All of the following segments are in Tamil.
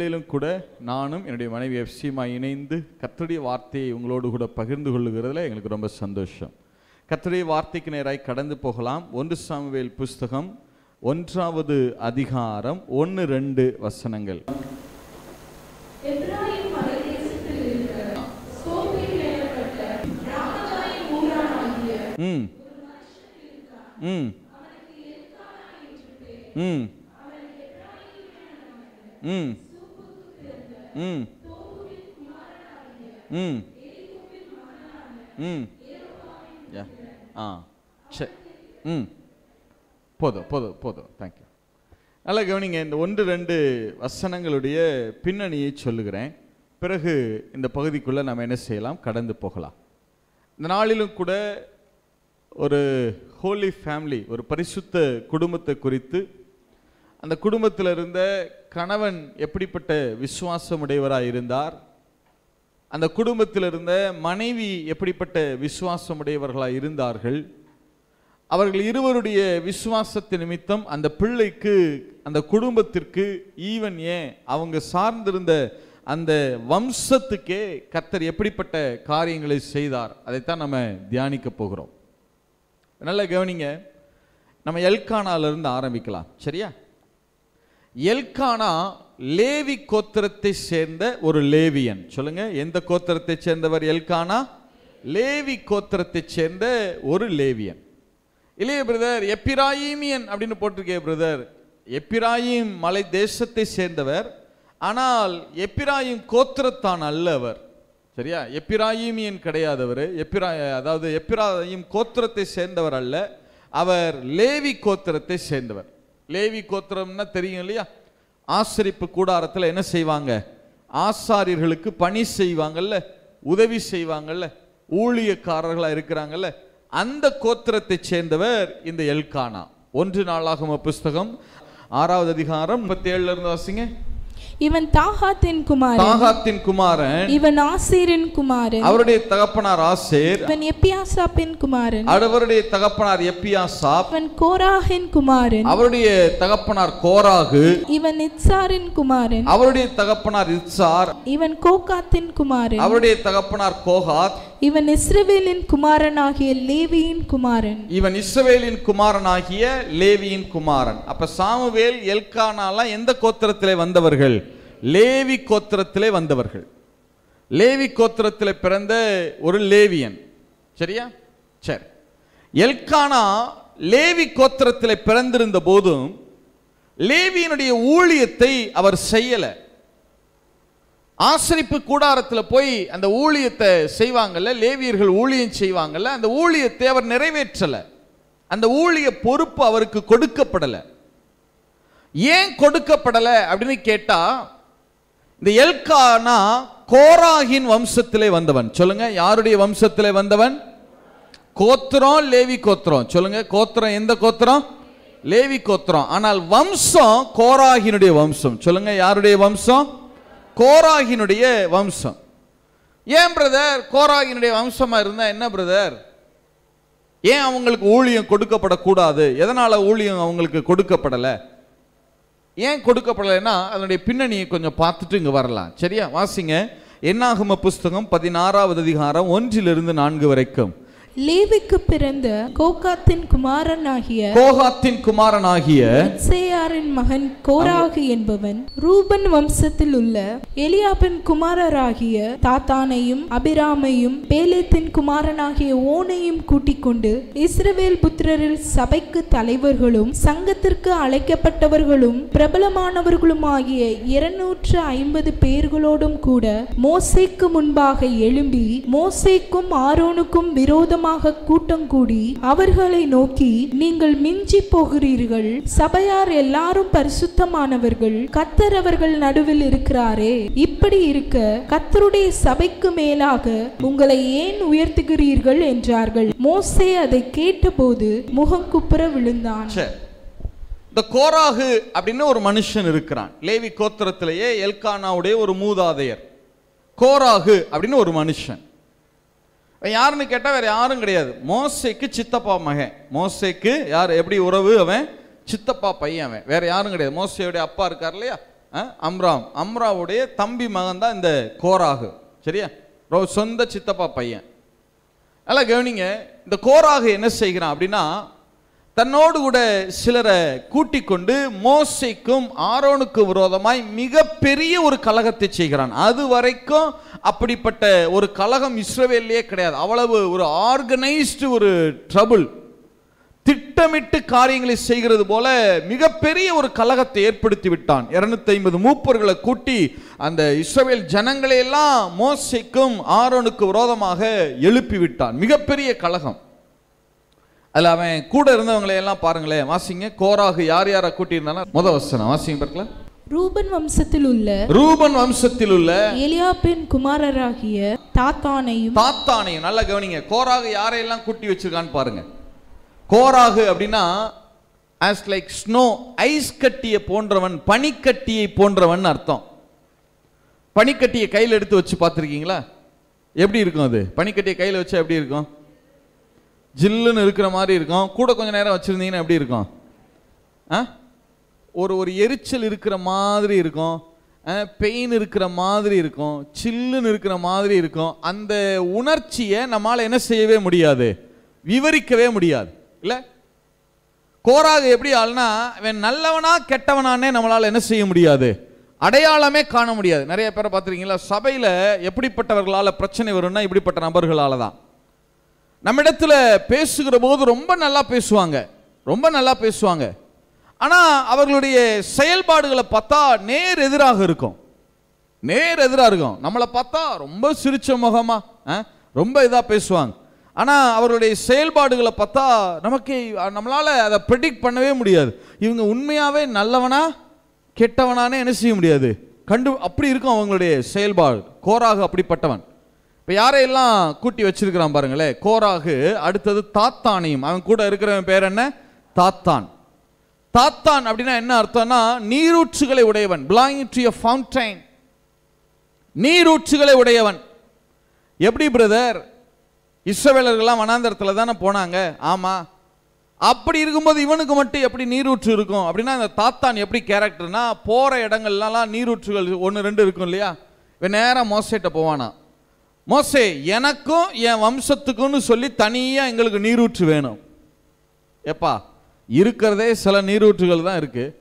வேளையிலும் கூட நானும் என்னுடைய மனைவி எஃப்சிமா இணைந்து கத்தடி வார்த்தையை உங்களோடு கூட பகிர்ந்து கொள்ளுகிறதுல எங்களுக்கு ரொம்ப சந்தோஷம் கத்தடி வார்த்தைக்கு நேராய் கடந்து போகலாம் ஒன்று சாமுவேல் புஸ்தகம் ஒன்றாவது அதிகாரம் ஒன்று ரெண்டு வசனங்கள் ம் ம் ம் ம் ம் ம் ம் ஆ சரி ம் போதும் போதும் போதும் தேங்க்யூ நல்லா கவனிங்க இந்த ஒன்று ரெண்டு வசனங்களுடைய பின்னணியை சொல்லுகிறேன் பிறகு இந்த பகுதிக்குள்ளே நம்ம என்ன செய்யலாம் கடந்து போகலாம் இந்த நாளிலும் கூட ஒரு ஹோலி ஃபேமிலி ஒரு பரிசுத்த குடும்பத்தை குறித்து அந்த குடும்பத்தில் இருந்த கணவன் எப்படிப்பட்ட விசுவாசமுடையவராக இருந்தார் அந்த குடும்பத்தில் இருந்த மனைவி எப்படிப்பட்ட விசுவாசமுடையவர்களாக இருந்தார்கள் அவர்கள் இருவருடைய விசுவாசத்தை நிமித்தம் அந்த பிள்ளைக்கு அந்த குடும்பத்திற்கு ஈவன் ஏன் அவங்க சார்ந்திருந்த அந்த வம்சத்துக்கே கர்த்தர் எப்படிப்பட்ட காரியங்களை செய்தார் அதைத்தான் நம்ம தியானிக்க போகிறோம் நல்லா கவனிங்க நம்ம எல்கானாலிருந்து ஆரம்பிக்கலாம் சரியா எல்கானா லேவி கோத்திரத்தை சேர்ந்த ஒரு லேவியன் சொல்லுங்க எந்த கோத்திரத்தை சேர்ந்தவர் எல்கானா லேவி கோத்திரத்தை சேர்ந்த ஒரு லேவியன் இல்லையே பிரதர் எப்பிராயிமியன் அப்படின்னு போட்டிருக்கே பிரதர் எப்பிராயிம் மலை தேசத்தை சேர்ந்தவர் ஆனால் எப்பிராயிம் கோத்திரத்தான் அல்ல அவர் சரியா எப்பிராயிமியன் கிடையாதவர் அவர் எப்பிரா அதாவது எப்பிராயிம் கோத்திரத்தை சேர்ந்தவர் அல்ல அவர் லேவி கோத்திரத்தை சேர்ந்தவர் லேவி கோத்திரம்னா தெரியும் இல்லையா ஆசரிப்பு கூடாரத்தில் என்ன செய்வாங்க ஆசாரியர்களுக்கு பணி செய்வாங்கல்ல உதவி செய்வாங்கல்ல ஊழியக்காரர்களாக இருக்கிறாங்கல்ல அந்த கோத்திரத்தை சேர்ந்தவர் இந்த எல்கானா ஒன்று நாளாகும் புஸ்தகம் ஆறாவது அதிகாரம் முப்பத்தி ஏழுல இருந்து வாசிங்க இவன் தாகாத்தின் குமாரன் தாகாத்தின் குமாரன் இவன் ஆசீரின் குமாரன் அவருடைய தகப்பனார் ஆசேர் இவன் எப்பியாசாப்பின் குமாரன் அவருடைய தகப்பனார் எப்பியாசாப் இவன் கோராகின் குமாரன் அவருடைய தகப்பனார் கோராகு இவன் குமாரன் அவருடைய தகப்பனார் இவன் கோகாத்தின் குமாரன் அவருடைய தகப்பனார் கோகாத் இவன் இஸ்ரவேலின் குமாரனாகிய லேவியின் குமாரன் இவன் இஸ்ரவேலின் குமாரனாகிய லேவியின் குமாரன் அப்ப சாமுவேல் எல்கானாலாம் எந்த கோத்திரத்திலே வந்தவர்கள் வந்தவர்கள் லேவி கோத்திரத்திலே வந்தவர்கள் லேவி கோத்திரத்தில் பிறந்த ஒரு லேவியன் சரியா சரி எல்கானா லேவி கோத்திரத்தில் பிறந்திருந்த போதும் லேவியனுடைய ஊழியத்தை அவர் செய்யலை ஆசிரிப்பு கூடாரத்தில் போய் அந்த ஊழியத்தை செய்வாங்கல்ல லேவியர்கள் ஊழியம் செய்வாங்கல்ல அந்த ஊழியத்தை அவர் நிறைவேற்றலை அந்த ஊழிய பொறுப்பு அவருக்கு கொடுக்கப்படலை ஏன் கொடுக்கப்படலை அப்படின்னு கேட்டா இந்த எல்கானா கோராகின் வம்சத்திலே வந்தவன் சொல்லுங்க யாருடைய வம்சத்திலே வந்தவன் கோத்திரம் லேவி கோத்திரம் சொல்லுங்க கோத்திரம் எந்த கோத்திரம் லேவி கோத்திரம் ஆனால் வம்சம் கோராகினுடைய வம்சம் சொல்லுங்க யாருடைய வம்சம் கோராகினுடைய வம்சம் ஏன் பிரதர் கோராகினுடைய வம்சமாக இருந்தால் என்ன பிரதர் ஏன் அவங்களுக்கு ஊழியம் கொடுக்கப்படக்கூடாது எதனால் ஊழியம் அவங்களுக்கு கொடுக்கப்படலை ஏன் கொடுக்கப்படலைன்னா அதனுடைய பின்னணியை கொஞ்சம் பார்த்துட்டு இங்கே வரலாம் சரியா வாசிங்க என்னாகும புஸ்தகம் பதினாறாவது அதிகாரம் ஒன்றிலிருந்து நான்கு வரைக்கும் லேவிக்கு பிறந்த கோகாத்தின் குமாரனாகிய கோகாத்தின் குமாரனாகிய இத்சேயாரின் மகன் கோராகு என்பவன் ரூபன் வம்சத்தில் உள்ள எலியாபின் குமாரராகிய தாத்தானையும் அபிராமையும் பேலேத்தின் குமாரனாகிய ஓனையும் கூட்டிக் கொண்டு இஸ்ரவேல் புத்திரரில் சபைக்கு தலைவர்களும் சங்கத்திற்கு அழைக்கப்பட்டவர்களும் பிரபலமானவர்களுமாகிய இருநூற்று ஐம்பது பேர்களோடும் கூட மோசைக்கு முன்பாக எழும்பி மோசைக்கும் ஆரோனுக்கும் விரோதம் அதிகமாக கூட்டம் கூடி அவர்களை நோக்கி நீங்கள் மிஞ்சி போகிறீர்கள் சபையார் எல்லாரும் பரிசுத்தமானவர்கள் கத்தர் அவர்கள் நடுவில் இருக்கிறாரே இப்படி இருக்க கத்தருடைய சபைக்கு மேலாக உங்களை ஏன் உயர்த்துகிறீர்கள் என்றார்கள் மோசே அதை கேட்டபோது முகம் குப்புற விழுந்தான் இந்த கோராகு அப்படின்னு ஒரு மனுஷன் இருக்கிறான் லேவி கோத்திரத்திலேயே எல்கானாவுடைய ஒரு மூதாதையர் கோராகு அப்படின்னு ஒரு மனுஷன் யாருன்னு கேட்டால் வேறு யாரும் கிடையாது மோசைக்கு சித்தப்பா மகன் மோசைக்கு யார் எப்படி உறவு அவன் சித்தப்பா பையன் அவன் வேறு யாரும் கிடையாது மோசையுடைய அப்பா இருக்கார் இல்லையா அம்ராம் அம்ராவுடைய தம்பி மகன் தான் இந்த கோராகு சரியா சொந்த சித்தப்பா பையன் எல்லாம் கவனிங்க இந்த கோராகு என்ன செய்கிறான் அப்படின்னா தன்னோடு கூட சிலரை கூட்டிக் கொண்டு மோசைக்கும் ஆரோனுக்கு விரோதமாய் மிகப்பெரிய ஒரு கழகத்தை செய்கிறான் அது வரைக்கும் அப்படிப்பட்ட ஒரு கலகம் இஸ்ரேவேல்லையே கிடையாது அவ்வளவு ஒரு ஆர்கனைஸ்டு ஒரு ட்ரபுள் திட்டமிட்டு காரியங்களை செய்கிறது போல மிகப்பெரிய ஒரு கலகத்தை ஏற்படுத்தி விட்டான் இருநூத்தி ஐம்பது மூப்பர்களை கூட்டி அந்த இஸ்ரோவேல் ஜனங்களையெல்லாம் மோசைக்கும் ஆரோனுக்கு விரோதமாக எழுப்பி விட்டான் மிகப்பெரிய கழகம் அதில் அவன் கூட இருந்தவங்களையெல்லாம் பாருங்களேன் வாசிங்க கோராகு யார் யாரை கூட்டியிருந்தாலும் முத வசனம் வாசிங்க பார்க்கல ரூபன் வம்சத்தில் உள்ள ரூபன் வம்சத்தில் உள்ள எலியாபின் குமாரராகிய தாத்தானையும் தாத்தானையும் நல்லா கவனிங்க கோராகு யாரையெல்லாம் கூட்டி வச்சிருக்கான்னு பாருங்க கோராகு அப்படின்னா ஆஸ் லைக் ஸ்னோ ஐஸ் கட்டியை போன்றவன் பனிக்கட்டியை போன்றவன் அர்த்தம் பனிக்கட்டியை கையில் எடுத்து வச்சு பார்த்துருக்கீங்களா எப்படி இருக்கும் அது பனிக்கட்டியை கையில் வச்சா எப்படி இருக்கும் ஜில்லுன்னு இருக்கிற மாதிரி இருக்கும் கூட கொஞ்சம் நேரம் வச்சுருந்தீங்கன்னா எப்படி இருக்கும் ஆ ஒரு ஒரு எரிச்சல் இருக்கிற மாதிரி இருக்கும் பெயின் இருக்கிற மாதிரி இருக்கும் சில்லுன்னு இருக்கிற மாதிரி இருக்கும் அந்த உணர்ச்சியை நம்மளால் என்ன செய்யவே முடியாது விவரிக்கவே முடியாது இல்லை கோராக எப்படி ஆள்னா இவன் நல்லவனா கெட்டவனானே நம்மளால் என்ன செய்ய முடியாது அடையாளமே காண முடியாது நிறைய பேரை பார்த்துருக்கீங்களா சபையில் எப்படிப்பட்டவர்களால் பிரச்சனை வரும்னா இப்படிப்பட்ட நபர்களால் தான் நம்மிடத்தில் பேசுகிற போது ரொம்ப நல்லா பேசுவாங்க ரொம்ப நல்லா பேசுவாங்க ஆனால் அவர்களுடைய செயல்பாடுகளை பார்த்தா நேர் எதிராக இருக்கும் நேர் எதிராக இருக்கும் நம்மளை பார்த்தா ரொம்ப சிரிச்ச முகமாக ரொம்ப இதாக பேசுவாங்க ஆனால் அவருடைய செயல்பாடுகளை பார்த்தா நமக்கு நம்மளால் அதை ப்ரெடிக்ட் பண்ணவே முடியாது இவங்க உண்மையாகவே நல்லவனா கெட்டவனானே என்ன செய்ய முடியாது கண்டு அப்படி இருக்கும் அவங்களுடைய செயல்பாடு கோராக அப்படிப்பட்டவன் இப்போ யாரையெல்லாம் கூட்டி வச்சிருக்கிறான் பாருங்களேன் கோராகு அடுத்தது தாத்தானையும் அவன் கூட இருக்கிறவன் பேர் என்ன தாத்தான் தாத்தான் அப்படின்னா என்ன அர்த்தம்னா நீரூற்றுகளை உடையவன் பிலாங்கிங் டு எ ஃபவுண்டைன் நீரூற்றுகளை உடையவன் எப்படி பிரதர் இஸ்ரவேலர்கள்லாம் வனாந்தரத்தில் தானே போனாங்க ஆமாம் அப்படி இருக்கும்போது இவனுக்கு மட்டும் எப்படி நீரூற்று இருக்கும் அப்படின்னா அந்த தாத்தான் எப்படி கேரக்டர்னா போகிற இடங்கள்லாம் நீரூற்றுகள் ஒன்று ரெண்டு இருக்கும் இல்லையா இவன் நேராக மோசேட்டை போவானா மோசே எனக்கும் என் வம்சத்துக்கும்னு சொல்லி தனியாக எங்களுக்கு நீரூற்று வேணும் எப்பா இருக்கிறதே சில நீரூற்றுகள் தான் இருக்குது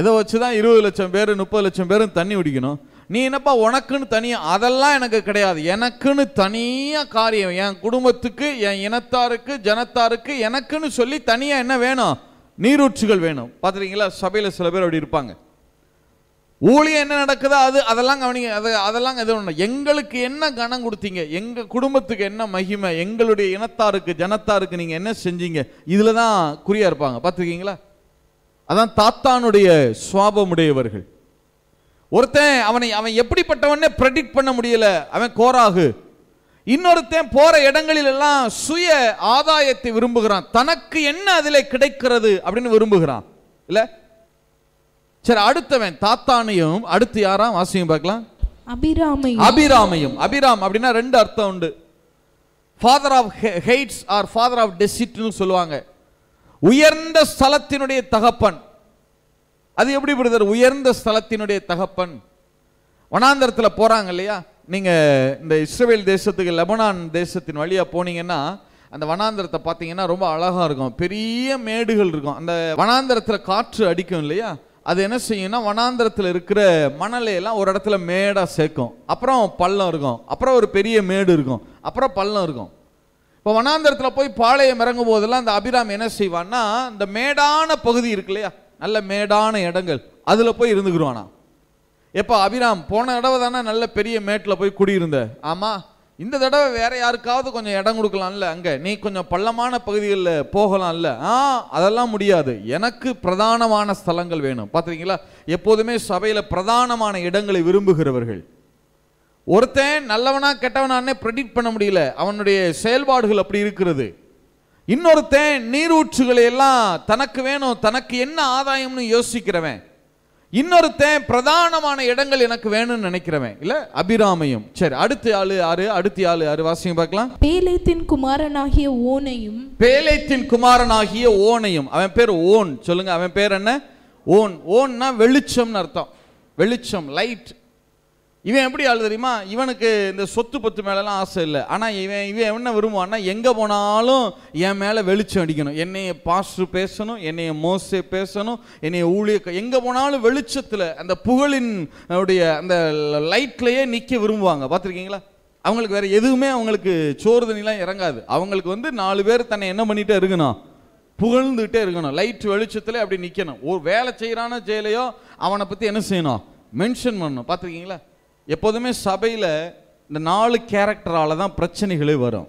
இதை வச்சு தான் இருபது லட்சம் பேர் முப்பது லட்சம் பேரும் தண்ணி குடிக்கணும் நீ என்னப்பா உனக்குன்னு தனியாக அதெல்லாம் எனக்கு கிடையாது எனக்குன்னு தனியாக காரியம் என் குடும்பத்துக்கு என் இனத்தாருக்கு ஜனத்தாருக்கு எனக்குன்னு சொல்லி தனியாக என்ன வேணும் நீரூற்றுகள் வேணும் பார்த்துறீங்களா சபையில் சில பேர் அப்படி இருப்பாங்க ஊழியம் என்ன நடக்குதோ அது அதெல்லாம் கவனிங்க அது அதெல்லாம் எதுவும் ஒன்று எங்களுக்கு என்ன கணம் கொடுத்தீங்க எங்கள் குடும்பத்துக்கு என்ன மகிமை எங்களுடைய இனத்தாருக்கு ஜனத்தாருக்கு நீங்கள் என்ன செஞ்சீங்க இதில் தான் குறியாக இருப்பாங்க பார்த்துருக்கீங்களா அதான் தாத்தானுடைய சுவாபமுடையவர்கள் ஒருத்தன் அவனை அவன் எப்படிப்பட்டவனே ப்ரெடிக்ட் பண்ண முடியல அவன் கோராகு இன்னொருத்தன் போகிற இடங்களிலெல்லாம் சுய ஆதாயத்தை விரும்புகிறான் தனக்கு என்ன அதில் கிடைக்கிறது அப்படின்னு விரும்புகிறான் இல்லை சரி அடுத்தவன் தாத்தானையும் அடுத்து யாராம் வாசியும் பார்க்கலாம் அபிராமையும் அபிராமையும் அபிராம் அப்படின்னா ரெண்டு அர்த்தம் உண்டு father of heights or father of டெசிட்னு சொல்லுவாங்க உயர்ந்த ஸ்தலத்தினுடைய தகப்பன் அது எப்படி பிரதர் உயர்ந்த ஸ்தலத்தினுடைய தகப்பன் வனாந்தரத்தில் போகிறாங்க இல்லையா நீங்கள் இந்த இஸ்ரேல் தேசத்துக்கு லெபனான் தேசத்தின் வழியாக போனீங்கன்னா அந்த வனாந்தரத்தை பார்த்தீங்கன்னா ரொம்ப அழகாக இருக்கும் பெரிய மேடுகள் இருக்கும் அந்த வனாந்தரத்தில் காற்று அடிக்கும் இல்லையா அது என்ன செய்யும்னா வனாந்திரத்தில் இருக்கிற மணலையெல்லாம் ஒரு இடத்துல மேடாக சேர்க்கும் அப்புறம் பள்ளம் இருக்கும் அப்புறம் ஒரு பெரிய மேடு இருக்கும் அப்புறம் பள்ளம் இருக்கும் இப்போ வனாந்திரத்தில் போய் பாளையம் இறங்கும் போதெல்லாம் அந்த அபிராம் என்ன செய்வான்னா இந்த மேடான பகுதி இருக்கு இல்லையா நல்ல மேடான இடங்கள் அதில் போய் இருந்துக்குருவானா எப்போ அபிராம் போன தடவை தானே நல்ல பெரிய மேட்டில் போய் குடியிருந்த ஆமாம் இந்த தடவை வேற யாருக்காவது கொஞ்சம் இடம் கொடுக்கலாம்ல அங்கே நீ கொஞ்சம் பள்ளமான பகுதிகளில் போகலாம்ல ஆ அதெல்லாம் முடியாது எனக்கு பிரதானமான ஸ்தலங்கள் வேணும் பார்த்துருக்கீங்களா எப்போதுமே சபையில் பிரதானமான இடங்களை விரும்புகிறவர்கள் ஒருத்தன் நல்லவனா கெட்டவனானே ப்ரெடிக்ட் பண்ண முடியல அவனுடைய செயல்பாடுகள் அப்படி இருக்கிறது இன்னொருத்தன் நீரூற்றுகளை எல்லாம் தனக்கு வேணும் தனக்கு என்ன ஆதாயம்னு யோசிக்கிறவன் இன்னொருத்தன் பிரதானமான இடங்கள் எனக்கு வேணும்னு நினைக்கிறவன் இல்ல அபிராமையும் சரி அடுத்த ஆளு யாரு அடுத்த ஆளு யாரு வாசிங்க பார்க்கலாம் பேலைத்தின் குமாரனாகிய ஓனையும் பேலைத்தின் குமாரனாகிய ஓனையும் அவன் பேர் ஓன் சொல்லுங்க அவன் பேர் என்ன ஓன் ஓன்னா வெளிச்சம்னு அர்த்தம் வெளிச்சம் லைட் இவன் எப்படி ஆள் தெரியுமா இவனுக்கு இந்த சொத்து பத்து மேலெல்லாம் ஆசை இல்லை ஆனால் இவன் இவன் என்ன விரும்புவான்னா எங்கே போனாலும் என் மேலே வெளிச்சம் அடிக்கணும் என்னைய பாஸ்டர் பேசணும் என்னைய மோசை பேசணும் என்னைய ஊழிய எங்கே போனாலும் வெளிச்சத்தில் அந்த புகழின் உடைய அந்த லைட்லேயே நிற்க விரும்புவாங்க பார்த்துருக்கீங்களா அவங்களுக்கு வேறு எதுவுமே அவங்களுக்கு சோறு தண்ணிலாம் இறங்காது அவங்களுக்கு வந்து நாலு பேர் தன்னை என்ன பண்ணிகிட்டே இருக்கணும் புகழ்ந்துகிட்டே இருக்கணும் லைட் வெளிச்சத்தில் அப்படி நிற்கணும் ஒரு வேலை செய்கிறான ஜெயிலையோ அவனை பற்றி என்ன செய்யணும் மென்ஷன் பண்ணணும் பார்த்துருக்கீங்களா எப்போதுமே சபையில் இந்த நாலு கேரக்டரால் தான் பிரச்சனைகளே வரும்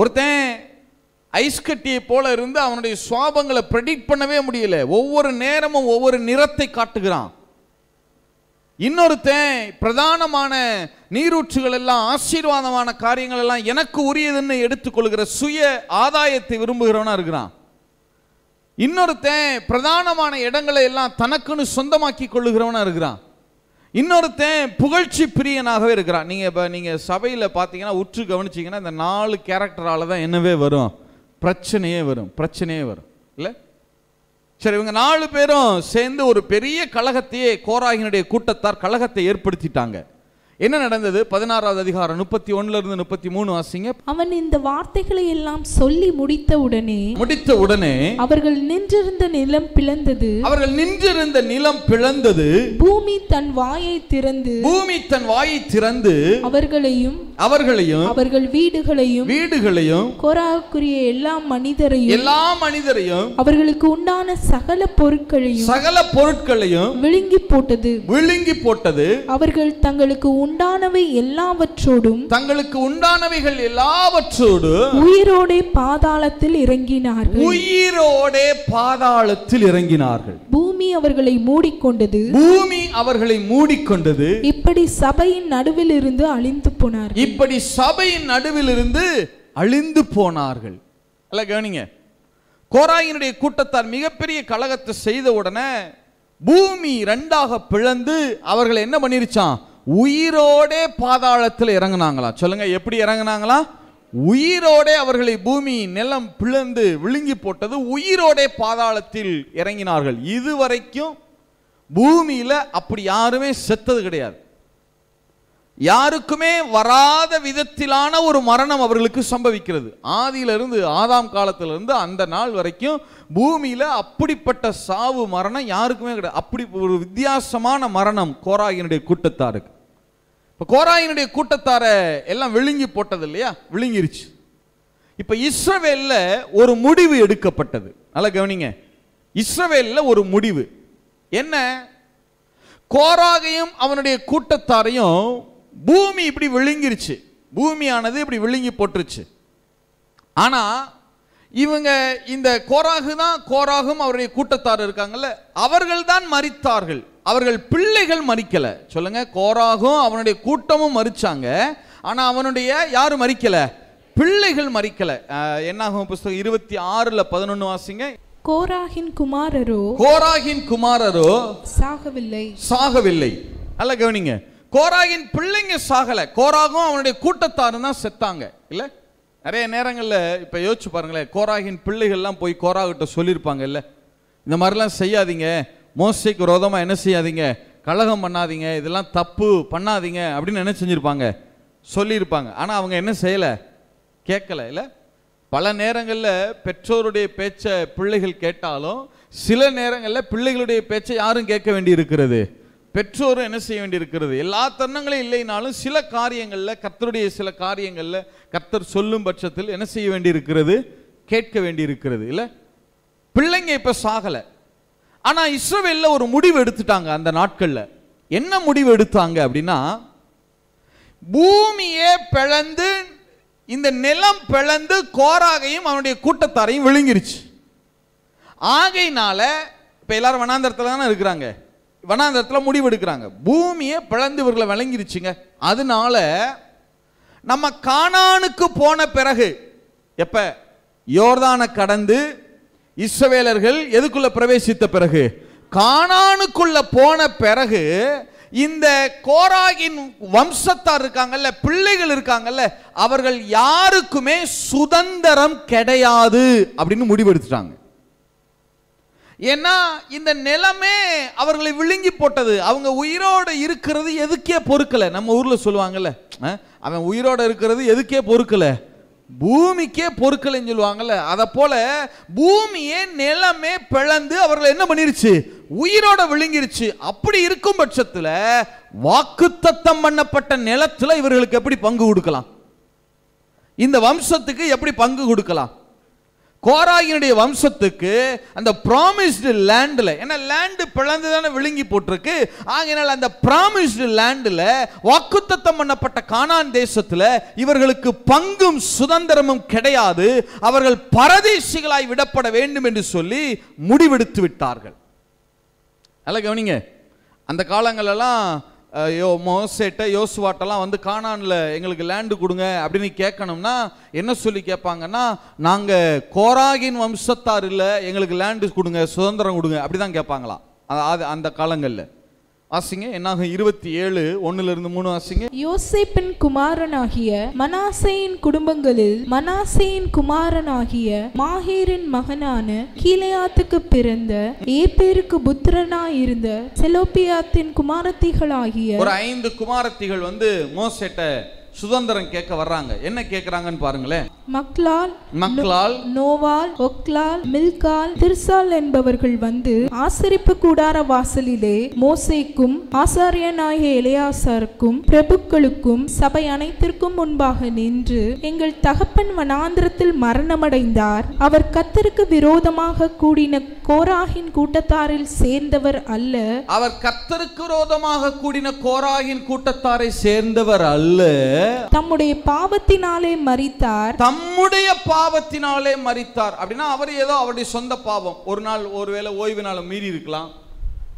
ஒருத்தன் ஐஸ்கட்டியை போல இருந்து அவனுடைய சுவாபங்களை ப்ரெடிக்ட் பண்ணவே முடியல ஒவ்வொரு நேரமும் ஒவ்வொரு நிறத்தை காட்டுகிறான் இன்னொருத்தன் பிரதானமான நீரூற்றுகள் எல்லாம் ஆசீர்வாதமான காரியங்கள் எல்லாம் எனக்கு உரியதுன்னு எடுத்துக்கொள்கிற சுய ஆதாயத்தை விரும்புகிறவனா இருக்கிறான் இன்னொருத்தன் பிரதானமான இடங்களை எல்லாம் தனக்குன்னு சொந்தமாக்கி கொள்ளுகிறவனா இருக்கிறான் இன்னொருத்தன் புகழ்ச்சி பிரியனாகவே இருக்கிறான் நீங்கள் இப்போ நீங்கள் சபையில் பார்த்தீங்கன்னா உற்று கவனிச்சிங்கன்னா இந்த நாலு கேரக்டரால் தான் என்னவே வரும் பிரச்சனையே வரும் பிரச்சனையே வரும் இல்லை சரி இவங்க நாலு பேரும் சேர்ந்து ஒரு பெரிய கழகத்தையே கோராகினுடைய கூட்டத்தார் கழகத்தை ஏற்படுத்திட்டாங்க என்ன நடந்தது பதினாறாவது அதிகாரம் முப்பத்தி ஒன்னுல இருந்து முப்பத்தி மூணு வாசிங்க அவன் இந்த வார்த்தைகளை எல்லாம் சொல்லி முடித்த உடனே முடித்த உடனே அவர்கள் நின்றிருந்த நிலம் பிளந்தது அவர்கள் நின்றிருந்த நிலம் பிளந்தது பூமி தன் வாயை திறந்து பூமி தன் வாயை திறந்து அவர்களையும் அவர்களையும் அவர்கள் வீடுகளையும் வீடுகளையும் கோராக்குரிய எல்லா மனிதரையும் எல்லா மனிதரையும் அவர்களுக்கு உண்டான சகல பொருட்களையும் சகல பொருட்களையும் விழுங்கி போட்டது விழுங்கி போட்டது அவர்கள் தங்களுக்கு உண்டானவை எல்லாவற்றோடும் தங்களுக்கு உண்டானவைகள் எல்லாவற்றோடு உயிரோடே பாதாளத்தில் இறங்கினார்கள் உயிரோடே பாதாளத்தில் இறங்கினார்கள் பூமி அவர்களை மூடிக்கொண்டது பூமி அவர்களை மூடிக்கொண்டது இப்படி சபையின் நடுவில் இருந்து அழிந்து போனார் இப்படி சபையின் நடுவில் இருந்து அழிந்து போனார்கள் அல்ல கவனிங்க கோராயினுடைய கூட்டத்தார் மிகப்பெரிய கழகத்தை செய்த உடனே பூமி ரெண்டாக பிளந்து அவர்களை என்ன பண்ணிருச்சான் உயிரோடே பாதாளத்தில் இறங்கினாங்களா சொல்லுங்க எப்படி இறங்கினாங்களா உயிரோடே அவர்களை பூமி நிலம் பிளந்து விழுங்கி போட்டது உயிரோடே பாதாளத்தில் இறங்கினார்கள் இதுவரைக்கும் பூமியில் அப்படி யாருமே செத்தது கிடையாது யாருக்குமே வராத விதத்திலான ஒரு மரணம் அவர்களுக்கு சம்பவிக்கிறது ஆதியிலிருந்து ஆதாம் காலத்திலிருந்து அந்த நாள் வரைக்கும் பூமியில் அப்படிப்பட்ட சாவு மரணம் யாருக்குமே கிடையாது அப்படி ஒரு வித்தியாசமான மரணம் கோராகினுடைய கூட்டத்தாருக்கு இப்போ கோராயினுடைய கூட்டத்தாரை எல்லாம் விழுங்கி போட்டது இல்லையா விழுங்கிருச்சு இப்போ இஸ்ரவேலில் ஒரு முடிவு எடுக்கப்பட்டது நல்லா கவனிங்க இஸ்ரவேலில் ஒரு முடிவு என்ன கோராகையும் அவனுடைய கூட்டத்தாரையும் பூமி இப்படி விழுங்கிருச்சு பூமியானது இப்படி விழுங்கி போட்டுருச்சு ஆனால் இவங்க இந்த கோராகு தான் கோராகும் அவருடைய கூட்டத்தார் இருக்காங்கல்ல அவர்கள் தான் மறித்தார்கள் அவர்கள் பிள்ளைகள் மறிக்கலை சொல்லுங்க கோராகும் அவனுடைய கூட்டமும் மறிச்சாங்க ஆனா அவனுடைய யாரும் மறிக்கலை பிள்ளைகள் மறிக்கலை என்னாகும் புஸ்தகம் இருபத்தி ஆறுல பதினொன்னு வாசிங்க கோராகின் குமாரரோ கோராகின் குமாரரோ சாகவில்லை சாகவில்லை அல்ல கவனிங்க கோராகின் பிள்ளைங்க சாகலை கோராகும் அவனுடைய கூட்டத்தாரும் தான் செத்தாங்க இல்லை நிறைய நேரங்களில் இப்போ யோசிச்சு பாருங்களேன் கோராகின் பிள்ளைகள்லாம் போய் கோராகிட்ட இல்ல இந்த மாதிரிலாம் செய்யாதீங்க மோசைக்கு விரோதமாக என்ன செய்யாதீங்க கழகம் பண்ணாதீங்க இதெல்லாம் தப்பு பண்ணாதீங்க அப்படின்னு என்ன செஞ்சுருப்பாங்க சொல்லியிருப்பாங்க ஆனால் அவங்க என்ன செய்யலை கேட்கல இல்லை பல நேரங்களில் பெற்றோருடைய பேச்சை பிள்ளைகள் கேட்டாலும் சில நேரங்களில் பிள்ளைகளுடைய பேச்சை யாரும் கேட்க வேண்டி இருக்கிறது பெற்றோரும் என்ன செய்ய வேண்டியிருக்கிறது எல்லா தருணங்களும் இல்லைனாலும் சில காரியங்களில் கர்த்தருடைய சில காரியங்களில் கர்த்தர் சொல்லும் பட்சத்தில் என்ன செய்ய வேண்டியிருக்கிறது கேட்க வேண்டியிருக்கிறது இல்லை பிள்ளைங்க இப்போ சாகலை ஆனால் இஸ்ரவேலில் ஒரு முடிவு எடுத்துட்டாங்க அந்த நாட்களில் என்ன முடிவு எடுத்தாங்க அப்படின்னா பூமியே பிளந்து இந்த நிலம் பிளந்து கோராகையும் அவனுடைய கூட்டத்தாரையும் விழுங்கிருச்சு ஆகையினால இப்போ எல்லாரும் வனாந்தரத்தில் தானே இருக்கிறாங்க வனாந்தரத்தில் எடுக்கிறாங்க பூமியை பிளந்து இவர்களை விளங்கிருச்சுங்க அதனால நம்ம காணானுக்கு போன பிறகு எப்போ யோர்தானை கடந்து இஸ்ரவேலர்கள் எதுக்குள்ள பிரவேசித்த பிறகு கானானுக்குள்ள போன பிறகு இந்த கோராகின் வம்சத்தார் இருக்காங்கல்ல பிள்ளைகள் இருக்காங்கல்ல அவர்கள் யாருக்குமே சுதந்திரம் கிடையாது அப்படின்னு முடிவெடுத்துட்டாங்க ஏன்னா இந்த நிலமே அவர்களை விழுங்கி போட்டது அவங்க உயிரோடு இருக்கிறது எதுக்கே பொறுக்கலை நம்ம ஊரில் சொல்லுவாங்கல்ல அவன் உயிரோடு இருக்கிறது எதுக்கே பொறுக்கலை பூமிக்கே பொருட்கள்னு சொல்லுவாங்கல்ல அதை போல பூமியே நிலமே பிளந்து அவர்களை என்ன பண்ணிருச்சு உயிரோட விழுங்கிருச்சு அப்படி இருக்கும் பட்சத்தில் வாக்குத்தத்தம் பண்ணப்பட்ட நிலத்தில் இவர்களுக்கு எப்படி பங்கு கொடுக்கலாம் இந்த வம்சத்துக்கு எப்படி பங்கு கொடுக்கலாம் கோராயினுடைய வம்சத்துக்கு அந்த ப்ராமிஸ்டு லேண்டில் ஏன்னா லேண்டு பிளந்து தானே விழுங்கி போட்டிருக்கு ஆகையினால் அந்த ப்ராமிஸ்டு லேண்டில் வாக்குத்தத்தம் பண்ணப்பட்ட கானான் தேசத்தில் இவர்களுக்கு பங்கும் சுதந்திரமும் கிடையாது அவர்கள் பரதேசிகளாய் விடப்பட வேண்டும் என்று சொல்லி முடிவெடுத்து விட்டார்கள் நல்லா கவனிங்க அந்த காலங்களெல்லாம் யோ மோசேட்ட யோசுவாட்டெல்லாம் வந்து காணான்ல எங்களுக்கு லேண்டு கொடுங்க அப்படின்னு கேட்கணும்னா என்ன சொல்லி கேட்பாங்கன்னா நாங்கள் கோராகின் வம்சத்தார் இல்லை எங்களுக்கு லேண்டு கொடுங்க சுதந்திரம் கொடுங்க அப்படி தான் கேட்பாங்களாம் அது அந்த காலங்களில் வாசிங்க என்னாக இருபத்தி ஏழு ஒன்னுல இருந்து மூணு வாசிங்க யோசேப்பின் குமாரனாகிய மனாசையின் குடும்பங்களில் மனாசையின் குமாரனாகிய மாஹேரின் மகனான கீழையாத்துக்கு பிறந்த ஏப்பேருக்கு புத்திரனா இருந்த செலோபியாத்தின் குமாரத்திகளாகிய ஒரு ஐந்து குமாரத்திகள் வந்து மோசேட்ட சுதந்திரம் கேட்க வர்றாங்க என்ன கேட்கறாங்கன்னு பாருங்களேன் மக்லால் மக்லால் நோவால் ஒக்லால் மில்கால் திர்சால் என்பவர்கள் வந்து ஆசரிப்பு கூடார வாசலிலே மோசேக்கும் ஆசாரியனாகிய இளையாசாருக்கும் பிரபுக்களுக்கும் சபை அனைத்திற்கும் முன்பாக நின்று எங்கள் தகப்பன் வனாந்திரத்தில் மரணமடைந்தார் அவர் கத்தருக்கு விரோதமாக கூடின கோராகின் கூட்டத்தாரில் சேர்ந்தவர் அல்ல அவர் கத்தருக்கு விரோதமாக கூடின கோராகின் கூட்டத்தாரை சேர்ந்தவர் அல்ல தம்முடைய பாவத்தினாலே மறித்தார் தம்முடைய பாவத்தினாலே மறித்தார் அப்படின்னா அவர் ஏதோ அவருடைய சொந்த பாவம் ஒரு நாள் ஒருவேளை ஓய்வு மீறி இருக்கலாம்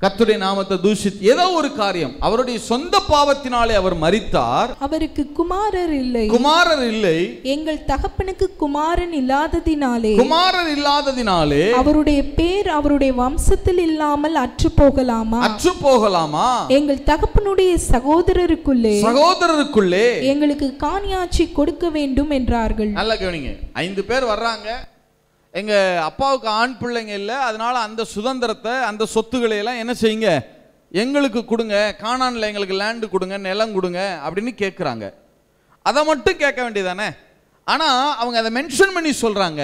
கத்துடைய நாமத்தை தூஷித் ஏதோ ஒரு காரியம் அவருடைய சொந்த பாவத்தினாலே அவர் மறித்தார் அவருக்கு குமாரர் இல்லை குமாரர் இல்லை எங்கள் தகப்பனுக்கு குமாரன் இல்லாததினாலே குமாரர் இல்லாததினாலே அவருடைய பேர் அவருடைய வம்சத்தில் இல்லாமல் அற்று போகலாமா அற்று போகலாமா எங்கள் தகப்பனுடைய சகோதரருக்குள்ளே சகோதரருக்குள்ளே எங்களுக்கு காணியாட்சி கொடுக்க வேண்டும் என்றார்கள் நல்ல கவனிங்க ஐந்து பேர் வர்றாங்க எங்கள் அப்பாவுக்கு ஆண் பிள்ளைங்க இல்லை அதனால் அந்த சுதந்திரத்தை அந்த சொத்துக்களை எல்லாம் என்ன செய்யுங்க எங்களுக்கு கொடுங்க காணானில் எங்களுக்கு லேண்டு கொடுங்க நிலம் கொடுங்க அப்படின்னு கேட்குறாங்க அதை மட்டும் கேட்க வேண்டியதானே ஆனால் அவங்க அதை மென்ஷன் பண்ணி சொல்கிறாங்க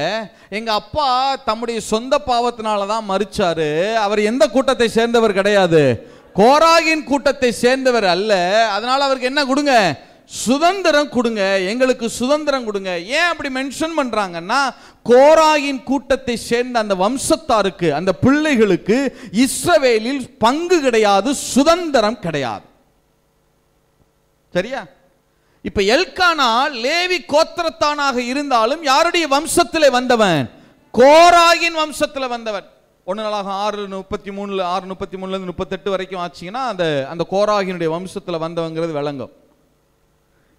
எங்கள் அப்பா தம்முடைய சொந்த பாவத்தினால தான் மறிச்சாரு அவர் எந்த கூட்டத்தை சேர்ந்தவர் கிடையாது கோராகின் கூட்டத்தை சேர்ந்தவர் அல்ல அதனால் அவருக்கு என்ன கொடுங்க சுதந்திரம் கொடுங்க எங்களுக்கு சுதந்திரம் கொடுங்க ஏன் அப்படி மென்ஷன் பண்ணுறாங்கன்னா கோராயின் கூட்டத்தை சேர்ந்த அந்த வம்சத்தாருக்கு அந்த பிள்ளைகளுக்கு இஸ்ரவேலில் பங்கு கிடையாது சுதந்திரம் கிடையாது சரியா இப்ப எல்கானா லேவி கோத்திரத்தானாக இருந்தாலும் யாருடைய வம்சத்தில் வந்தவன் கோராயின் வம்சத்தில் வந்தவன் ஒன்று நாளாக ஆறு முப்பத்தி மூணுல ஆறு முப்பத்தி மூணுலேருந்து முப்பத்தெட்டு வரைக்கும் ஆச்சுங்கன்னா அந்த அந்த கோராகினுடைய வம்சத்தில் வந்தவங்கிறது விளங்கும்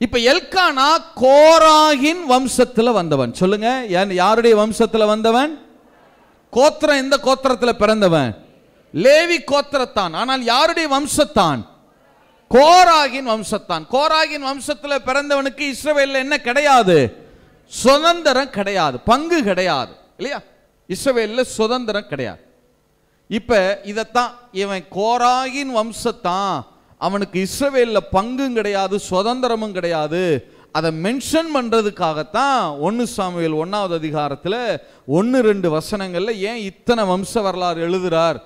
இப்போ எல்கானா கோராகின் வம்சத்தில் வந்தவன் சொல்லுங்க யாருடைய வம்சத்தில் வந்தவன் கோத்திரம் எந்த கோத்திரத்தில் பிறந்தவன் லேவி கோத்திரத்தான் ஆனால் யாருடைய வம்சத்தான் கோராகின் வம்சத்தான் கோராகின் வம்சத்தில் பிறந்தவனுக்கு இஸ்ரவேலில் என்ன கிடையாது சுதந்திரம் கிடையாது பங்கு கிடையாது இல்லையா இஸ்ரவேலில் சுதந்திரம் கிடையாது இப்போ இதைத்தான் இவன் கோராகின் வம்சத்தான் அவனுக்கு இஸ்ரவேலில் பங்கும் கிடையாது சுதந்திரமும் கிடையாது அதை மென்ஷன் பண்ணுறதுக்காகத்தான் ஒன்று சாமியல் ஒன்றாவது அதிகாரத்தில் ஒன்று ரெண்டு வசனங்களில் ஏன் இத்தனை வம்ச வரலாறு எழுதுகிறார்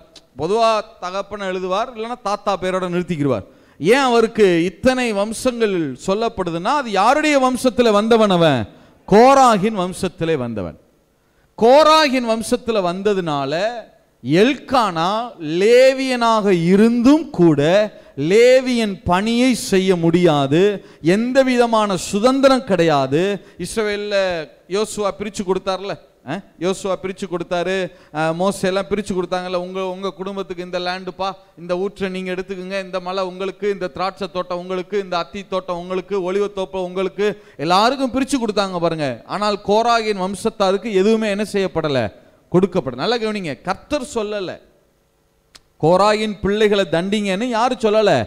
பொதுவாக தகப்பனை எழுதுவார் இல்லைன்னா தாத்தா பேரோட நிறுத்திக்கிடுவார் ஏன் அவருக்கு இத்தனை வம்சங்கள் சொல்லப்படுதுன்னா அது யாருடைய வம்சத்தில் வந்தவன் அவன் கோராகின் வம்சத்திலே வந்தவன் கோராகின் வம்சத்தில் வந்ததுனால எல்கானா லேவியனாக இருந்தும் கூட லேவியன் பணியை செய்ய முடியாது எந்த விதமான சுதந்திரம் கிடையாது இஸ்ரேலில் யோசுவா பிரித்து கொடுத்தார்ல யோசுவா பிரித்து கொடுத்தாரு மோசையெல்லாம் பிரித்து கொடுத்தாங்கல்ல உங்கள் உங்கள் குடும்பத்துக்கு இந்த லேண்டுப்பா இந்த ஊற்றை நீங்கள் எடுத்துக்கோங்க இந்த மலை உங்களுக்கு இந்த திராட்சை தோட்டம் உங்களுக்கு இந்த அத்தி தோட்டம் உங்களுக்கு ஒளிவ உங்களுக்கு எல்லாருக்கும் பிரித்து கொடுத்தாங்க பாருங்கள் ஆனால் கோராகின் வம்சத்தாருக்கு எதுவுமே என்ன செய்யப்படலை கொடுக்கப்படும் நல்லா கவனிங்க கர்த்தர் சொல்லலை கோராயின் பிள்ளைகளை தண்டிங்கன்னு யாரும் சொல்லலை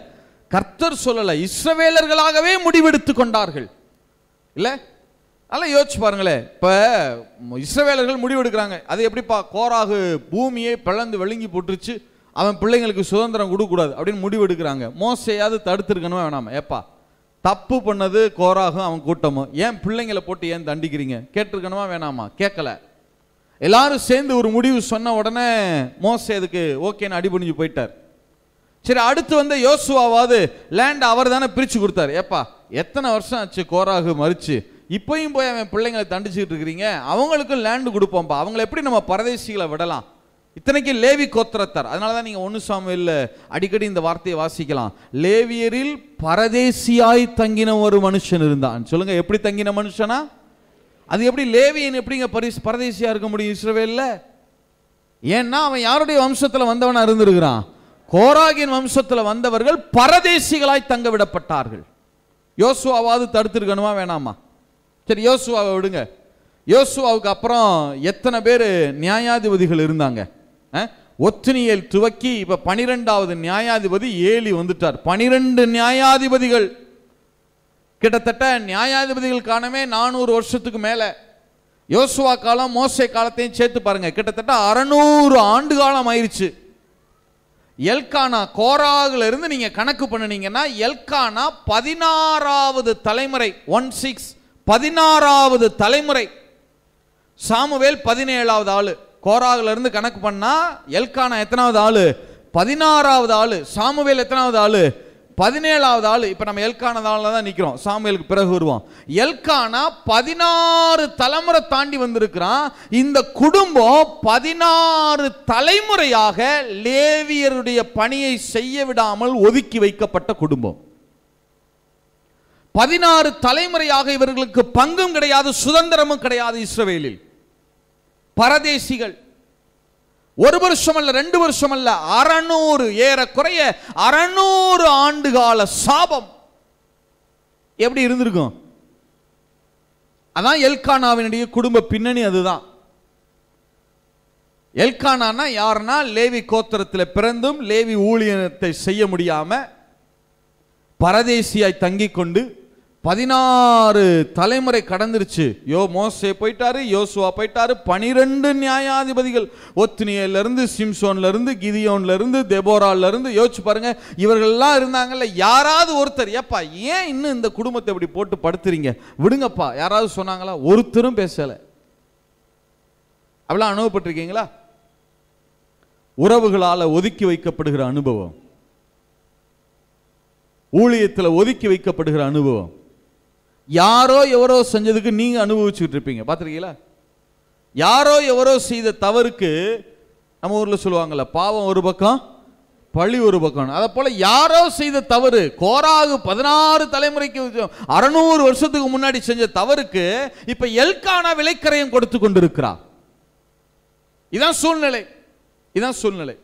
கர்த்தர் சொல்லலை இஸ்ரவேலர்களாகவே முடிவெடுத்து கொண்டார்கள் இல்லை நல்லா யோசிச்சு பாருங்களேன் இப்போ இஸ்ரவேலர்கள் முடிவெடுக்கிறாங்க அது எப்படிப்பா கோராகு பூமியை பிளந்து விழுங்கி போட்டுருச்சு அவன் பிள்ளைங்களுக்கு சுதந்திரம் கொடுக்கக்கூடாது அப்படின்னு முடிவெடுக்கிறாங்க மோசையாவது தடுத்துருக்கணுமே வேணாமா ஏப்பா தப்பு பண்ணது கோராகும் அவன் கூட்டமும் ஏன் பிள்ளைங்களை போட்டு ஏன் தண்டிக்கிறீங்க கேட்டிருக்கணுமா வேணாமா கேட்கலை எல்லாரும் சேர்ந்து ஒரு முடிவு சொன்ன உடனே மோச அதுக்கு ஓகேன்னு அடிபணிஞ்சு போயிட்டார் சரி அடுத்து வந்து யோசுவாவாவது லேண்ட் அவர் தானே பிரித்து கொடுத்தாரு ஏப்பா எத்தனை வருஷம் ஆச்சு கோராகு மறிச்சு இப்போயும் போய் அவன் பிள்ளைங்களை தண்டிச்சுக்கிட்டு இருக்கிறீங்க அவங்களுக்கும் லேண்டு கொடுப்போம்ப்பா அவங்கள எப்படி நம்ம பரதேசிகளை விடலாம் இத்தனைக்கு லேவி கோத்திரத்தார் அதனால தான் நீங்கள் ஒன்று சாமியில் அடிக்கடி இந்த வார்த்தையை வாசிக்கலாம் லேவியரில் பரதேசியாய் தங்கின ஒரு மனுஷன் இருந்தான் சொல்லுங்கள் எப்படி தங்கின மனுஷனா அது எப்படி லேவியன் எப்படிங்க பரிசு பரதேசியாக இருக்க முடியும் இஸ்ரவேலில் ஏன்னா அவன் யாருடைய வம்சத்தில் வந்தவனாக இருந்திருக்கிறான் கோராகின் வம்சத்தில் வந்தவர்கள் பரதேசிகளாய் தங்க விடப்பட்டார்கள் யோசுவாவது தடுத்துருக்கணுமா வேணாமா சரி யோசுவாவை விடுங்க யோசுவாவுக்கு அப்புறம் எத்தனை பேர் நியாயாதிபதிகள் இருந்தாங்க ஒத்தினியல் துவக்கி இப்போ பனிரெண்டாவது நியாயாதிபதி ஏலி வந்துட்டார் பனிரெண்டு நியாயாதிபதிகள் கிட்டத்தட்ட நியாயாதிபதிகள் காலமே நானூறு வருஷத்துக்கு மேலே யோசுவா காலம் மோசை காலத்தையும் சேர்த்து பாருங்க கிட்டத்தட்ட அறநூறு ஆண்டு காலம் ஆயிடுச்சு எல்கானா கோராகுல இருந்து நீங்க கணக்கு பண்ணினீங்கன்னா எல்கானா பதினாறாவது தலைமுறை ஒன் சிக்ஸ் பதினாறாவது தலைமுறை சாமுவேல் பதினேழாவது ஆள் கோராகுல இருந்து கணக்கு பண்ணா எல்கானா எத்தனாவது ஆள் பதினாறாவது ஆளு சாமுவேல் எத்தனாவது ஆள் பதினேழாவது ஆள் இப்போ நம்ம எல்கானதால தான் நிற்கிறோம் சாமியலுக்கு பிறகு வருவோம் எல்கானா பதினாறு தலைமுறை தாண்டி வந்திருக்கிறான் இந்த குடும்பம் பதினாறு தலைமுறையாக லேவியருடைய பணியை செய்ய விடாமல் ஒதுக்கி வைக்கப்பட்ட குடும்பம் பதினாறு தலைமுறையாக இவர்களுக்கு பங்கும் கிடையாது சுதந்திரமும் கிடையாது இஸ்ரவேலில் பரதேசிகள் ஒரு வருஷம் அல்ல ரெண்டு வருஷம் அல்ல அறநூறு ஏறக்குறைய அறநூறு ஆண்டு கால சாபம் எப்படி இருந்திருக்கும் அதான் எல்கானாவினுடைய குடும்ப பின்னணி அதுதான் எல்கானானா யாருன்னா லேவி கோத்திரத்தில் பிறந்தும் லேவி ஊழியத்தை செய்ய முடியாம பரதேசியாய் தங்கிக் கொண்டு பதினாறு தலைமுறை கடந்துருச்சு யோ மோசே போயிட்டாரு யோசுவா போயிட்டாரு பனிரெண்டு நியாயாதிபதிகள் கிதியோன்ல இருந்து கிதியோன்லேருந்து இருந்து யோசிச்சு பாருங்க இவர்கள்லாம் இருந்தாங்கல்ல யாராவது ஒருத்தர் ஏப்பா ஏன் இன்னும் இந்த குடும்பத்தை இப்படி போட்டு படுத்துறீங்க விடுங்கப்பா யாராவது சொன்னாங்களா ஒருத்தரும் பேசலை அப்படிலாம் அனுபவப்பட்டிருக்கீங்களா உறவுகளால் ஒதுக்கி வைக்கப்படுகிற அனுபவம் ஊழியத்தில் ஒதுக்கி வைக்கப்படுகிற அனுபவம் யாரோ எவரோ செஞ்சதுக்கு நீங்கள் அனுபவிச்சுட்டு இருப்பீங்க பார்த்துருக்கீங்களா யாரோ எவரோ செய்த தவறுக்கு நம்ம ஊரில் சொல்லுவாங்கள்ல பாவம் ஒரு பக்கம் பழி ஒரு பக்கம் அதை போல் யாரோ செய்த தவறு கோராகு பதினாறு தலைமுறைக்கு அறநூறு வருஷத்துக்கு முன்னாடி செஞ்ச தவறுக்கு இப்போ எல்கானா விலைக்கரையும் கொடுத்து கொண்டிருக்கிறார் இதான் சூழ்நிலை இதான் சூழ்நிலை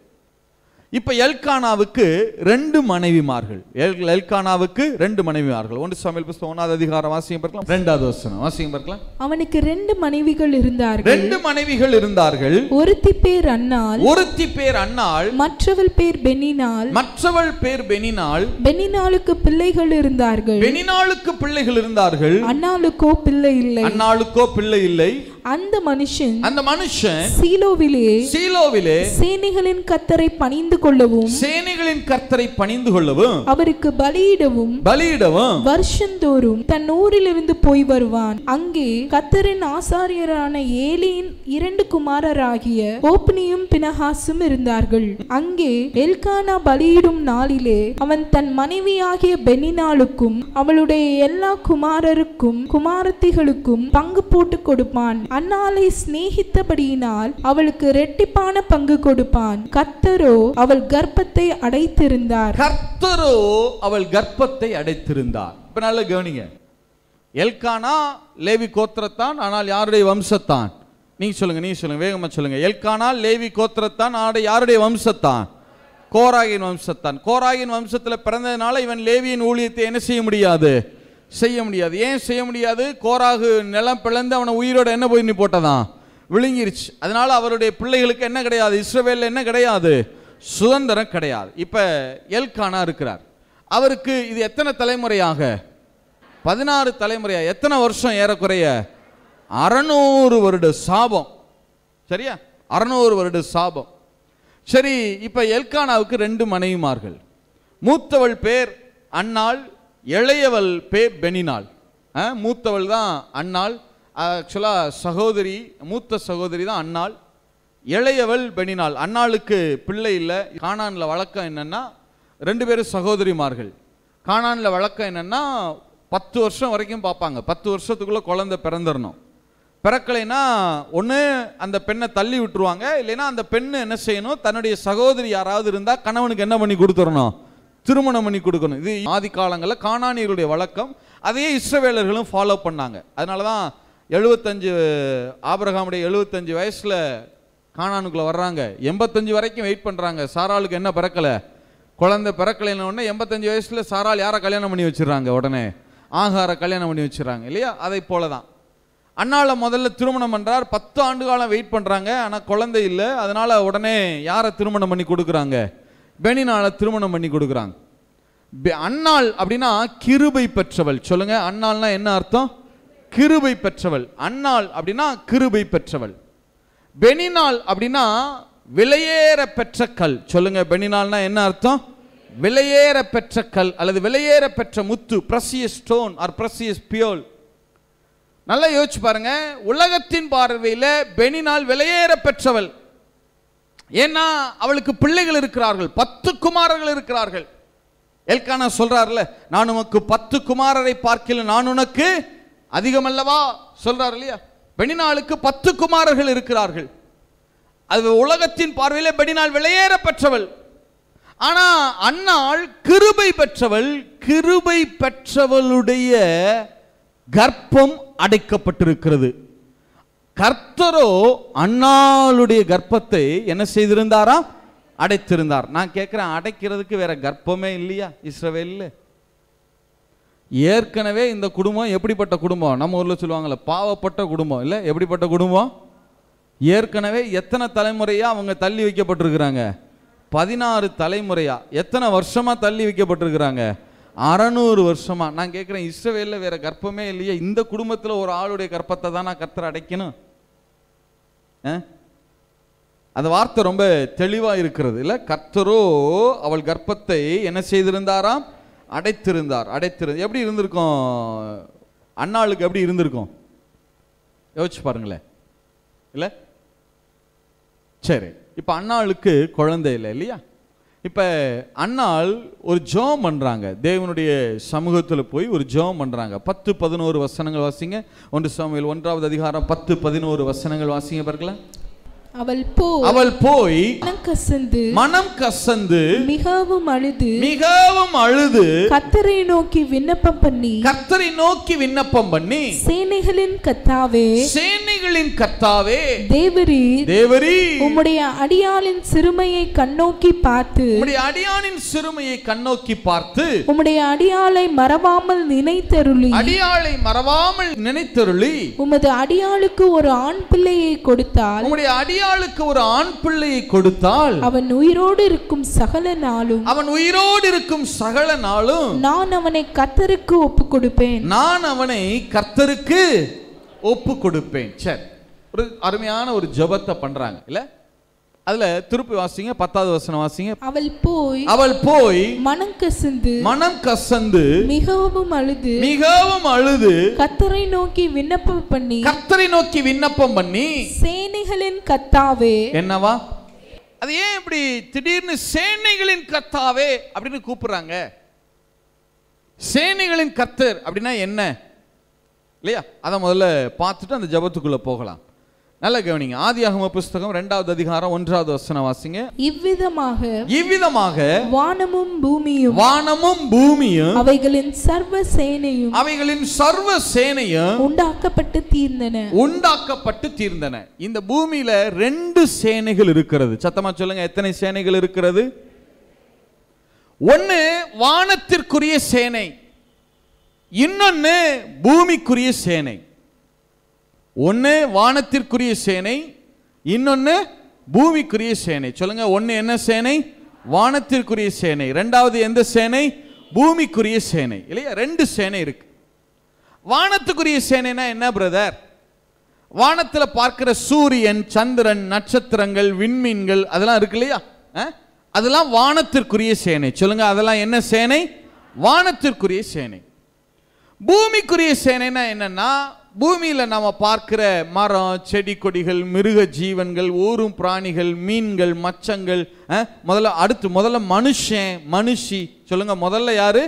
இப்போ எல்கானாவுக்கு ரெண்டு மனைவிமார்கள் எல் எல்கானாவுக்கு ரெண்டு மனைவிமார்கள் ஒன்று சமையல் புஸ்தகம் ஒன்றாவது அதிகாரம் வாசியம் பார்க்கலாம் ரெண்டாவது வசனம் வாசியம் பார்க்கலாம் அவனுக்கு ரெண்டு மனைவிகள் இருந்தார்கள் ரெண்டு மனைவிகள் இருந்தார்கள் ஒருத்தி பேர் அன்னாள் ஒருத்தி பேர் அன்னாள் மற்றவள் பேர் பெனினால் மற்றவள் பேர் பெனினால் பெனினாளுக்கு பிள்ளைகள் இருந்தார்கள் பெனினாளுக்கு பிள்ளைகள் இருந்தார்கள் அன்னாளுக்கோ பிள்ளை இல்லை அன்னாளுக்கோ பிள்ளை இல்லை அந்த மனுஷன் அந்த மனுஷன் சீலோவிலே சீலோவிலே சேனைகளின் கர்த்தரை பணிந்து கொள்ளவும் சேனைகளின் கர்த்தரை பணிந்து கொள்ளவும் அவருக்கு பலியிடவும் பலியிடவும் வருஷந்தோறும் தன் ஊரிலிருந்து போய் வருவான் அங்கே கர்த்தரின் ஆசாரியரான ஏலியின் இரண்டு குமாரராகிய ஓப்னியும் பினஹாசும் இருந்தார்கள் அங்கே எல்கானா பலியிடும் நாளிலே அவன் தன் மனைவியாகிய பெனினாளுக்கும் அவளுடைய எல்லா குமாரருக்கும் குமாரத்திகளுக்கும் பங்கு போட்டு கொடுப்பான் அன்னாலை சிநேகித்தபடியினால் அவளுக்கு ரெட்டிப்பான பங்கு கொடுப்பான் கத்தரோ அவள் கர்ப்பத்தை அடைத்திருந்தார் கர்த்தரோ அவள் கர்ப்பத்தை அடைத்திருந்தார் இப்ப நல்ல கவனிங்க எல்கானா லேவி கோத்திரத்தான் ஆனால் யாருடைய வம்சத்தான் நீங்க சொல்லுங்க நீங்க சொல்லுங்க வேகமா சொல்லுங்க எல்கானா லேவி கோத்திரத்தான் ஆனால் யாருடைய வம்சத்தான் கோராகின் வம்சத்தான் கோராகின் வம்சத்தில் பிறந்ததுனால இவன் லேவியின் ஊழியத்தை என்ன செய்ய முடியாது செய்ய முடியாது ஏன் செய்ய முடியாது கோராகு நிலம் பிளந்து அவனை உயிரோட என்ன போய் நீ போட்டதான் விழுங்கிருச்சு அதனால் அவருடைய பிள்ளைகளுக்கு என்ன கிடையாது இஸ்ரவேலில் என்ன கிடையாது சுதந்திரம் கிடையாது இப்போ எல்கானா இருக்கிறார் அவருக்கு இது எத்தனை தலைமுறையாக பதினாறு தலைமுறையாக எத்தனை வருஷம் ஏறக்குறைய அறநூறு வருட சாபம் சரியா அறநூறு வருட சாபம் சரி இப்போ எல்கானாவுக்கு ரெண்டு மனைவிமார்கள் மூத்தவள் பேர் அன்னாள் இளையவள் பே பெனினாள் மூத்தவள் தான் அண்ணாள் ஆக்சுவலாக சகோதரி மூத்த சகோதரி தான் அண்ணாள் இளையவள் பெனினாள் அண்ணாளுக்கு பிள்ளை இல்லை காணானில் வழக்கம் என்னென்னா ரெண்டு பேரும் சகோதரிமார்கள் காணானில் வழக்கம் என்னென்னா பத்து வருஷம் வரைக்கும் பார்ப்பாங்க பத்து வருஷத்துக்குள்ளே குழந்தை பிறந்துடணும் பிறக்கலைன்னா ஒன்று அந்த பெண்ணை தள்ளி விட்டுருவாங்க இல்லைன்னா அந்த பெண்ணு என்ன செய்யணும் தன்னுடைய சகோதரி யாராவது இருந்தால் கணவனுக்கு என்ன பண்ணி கொடுத்துடணும் திருமணம் பண்ணி கொடுக்கணும் இது ஆதி காலங்களில் காணானியர்களுடைய வழக்கம் அதையே இஸ்ரவேலர்களும் ஃபாலோ பண்ணாங்க அதனால தான் எழுபத்தஞ்சு ஆபரகாமுடைய எழுபத்தஞ்சு வயசில் காணானுக்குள்ளே வர்றாங்க எண்பத்தஞ்சு வரைக்கும் வெயிட் பண்ணுறாங்க சாராளுக்கு என்ன பிறக்கலை குழந்தை பிறக்கலைன்னு எண்பத்தஞ்சு வயசில் சாரால் யாரை கல்யாணம் பண்ணி வச்சிடறாங்க உடனே ஆகார கல்யாணம் பண்ணி வச்சிடறாங்க இல்லையா அதை போல தான் அண்ணாவில் முதல்ல திருமணம் பண்ணுறார் பத்து ஆண்டு காலம் வெயிட் பண்ணுறாங்க ஆனால் குழந்தை இல்லை அதனால் உடனே யாரை திருமணம் பண்ணி கொடுக்குறாங்க பெனினால திருமணம் பண்ணி கொடுக்குறாங்க அன்னாள் அப்படின்னா கிருபை பெற்றவள் சொல்லுங்க அண்ணாள்னா என்ன அர்த்தம் கிருபை பெற்றவள் அன்னாள் அப்படின்னா கிருபை பெற்றவள் பெனினாள் அப்படின்னா விலையேற பெற்ற கல் சொல்லுங்க பெனினால்னா என்ன அர்த்தம் விலையேற பெற்ற கல் அல்லது விலையேற பெற்ற முத்து precious stone or precious people நல்லா யோசிச்சு பாருங்க உலகத்தின் பார்வையில் பெனினால் விலையேற பெற்றவள் ஏன்னா அவளுக்கு பிள்ளைகள் இருக்கிறார்கள் பத்து குமாரர்கள் இருக்கிறார்கள் எல்கானா சொல்றாருல நான் உனக்கு பத்து குமாரரை பார்க்கல நான் உனக்கு அதிகம் அல்லவா சொல்றாரு இல்லையா பெணினாளுக்கு பத்து குமாரர்கள் இருக்கிறார்கள் அது உலகத்தின் பார்வையில் பெணினாள் வெளியேற பெற்றவள் ஆனா அன்னாள் கிருபை பெற்றவள் கிருபை பெற்றவளுடைய கர்ப்பம் அடைக்கப்பட்டிருக்கிறது கர்த்தரோ அண்ணாளுடைய கர்ப்பத்தை என்ன செய்திருந்தாரா அடைத்திருந்தார் நான் கேட்குறேன் அடைக்கிறதுக்கு வேற கர்ப்பமே இல்லையா இஸ்ரவேலில் ஏற்கனவே இந்த குடும்பம் எப்படிப்பட்ட குடும்பம் நம்ம ஊரில் சொல்லுவாங்கள்ல பாவப்பட்ட குடும்பம் இல்லை எப்படிப்பட்ட குடும்பம் ஏற்கனவே எத்தனை தலைமுறையாக அவங்க தள்ளி வைக்கப்பட்டிருக்கிறாங்க பதினாறு தலைமுறையாக எத்தனை வருஷமாக தள்ளி வைக்கப்பட்டிருக்கிறாங்க அறநூறு வருஷமாக நான் கேட்குறேன் இஸ்ரவேலில் வேற கற்பமே இல்லையா இந்த குடும்பத்தில் ஒரு ஆளுடைய கற்பத்தை தான் நான் கர்த்தர் அடைக்கணும் அந்த வார்த்தை ரொம்ப தெளிவாக இருக்கிறது இல்லை கர்த்தரோ அவள் கர்ப்பத்தை என்ன செய்திருந்தாராம் அடைத்திருந்தார் அடைத்திரு எப்படி இருந்திருக்கும் அண்ணாளுக்கு எப்படி இருந்திருக்கும் யோசிச்சு பாருங்களேன் இல்லை சரி இப்போ அண்ணாளுக்கு குழந்தை இல்லை இல்லையா இப்போ அண்ணால் ஒரு ஜோம் பண்ணுறாங்க தேவனுடைய சமூகத்தில் போய் ஒரு ஜோம் பண்ணுறாங்க பத்து பதினோரு வசனங்கள் வாசிங்க ஒன்று சாமியில் ஒன்றாவது அதிகாரம் பத்து பதினோரு வசனங்கள் வாசிங்க பார்க்கலாம் அவள் போய் அவள் போய் கசந்து மனம் கசந்து மிகவும் அழுது மிகவும் அழுது கத்தரை நோக்கி விண்ணப்பம் பண்ணி கத்தரை நோக்கி விண்ணப்பம் பண்ணி சேனைகளின் கத்தாவே சேனை சேனைகளின் கர்த்தாவே தேவரீ தேவரீ உம்முடைய அடியாளின் சிறுமையை கண்ணோக்கி பார்த்து உம்முடைய அடியானின் சிறுமையை கண்ணோக்கி பார்த்து உம்முடைய அடியாளை மறவாமல் நினைத்தருளி அடியாளை மறவாமல் நினைத்தருளி உமது அடியாளுக்கு ஒரு ஆண் பிள்ளையை கொடுத்தால் உம்முடைய அடியாளுக்கு ஒரு ஆண் பிள்ளையை கொடுத்தால் அவன் உயிரோடு இருக்கும் சகல நாளும் அவன் உயிரோடு இருக்கும் சகல நாளும் நான் அவனை கர்த்தருக்கு ஒப்பு கொடுப்பேன் நான் அவனை கர்த்தருக்கு ஒப்பு கொடுப்பேன் சரி ஒரு அருமையான ஒரு ஜபத்தை பண்றாங்க இல்ல அதுல திருப்பி வாசிங்க பத்தாவது வசனம் வாசிங்க அவள் போய் அவள் போய் மனம் கசந்து மனம் கசந்து மிகவும் அழுது மிகவும் அழுது கத்தரை நோக்கி விண்ணப்பம் பண்ணி கத்தரை நோக்கி விண்ணப்பம் பண்ணி சேனைகளின் கத்தாவே என்னவா அது ஏன் இப்படி திடீர்னு சேனைகளின் கத்தாவே அப்படின்னு கூப்பிடுறாங்க சேனைகளின் கத்தர் அப்படின்னா என்ன இல்லையா அதை முதல்ல பார்த்துட்டு அந்த ஜபத்துக்குள்ள போகலாம் நல்ல கவனிங்க ஆதியாகம புஸ்தகம் ரெண்டாவது அதிகாரம் ஒன்றாவது வசன வாசிங்க இவ்விதமாக இவ்விதமாக வானமும் பூமியும் வானமும் பூமியும் அவைகளின் சர்வ சேனையும் அவைகளின் சர்வ சேனையும் உண்டாக்கப்பட்டு தீர்ந்தன உண்டாக்கப்பட்டு தீர்ந்தன இந்த பூமியில ரெண்டு சேனைகள் இருக்கிறது சத்தமா சொல்லுங்க எத்தனை சேனைகள் இருக்கிறது ஒன்னு வானத்திற்குரிய சேனை இன்னொன்று பூமிக்குரிய சேனை ஒன்று வானத்திற்குரிய சேனை இன்னொன்று பூமிக்குரிய சேனை சொல்லுங்க ஒன்று என்ன சேனை வானத்திற்குரிய சேனை ரெண்டாவது எந்த சேனை பூமிக்குரிய சேனை இல்லையா ரெண்டு சேனை இருக்கு வானத்துக்குரிய சேனைனா என்ன பிரதர் வானத்தில் பார்க்கிற சூரியன் சந்திரன் நட்சத்திரங்கள் விண்மீன்கள் அதெல்லாம் இருக்கு இல்லையா அதெல்லாம் வானத்திற்குரிய சேனை சொல்லுங்க அதெல்லாம் என்ன சேனை வானத்திற்குரிய சேனை பூமிக்குரிய சேனைனா என்னன்னா பூமியில் நம்ம பார்க்கிற மரம் செடி கொடிகள் மிருக ஜீவன்கள் ஊரும் பிராணிகள் மீன்கள் மச்சங்கள் முதல்ல அடுத்து முதல்ல மனுஷன் மனுஷி சொல்லுங்க முதல்ல யாரு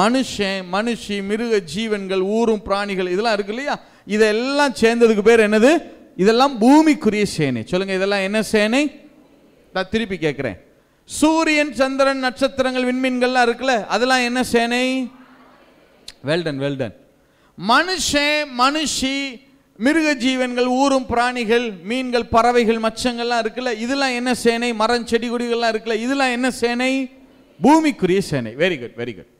மனுஷன் மனுஷி மிருக ஜீவன்கள் ஊரும் பிராணிகள் இதெல்லாம் இருக்கு இல்லையா இதெல்லாம் சேர்ந்ததுக்கு பேர் என்னது இதெல்லாம் பூமிக்குரிய சேனை சொல்லுங்க இதெல்லாம் என்ன சேனை நான் திருப்பி கேட்குறேன் சூரியன் சந்திரன் நட்சத்திரங்கள் விண்மீன்கள்லாம் இருக்குல்ல அதெல்லாம் என்ன சேனை வெல்டன் வெல்டன் மனுஷன் மனுஷி மிருக ஜீவன்கள் ஊரும் பிராணிகள் மீன்கள் பறவைகள் மச்சங்கள்லாம் இருக்குல்ல இதெல்லாம் என்ன சேனை மரம் செடி கொடிகள்லாம் இருக்குல்ல இதெல்லாம் என்ன சேனை பூமிக்குரிய சேனை வெரி குட் வெரி குட்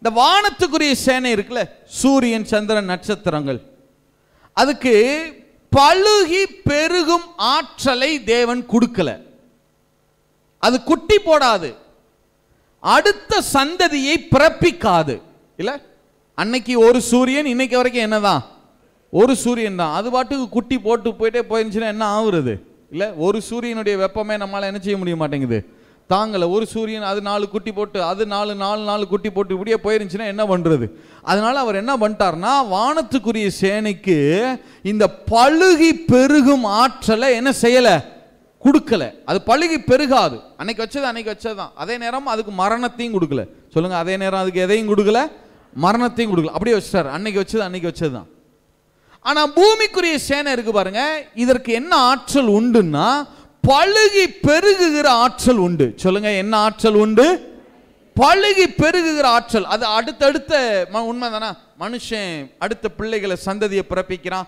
இந்த வானத்துக்குரிய சேனை இருக்குல்ல சூரியன் சந்திரன் நட்சத்திரங்கள் அதுக்கு பழுகி பெருகும் ஆற்றலை தேவன் கொடுக்கல அது குட்டி போடாது அடுத்த சந்ததியை பிறப்பிக்காது இல்லை அன்னைக்கு ஒரு சூரியன் இன்னைக்கு வரைக்கும் என்னதான் ஒரு சூரியன் தான் அது பாட்டுக்கு குட்டி போட்டு போயிட்டே போயிருந்துச்சுன்னா என்ன ஆகுறது இல்லை ஒரு சூரியனுடைய வெப்பமே நம்மளால் என்ன செய்ய முடிய மாட்டேங்குது தாங்கலை ஒரு சூரியன் அது நாலு குட்டி போட்டு அது நாலு நாலு நாலு குட்டி போட்டு இப்படியே போயிருந்துச்சுன்னா என்ன பண்ணுறது அதனால் அவர் என்ன பண்ணிட்டார்னா வானத்துக்குரிய சேனைக்கு இந்த பழுகி பெருகும் ஆற்றலை என்ன செய்யலை கொடுக்கல அது பழுகி பெருகாது அன்னைக்கு வச்சது அன்னைக்கு வச்சது தான் அதே நேரம் அதுக்கு மரணத்தையும் கொடுக்கல சொல்லுங்கள் அதே நேரம் அதுக்கு எதையும் கொடுக்கல மரணத்தையும் கொடுக்கல அப்படியே வச்சுட்டார் அன்னைக்கு வச்சது அன்னைக்கு வச்சது தான் ஆனால் பூமிக்குரிய சேனை இருக்கு பாருங்க இதற்கு என்ன ஆற்றல் உண்டுன்னா பழுகி பெருகுகிற ஆற்றல் உண்டு சொல்லுங்க என்ன ஆற்றல் உண்டு பழுகி பெருகுகிற ஆற்றல் அது அடுத்தடுத்த உண்மை தானே மனுஷன் அடுத்த பிள்ளைகளை சந்ததியை பிறப்பிக்கிறான்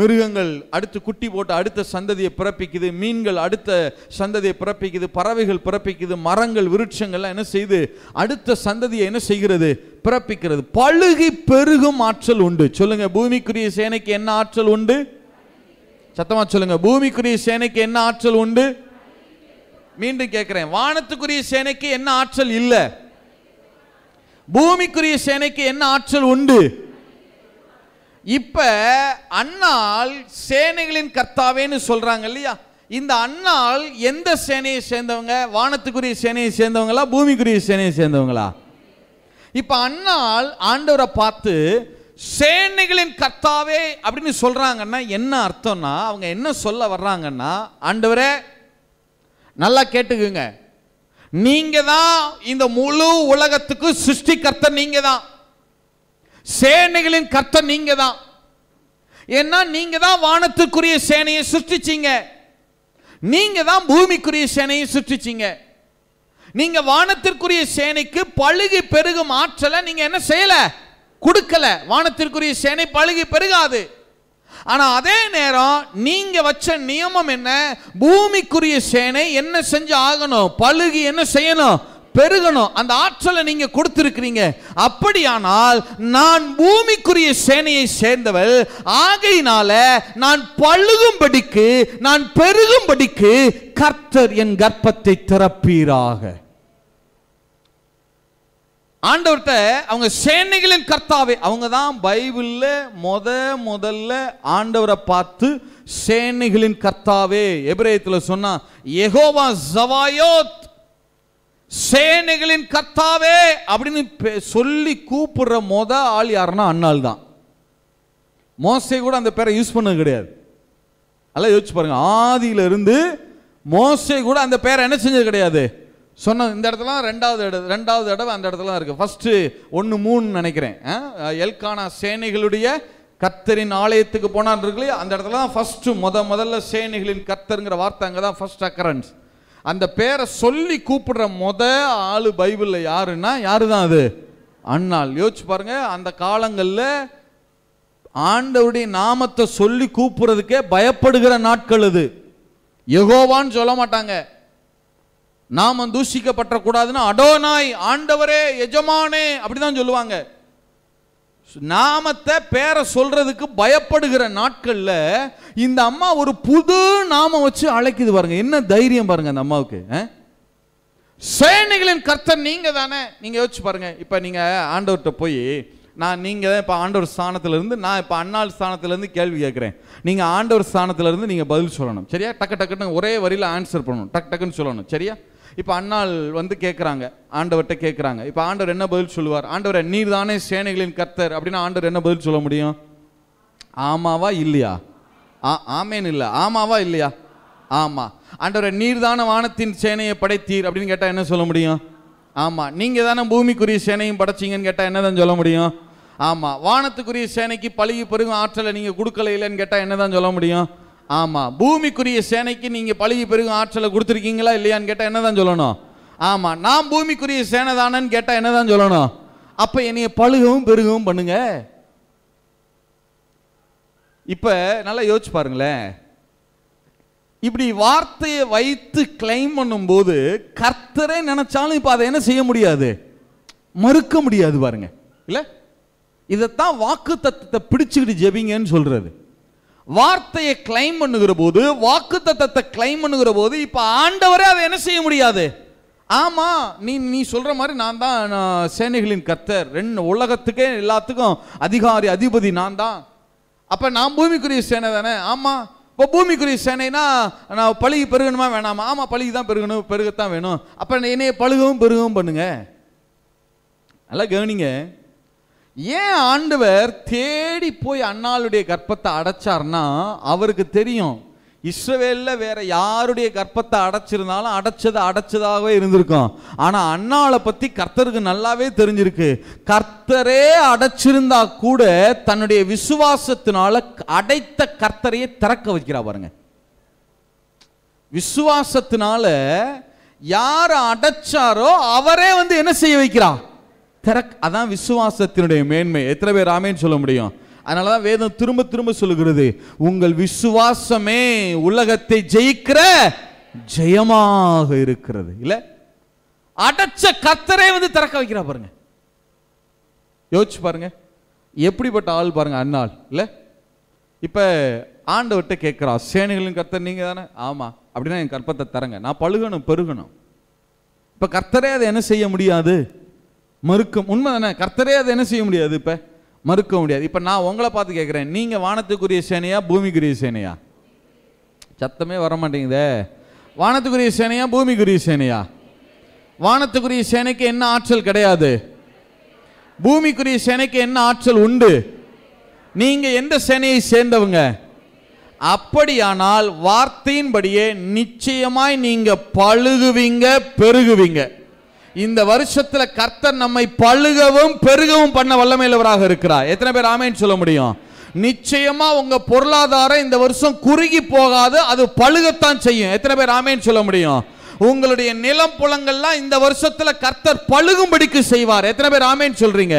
மிருகங்கள் அடுத்து குட்டி போட்டு அடுத்த சந்ததியை பிறப்பிக்குது மீன்கள் அடுத்த சந்ததியை பிறப்பிக்குது பறவைகள் பிறப்பிக்குது மரங்கள் விருட்சங்கள்லாம் என்ன செய்யுது அடுத்த சந்ததியை என்ன செய்கிறது பிறப்பிக்கிறது பழுகி பெருகும் ஆற்றல் உண்டு சொல்லுங்க பூமிக்குரிய சேனைக்கு என்ன ஆற்றல் உண்டு சத்தமா சொல்லுங்க பூமிக்குரிய சேனைக்கு என்ன ஆற்றல் உண்டு மீண்டும் கேட்கிறேன் வானத்துக்குரிய சேனைக்கு என்ன ஆற்றல் இல்லை பூமிக்குரிய சேனைக்கு என்ன ஆற்றல் உண்டு இப்ப அண்ணால் சேனைகளின் கர்த்தாவேன்னு சொல்றாங்க இல்லையா இந்த அண்ணால் எந்த சேனையை சேர்ந்தவங்க வானத்துக்குரிய சேனையை சேர்ந்தவங்களா பூமிக்குரிய சேனையை சேர்ந்தவங்களா இப்ப அண்ணால் ஆண்டவரை பார்த்து சேனைகளின் கர்த்தாவே அப்படின்னு சொல்றாங்கன்னா என்ன அர்த்தம்னா அவங்க என்ன சொல்ல வர்றாங்கன்னா ஆண்டவரே நல்லா கேட்டுக்குங்க நீங்க தான் இந்த முழு உலகத்துக்கு சிருஷ்டிகர்த்தர் நீங்க தான் சேனைகளின் கர்த்த நீங்க தான் ஏன்னா நீங்க தான் வானத்துக்குரிய சேனையை சிருஷ்டிச்சீங்க நீங்க தான் பூமிக்குரிய சேனையை சுஷ்டிச்சீங்க நீங்க வானத்திற்குரிய சேனைக்கு பழுகி பெருகும் ஆற்றலை நீங்க என்ன செய்யல கொடுக்கல வானத்திற்குரிய சேனை பழுகி பெருகாது ஆனால் அதே நேரம் நீங்கள் வச்ச நியமம் என்ன பூமிக்குரிய சேனை என்ன செஞ்சு ஆகணும் பழுகி என்ன செய்யணும் பெருகணும் அந்த ஆற்றலை நீங்க கொடுத்திருக்கிறீங்க அப்படியானால் நான் பூமிக்குரிய சேனையை சேர்ந்தவள் ஆகையினால நான் பழுகும்படிக்கு நான் பெருகும்படிக்கு கர்த்தர் என் கர்ப்பத்தை திறப்பீராக ஆண்டவர்கிட்ட அவங்க சேனைகளின் கர்த்தாவே அவங்க தான் பைபிளில் முத முதல்ல ஆண்டவரை பார்த்து சேனைகளின் கர்த்தாவே எபிரேயத்தில் சொன்னா எகோவா ஜவாயோத் சேனைகளின் கத்தாவே அப்படின்னு சொல்லி கூப்பிடுற மொத ஆள் யாருன்னா அண்ணாள் தான் மோசை கூட அந்த பேரை யூஸ் பண்ணது கிடையாது நல்லா யோசிச்சு பாருங்க ஆதியில இருந்து மோசை கூட அந்த பேரை என்ன செஞ்சது கிடையாது சொன்ன இந்த இடத்துல ரெண்டாவது இடம் ரெண்டாவது இடம் அந்த இடத்துல இருக்கு ஃபர்ஸ்ட் ஒன்று மூணு நினைக்கிறேன் எல்கானா சேனைகளுடைய கத்தரின் ஆலயத்துக்கு போனான் இருக்கு அந்த இடத்துல தான் ஃபர்ஸ்ட் முத முதல்ல சேனைகளின் கத்தருங்கிற வார்த்தை அங்கே தான் ஃபர்ஸ்ட் அக்கரன்ஸ் அந்த பேரை சொல்லி கூப்பிடுற முத ஆள் பைபிளில் யாருன்னா யாரு தான் அது அண்ணாள் யோசிச்சு பாருங்க அந்த காலங்களில் ஆண்டவுடைய நாமத்தை சொல்லி கூப்பிடுறதுக்கே பயப்படுகிற நாட்கள் அது எகோவான்னு சொல்ல மாட்டாங்க நாமம் கூடாதுன்னா அடோனாய் ஆண்டவரே எஜமானே அப்படிதான் சொல்லுவாங்க நாமத்தை பேரை சொல்றதுக்கு பயப்படுகிற நாட்கள்ல இந்த அம்மா ஒரு புது நாமம் வச்சு அழைக்குது பாருங்க என்ன தைரியம் பாருங்க அந்த அம்மாவுக்கு சேனைகளின் கர்த்தர் நீங்க தானே நீங்க யோசிச்சு பாருங்க இப்ப நீங்க ஆண்டவர்கிட்ட போய் நான் நீங்க தான் இப்போ ஆண்டவர் இருந்து நான் இப்போ அண்ணாள் இருந்து கேள்வி கேட்குறேன் நீங்க ஆண்டவர் இருந்து நீங்க பதில் சொல்லணும் சரியா டக்கு டக்குன்னு ஒரே வரியில ஆன்சர் பண்ணணும் டக்கு டக்குன்னு சொல்லணும் சரியா இப்போ அண்ணாள் வந்து கேட்குறாங்க ஆண்டவர்கிட்ட கேட்குறாங்க இப்போ ஆண்டவர் என்ன பதில் சொல்லுவார் ஆண்டவரை நீர் தானே சேனைகளின் கர்த்தர் அப்படின்னா ஆண்டவர் என்ன பதில் சொல்ல முடியும் ஆமாவா இல்லையா ஆ ஆமேன்னு இல்லை ஆமாவா இல்லையா ஆமாம் ஆண்டவரை நீர் தானே வானத்தின் சேனையை படைத்தீர் அப்படின்னு கேட்டால் என்ன சொல்ல முடியும் ஆமாம் நீங்கள் தானே பூமிக்குரிய சேனையும் படைச்சிங்கன்னு கேட்டால் என்ன தான் சொல்ல முடியும் ஆமாம் வானத்துக்குரிய சேனைக்கு பழகி பெருகும் ஆற்றலை நீங்கள் கொடுக்கல இல்லைன்னு கேட்டால் என்ன தான் சொல்ல முடியும் ஆமாம் பூமிக்குரிய சேனைக்கு நீங்கள் பழகி பெருகும் ஆற்றலை கொடுத்துருக்கீங்களா இல்லையான்னு கேட்டால் என்ன தான் சொல்லணும் ஆமாம் நான் பூமிக்குரிய சேனை தானேன்னு கேட்டால் என்ன தான் சொல்லணும் அப்போ என்னைய பழுகவும் பெருகவும் பண்ணுங்க இப்போ நல்லா யோசிச்சு பாருங்களேன் இப்படி வார்த்தையை வைத்து கிளைம் பண்ணும்போது கர்த்தரே நினச்சாலும் இப்போ அதை என்ன செய்ய முடியாது மறுக்க முடியாது பாருங்க இல்லை இதைத்தான் வாக்கு தத்துவத்தை பிடிச்சுக்கிட்டு ஜெபிங்கன்னு சொல்கிறது வார்த்தையை கிளைம் பண்ணுகிற போது வாக்கு தத்தத்தை கிளைம் பண்ணுகிற போது இப்போ ஆண்டவரே அதை என்ன செய்ய முடியாது ஆமாம் நீ நீ சொல்கிற மாதிரி நான் தான் சேனைகளின் கத்தர் ரெண்டு உலகத்துக்கே எல்லாத்துக்கும் அதிகாரி அதிபதி நான் தான் அப்போ நான் பூமிக்குரிய சேனை தானே ஆமாம் இப்போ பூமிக்குரிய சேனைனா நான் பழுகி பெருகணுமா வேணாமா ஆமாம் பழுகி தான் பெருகணும் பெருகத்தான் வேணும் அப்போ என்னைய பழுகவும் பெருகவும் பண்ணுங்க நல்லா கவனிங்க ஏன் ஆண்டவர் தேடி போய் அண்ணாளுடைய கர்ப்பத்தை அடைச்சார்னா அவருக்கு தெரியும் இஸ்ரவேலில் வேற யாருடைய கர்ப்பத்தை அடைச்சிருந்தாலும் அடைச்சது அடைச்சதாகவே இருந்திருக்கும் ஆனால் அண்ணாவை பற்றி கர்த்தருக்கு நல்லாவே தெரிஞ்சிருக்கு கர்த்தரே அடைச்சிருந்தா கூட தன்னுடைய விசுவாசத்தினால அடைத்த கர்த்தரையே திறக்க வைக்கிறா பாருங்க விசுவாசத்தினால யார் அடைச்சாரோ அவரே வந்து என்ன செய்ய வைக்கிறா கரெக்ட் அதான் விசுவாசத்தினுடைய மேன்மை எத்தனை பேர் ஆமேன்னு சொல்ல முடியும் அதனால தான் வேதம் திரும்ப திரும்ப சொல்லுகிறது உங்கள் விசுவாசமே உலகத்தை ஜெயிக்கிற ஜெயமாக இருக்கிறது இல்லை அடைச்ச கத்தரே வந்து திறக்க வைக்கிறா பாருங்க யோசிச்சு பாருங்க எப்படிப்பட்ட ஆள் பாருங்க அண்ணாள் இல்லை இப்போ ஆண்டவர்கிட்ட கேட்குறா சேனைகளும் கர்த்தர் நீங்கள் தானே ஆமாம் அப்படின்னா என் கற்பத்தை தரங்க நான் பழுகணும் பெருகணும் இப்போ கர்த்தரே அதை என்ன செய்ய முடியாது மறுக்க உண்மை தானே கர்த்தரே அதை என்ன செய்ய முடியாது இப்போ மறுக்க முடியாது இப்போ நான் உங்களை பார்த்து கேட்குறேன் நீங்கள் வானத்துக்குரிய சேனையா பூமிக்குரிய சேனையா சத்தமே வர மாட்டேங்குதே வானத்துக்குரிய சேனையா பூமிக்குரிய சேனையா வானத்துக்குரிய சேனைக்கு என்ன ஆற்றல் கிடையாது பூமிக்குரிய சேனைக்கு என்ன ஆற்றல் உண்டு நீங்கள் எந்த சேனையை சேர்ந்தவங்க அப்படியானால் வார்த்தையின்படியே நிச்சயமாய் நீங்கள் பழுகுவீங்க பெருகுவீங்க இந்த வருஷத்துல கர்த்தர் நம்மை பழுகவும் பெருகவும் பண்ண வல்லமையிலவராக இருக்கிறார் எத்தனை பேர் ஆமேன்னு சொல்ல முடியும் நிச்சயமா உங்க பொருளாதாரம் இந்த வருஷம் குறுகி போகாது அது பழுகத்தான் செய்யும் எத்தனை பேர் ஆமேன்னு சொல்ல முடியும் உங்களுடைய நிலம் புலங்கள்லாம் இந்த வருஷத்துல கர்த்தர் பழுகும்படிக்கு செய்வார் எத்தனை பேர் ஆமேன்னு சொல்றீங்க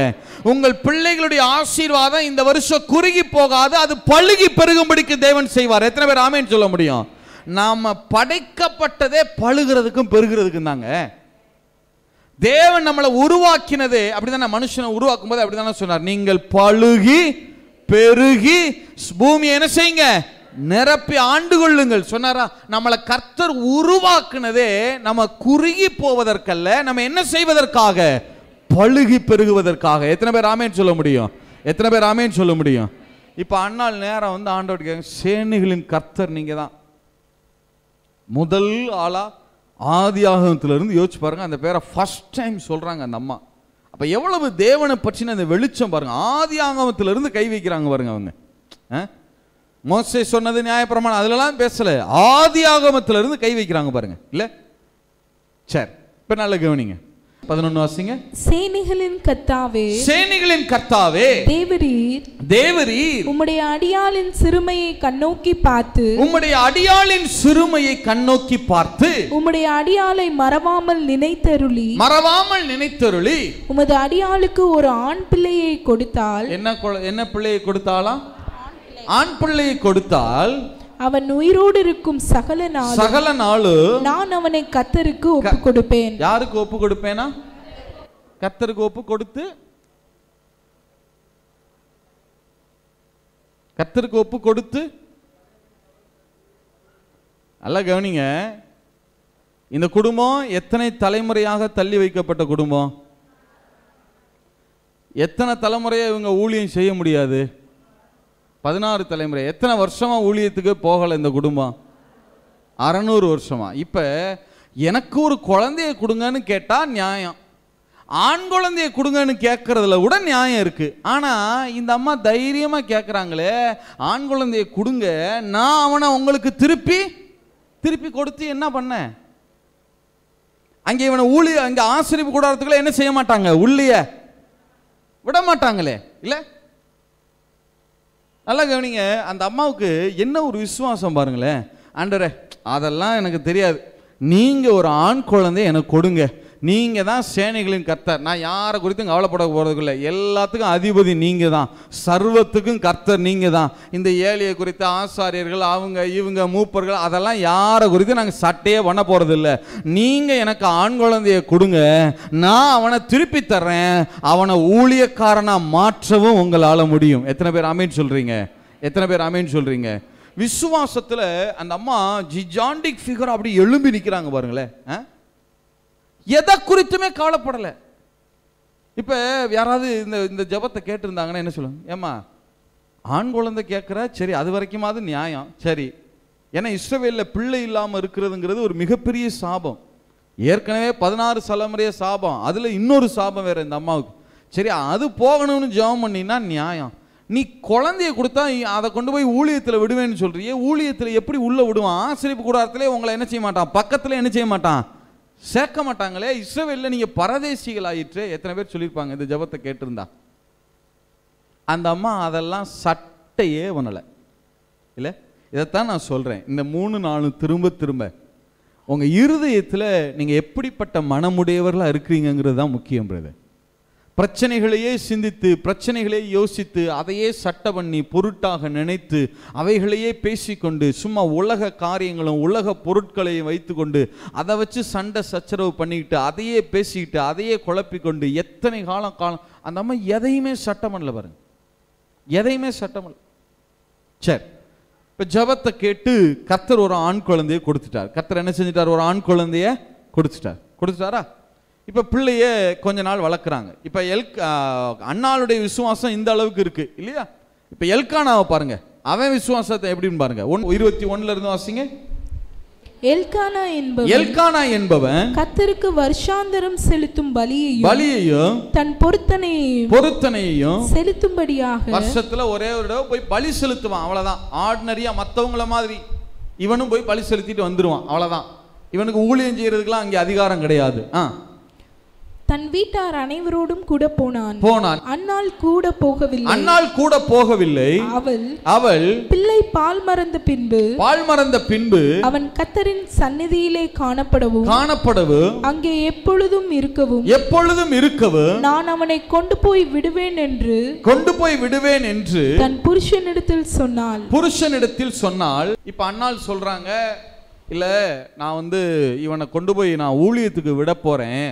உங்கள் பிள்ளைகளுடைய ஆசீர்வாதம் இந்த வருஷம் குறுகி போகாது அது பழுகி பெருகும்படிக்கு தேவன் செய்வார் எத்தனை பேர் ஆமேன்னு சொல்ல முடியும் நாம் படைக்கப்பட்டதே பழுகிறதுக்கும் பெருகிறதுக்கும் தாங்க தேவன் நம்மளை உருவாக்கினது அப்படிதான் மனுஷனை உருவாக்கும் போது அப்படிதானே சொன்னார் நீங்கள் பழுகி பெருகி பூமியை என்ன செய்யுங்க நிரப்பி ஆண்டு கொள்ளுங்கள் சொன்னாரா நம்மளை கர்த்தர் உருவாக்குனதே நம்ம குறுகி போவதற்கல்ல நம்ம என்ன செய்வதற்காக பழுகி பெருகுவதற்காக எத்தனை பேர் ராமேன்னு சொல்ல முடியும் எத்தனை பேர் ராமேன்னு சொல்ல முடியும் இப்போ அண்ணாள் நேரம் வந்து ஆண்டோடு சேனைகளின் கர்த்தர் நீங்க தான் முதல் ஆளா ஆதி ஆகமத்திலிருந்து யோசிச்சு பாருங்கள் அந்த பேரை ஃபர்ஸ்ட் டைம் சொல்கிறாங்க அந்த அம்மா அப்போ எவ்வளவு தேவனை பற்றின அந்த வெளிச்சம் பாருங்கள் ஆதி ஆகமத்திலிருந்து கை வைக்கிறாங்க பாருங்க அவங்க மோசை சொன்னது நியாயப்பிரமாணம் அதுலலாம் பேசலை ஆதி ஆகமத்திலிருந்து கை வைக்கிறாங்க பாருங்கள் இல்லை சரி இப்போ நல்ல கவனிங்க பதினொன்னு வாசிங்க சேனைகளின் கர்த்தாவே சேனைகளின் கர்த்தாவே தேவரீர் தேவரீர் உம்முடைய அடியாளின் சிறுமையை கண்ணோக்கி பார்த்து உம்முடைய அடியாளின் சிறுமையை கண்ணோக்கி பார்த்து உம்முடைய அடியாளை மறவாமல் நினைத்தருளி மறவாமல் நினைத்தருளி உமது அடியாளுக்கு ஒரு ஆண் பிள்ளையை கொடுத்தால் என்ன என்ன பிள்ளையை கொடுத்தாலாம் ஆண் பிள்ளையை கொடுத்தால் அவன் உயிரோடு இருக்கும் சகல நாள் சகல நாளு நான் அவனை கத்தருக்கு ஒப்பு கொடுப்பேன் யாருக்கு ஒப்பு கொடுப்பேனா கத்தருக்கு ஒப்பு கொடுத்து கத்தருக்கு ஒப்பு கொடுத்து நல்லா கவனிங்க இந்த குடும்பம் எத்தனை தலைமுறையாக தள்ளி வைக்கப்பட்ட குடும்பம் எத்தனை தலைமுறையை இவங்க ஊழியம் செய்ய முடியாது பதினாறு தலைமுறை எத்தனை வருஷமாக ஊழியத்துக்கு போகலை இந்த குடும்பம் அறநூறு வருஷமா இப்போ எனக்கு ஒரு குழந்தைய கொடுங்கன்னு கேட்டால் நியாயம் ஆண் குழந்தைய கொடுங்கன்னு கேட்குறதுல கூட நியாயம் இருக்குது ஆனால் இந்த அம்மா தைரியமாக கேட்குறாங்களே ஆண் குழந்தைய கொடுங்க நான் அவனை உங்களுக்கு திருப்பி திருப்பி கொடுத்து என்ன பண்ண அங்கே இவனை ஊழிய அங்கே ஆசிரியப்பு கூடாரத்துக்குள்ளே என்ன செய்ய மாட்டாங்க உள்ளிய விட மாட்டாங்களே இல்லை நல்லா கவனிங்க அந்த அம்மாவுக்கு என்ன ஒரு விசுவாசம் பாருங்களேன் ஆண்டரே அதெல்லாம் எனக்கு தெரியாது நீங்கள் ஒரு ஆண் குழந்தை எனக்கு கொடுங்க நீங்கள் தான் சேனைகளின் கர்த்தர் நான் யாரை குறித்தும் கவலைப்பட போகிறதுக்குள்ள எல்லாத்துக்கும் அதிபதி நீங்கள் தான் சர்வத்துக்கும் கர்த்தர் நீங்கள் தான் இந்த ஏழையை குறித்து ஆசாரியர்கள் அவங்க இவங்க மூப்பர்கள் அதெல்லாம் யாரை குறித்து நாங்கள் சட்டையே பண்ண போகிறதில்ல நீங்கள் எனக்கு ஆண் குழந்தைய கொடுங்க நான் அவனை திருப்பி தர்றேன் அவனை ஊழியக்காரனாக மாற்றவும் உங்களால் முடியும் எத்தனை பேர் அமைன்னு சொல்கிறீங்க எத்தனை பேர் அமைன்னு சொல்கிறீங்க விசுவாசத்தில் அந்த அம்மா ஜிஜாண்டிக் ஃபிகர் அப்படி எழும்பி நிற்கிறாங்க பாருங்களேன் எதை குறித்துமே கவலைப்படலை இப்போ யாராவது இந்த இந்த ஜபத்தை கேட்டிருந்தாங்கன்னா என்ன சொல்லுங்க ஏம்மா ஆண் குழந்தை கேட்குற சரி அது வரைக்குமாவது நியாயம் சரி ஏன்னா இஸ்ரவேலில் பிள்ளை இல்லாமல் இருக்கிறதுங்கிறது ஒரு மிகப்பெரிய சாபம் ஏற்கனவே பதினாறு சலமுறைய சாபம் அதில் இன்னொரு சாபம் வேறு இந்த அம்மாவுக்கு சரி அது போகணும்னு ஜெபம் பண்ணினா நியாயம் நீ குழந்தைய கொடுத்தா அதை கொண்டு போய் ஊழியத்தில் விடுவேன்னு சொல்றியே ஊழியத்தில் எப்படி உள்ளே விடுவான் ஆசிரியப்பு கூடாரத்திலே உங்களை என்ன செய்ய மாட்டான் பக்கத்தில் என்ன செய்ய மாட்டான் சேர்க்க மாட்டாங்களே இஸ்ரேலில் நீங்கள் பரதேசிகள் ஆயிற்று எத்தனை பேர் சொல்லியிருப்பாங்க இந்த ஜபத்தை கேட்டிருந்தா அந்த அம்மா அதெல்லாம் சட்டையே பண்ணலை இல்லை இதைத்தான் நான் சொல்கிறேன் இந்த மூணு நாலு திரும்ப திரும்ப உங்கள் இருதயத்தில் நீங்கள் எப்படிப்பட்ட மனமுடையவர்களாக இருக்கிறீங்கிறது தான் முக்கியம் பிரதர் பிரச்சனைகளையே சிந்தித்து பிரச்சனைகளே யோசித்து அதையே சட்ட பண்ணி பொருட்டாக நினைத்து அவைகளையே பேசிக்கொண்டு சும்மா உலக காரியங்களும் உலக பொருட்களையும் வைத்துக்கொண்டு அதை வச்சு சண்டை சச்சரவு பண்ணிக்கிட்டு அதையே பேசிக்கிட்டு அதையே குழப்பிக்கொண்டு எத்தனை காலம் காலம் அந்த அம்மா எதையுமே சட்டம் பண்ணல பாருங்க எதையுமே சட்டம் சரி இப்போ ஜபத்தை கேட்டு கத்தர் ஒரு ஆண் குழந்தைய கொடுத்துட்டார் கத்தர் என்ன செஞ்சிட்டார் ஒரு ஆண் குழந்தைய கொடுத்துட்டார் கொடுத்துட்டாரா இப்போ பிள்ளைய கொஞ்ச நாள் வளர்க்குறாங்க இப்போ எல்க் அண்ணாளுடைய விசுவாசம் இந்த அளவுக்கு இருக்கு இல்லையா இப்போ எல்கானாவை பாருங்க அவன் விசுவாசத்தை எப்படின்னு பாருங்க ஒன் இருபத்தி ஒன்னுல இருந்து வாசிங்க எல்கானா என்பவன் எல்கானா என்பவன் கத்தருக்கு வருஷாந்தரம் செலுத்தும் பலியையும் பலியையும் தன் பொருத்தனையையும் பொருத்தனையையும் செலுத்தும்படியாக வருஷத்துல ஒரே ஒரு தடவை போய் பலி செலுத்துவான் அவ்வளவுதான் ஆர்டினரியா மத்தவங்கள மாதிரி இவனும் போய் பலி செலுத்திட்டு வந்துருவான் அவ்வளவுதான் இவனுக்கு ஊழியம் செய்யறதுக்குலாம் அங்கே அதிகாரம் கிடையாது ஆ தன் வீட்டார் அனைவரோடும் கூட போனான் போனான் அன்னால் கூட போகவில்லை அன்னால் கூட போகவில்லை அவள் அவள் பிள்ளை பால் மறந்த பின்பு பால் மறந்த பின்பு அவன் கத்தரின் சந்நிதியிலே காணப்படவும் காணப்படவும் அங்கே எப்பொழுதும் இருக்கவும் எப்பொழுதும் இருக்கவும் நான் அவனை கொண்டு போய் விடுவேன் என்று கொண்டு போய் விடுவேன் என்று தன் புருஷனிடத்தில் சொன்னாள் புருஷனிடத்தில் சொன்னால் இப்ப அன்னால் சொல்றாங்க இல்ல நான் வந்து இவனை கொண்டு போய் நான் ஊழியத்துக்கு விட போறேன்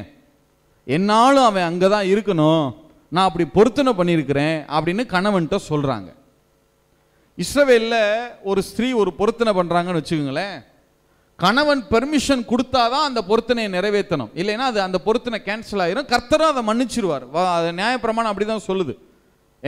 என்னாலும் அவன் அங்கே தான் இருக்கணும் நான் அப்படி பொருத்தனை பண்ணியிருக்கிறேன் அப்படின்னு கணவன்கிட்ட சொல்கிறாங்க இஸ்ரவேலில் ஒரு ஸ்திரீ ஒரு பொருத்தனை பண்ணுறாங்கன்னு வச்சுக்கோங்களேன் கணவன் பெர்மிஷன் கொடுத்தாதான் அந்த பொருத்தனையை நிறைவேற்றணும் இல்லைன்னா அது அந்த பொருத்தனை கேன்சல் ஆகிரும் கர்த்தரும் அதை மன்னிச்சிருவார் நியாயப்பிரமாணம் அப்படி தான் சொல்லுது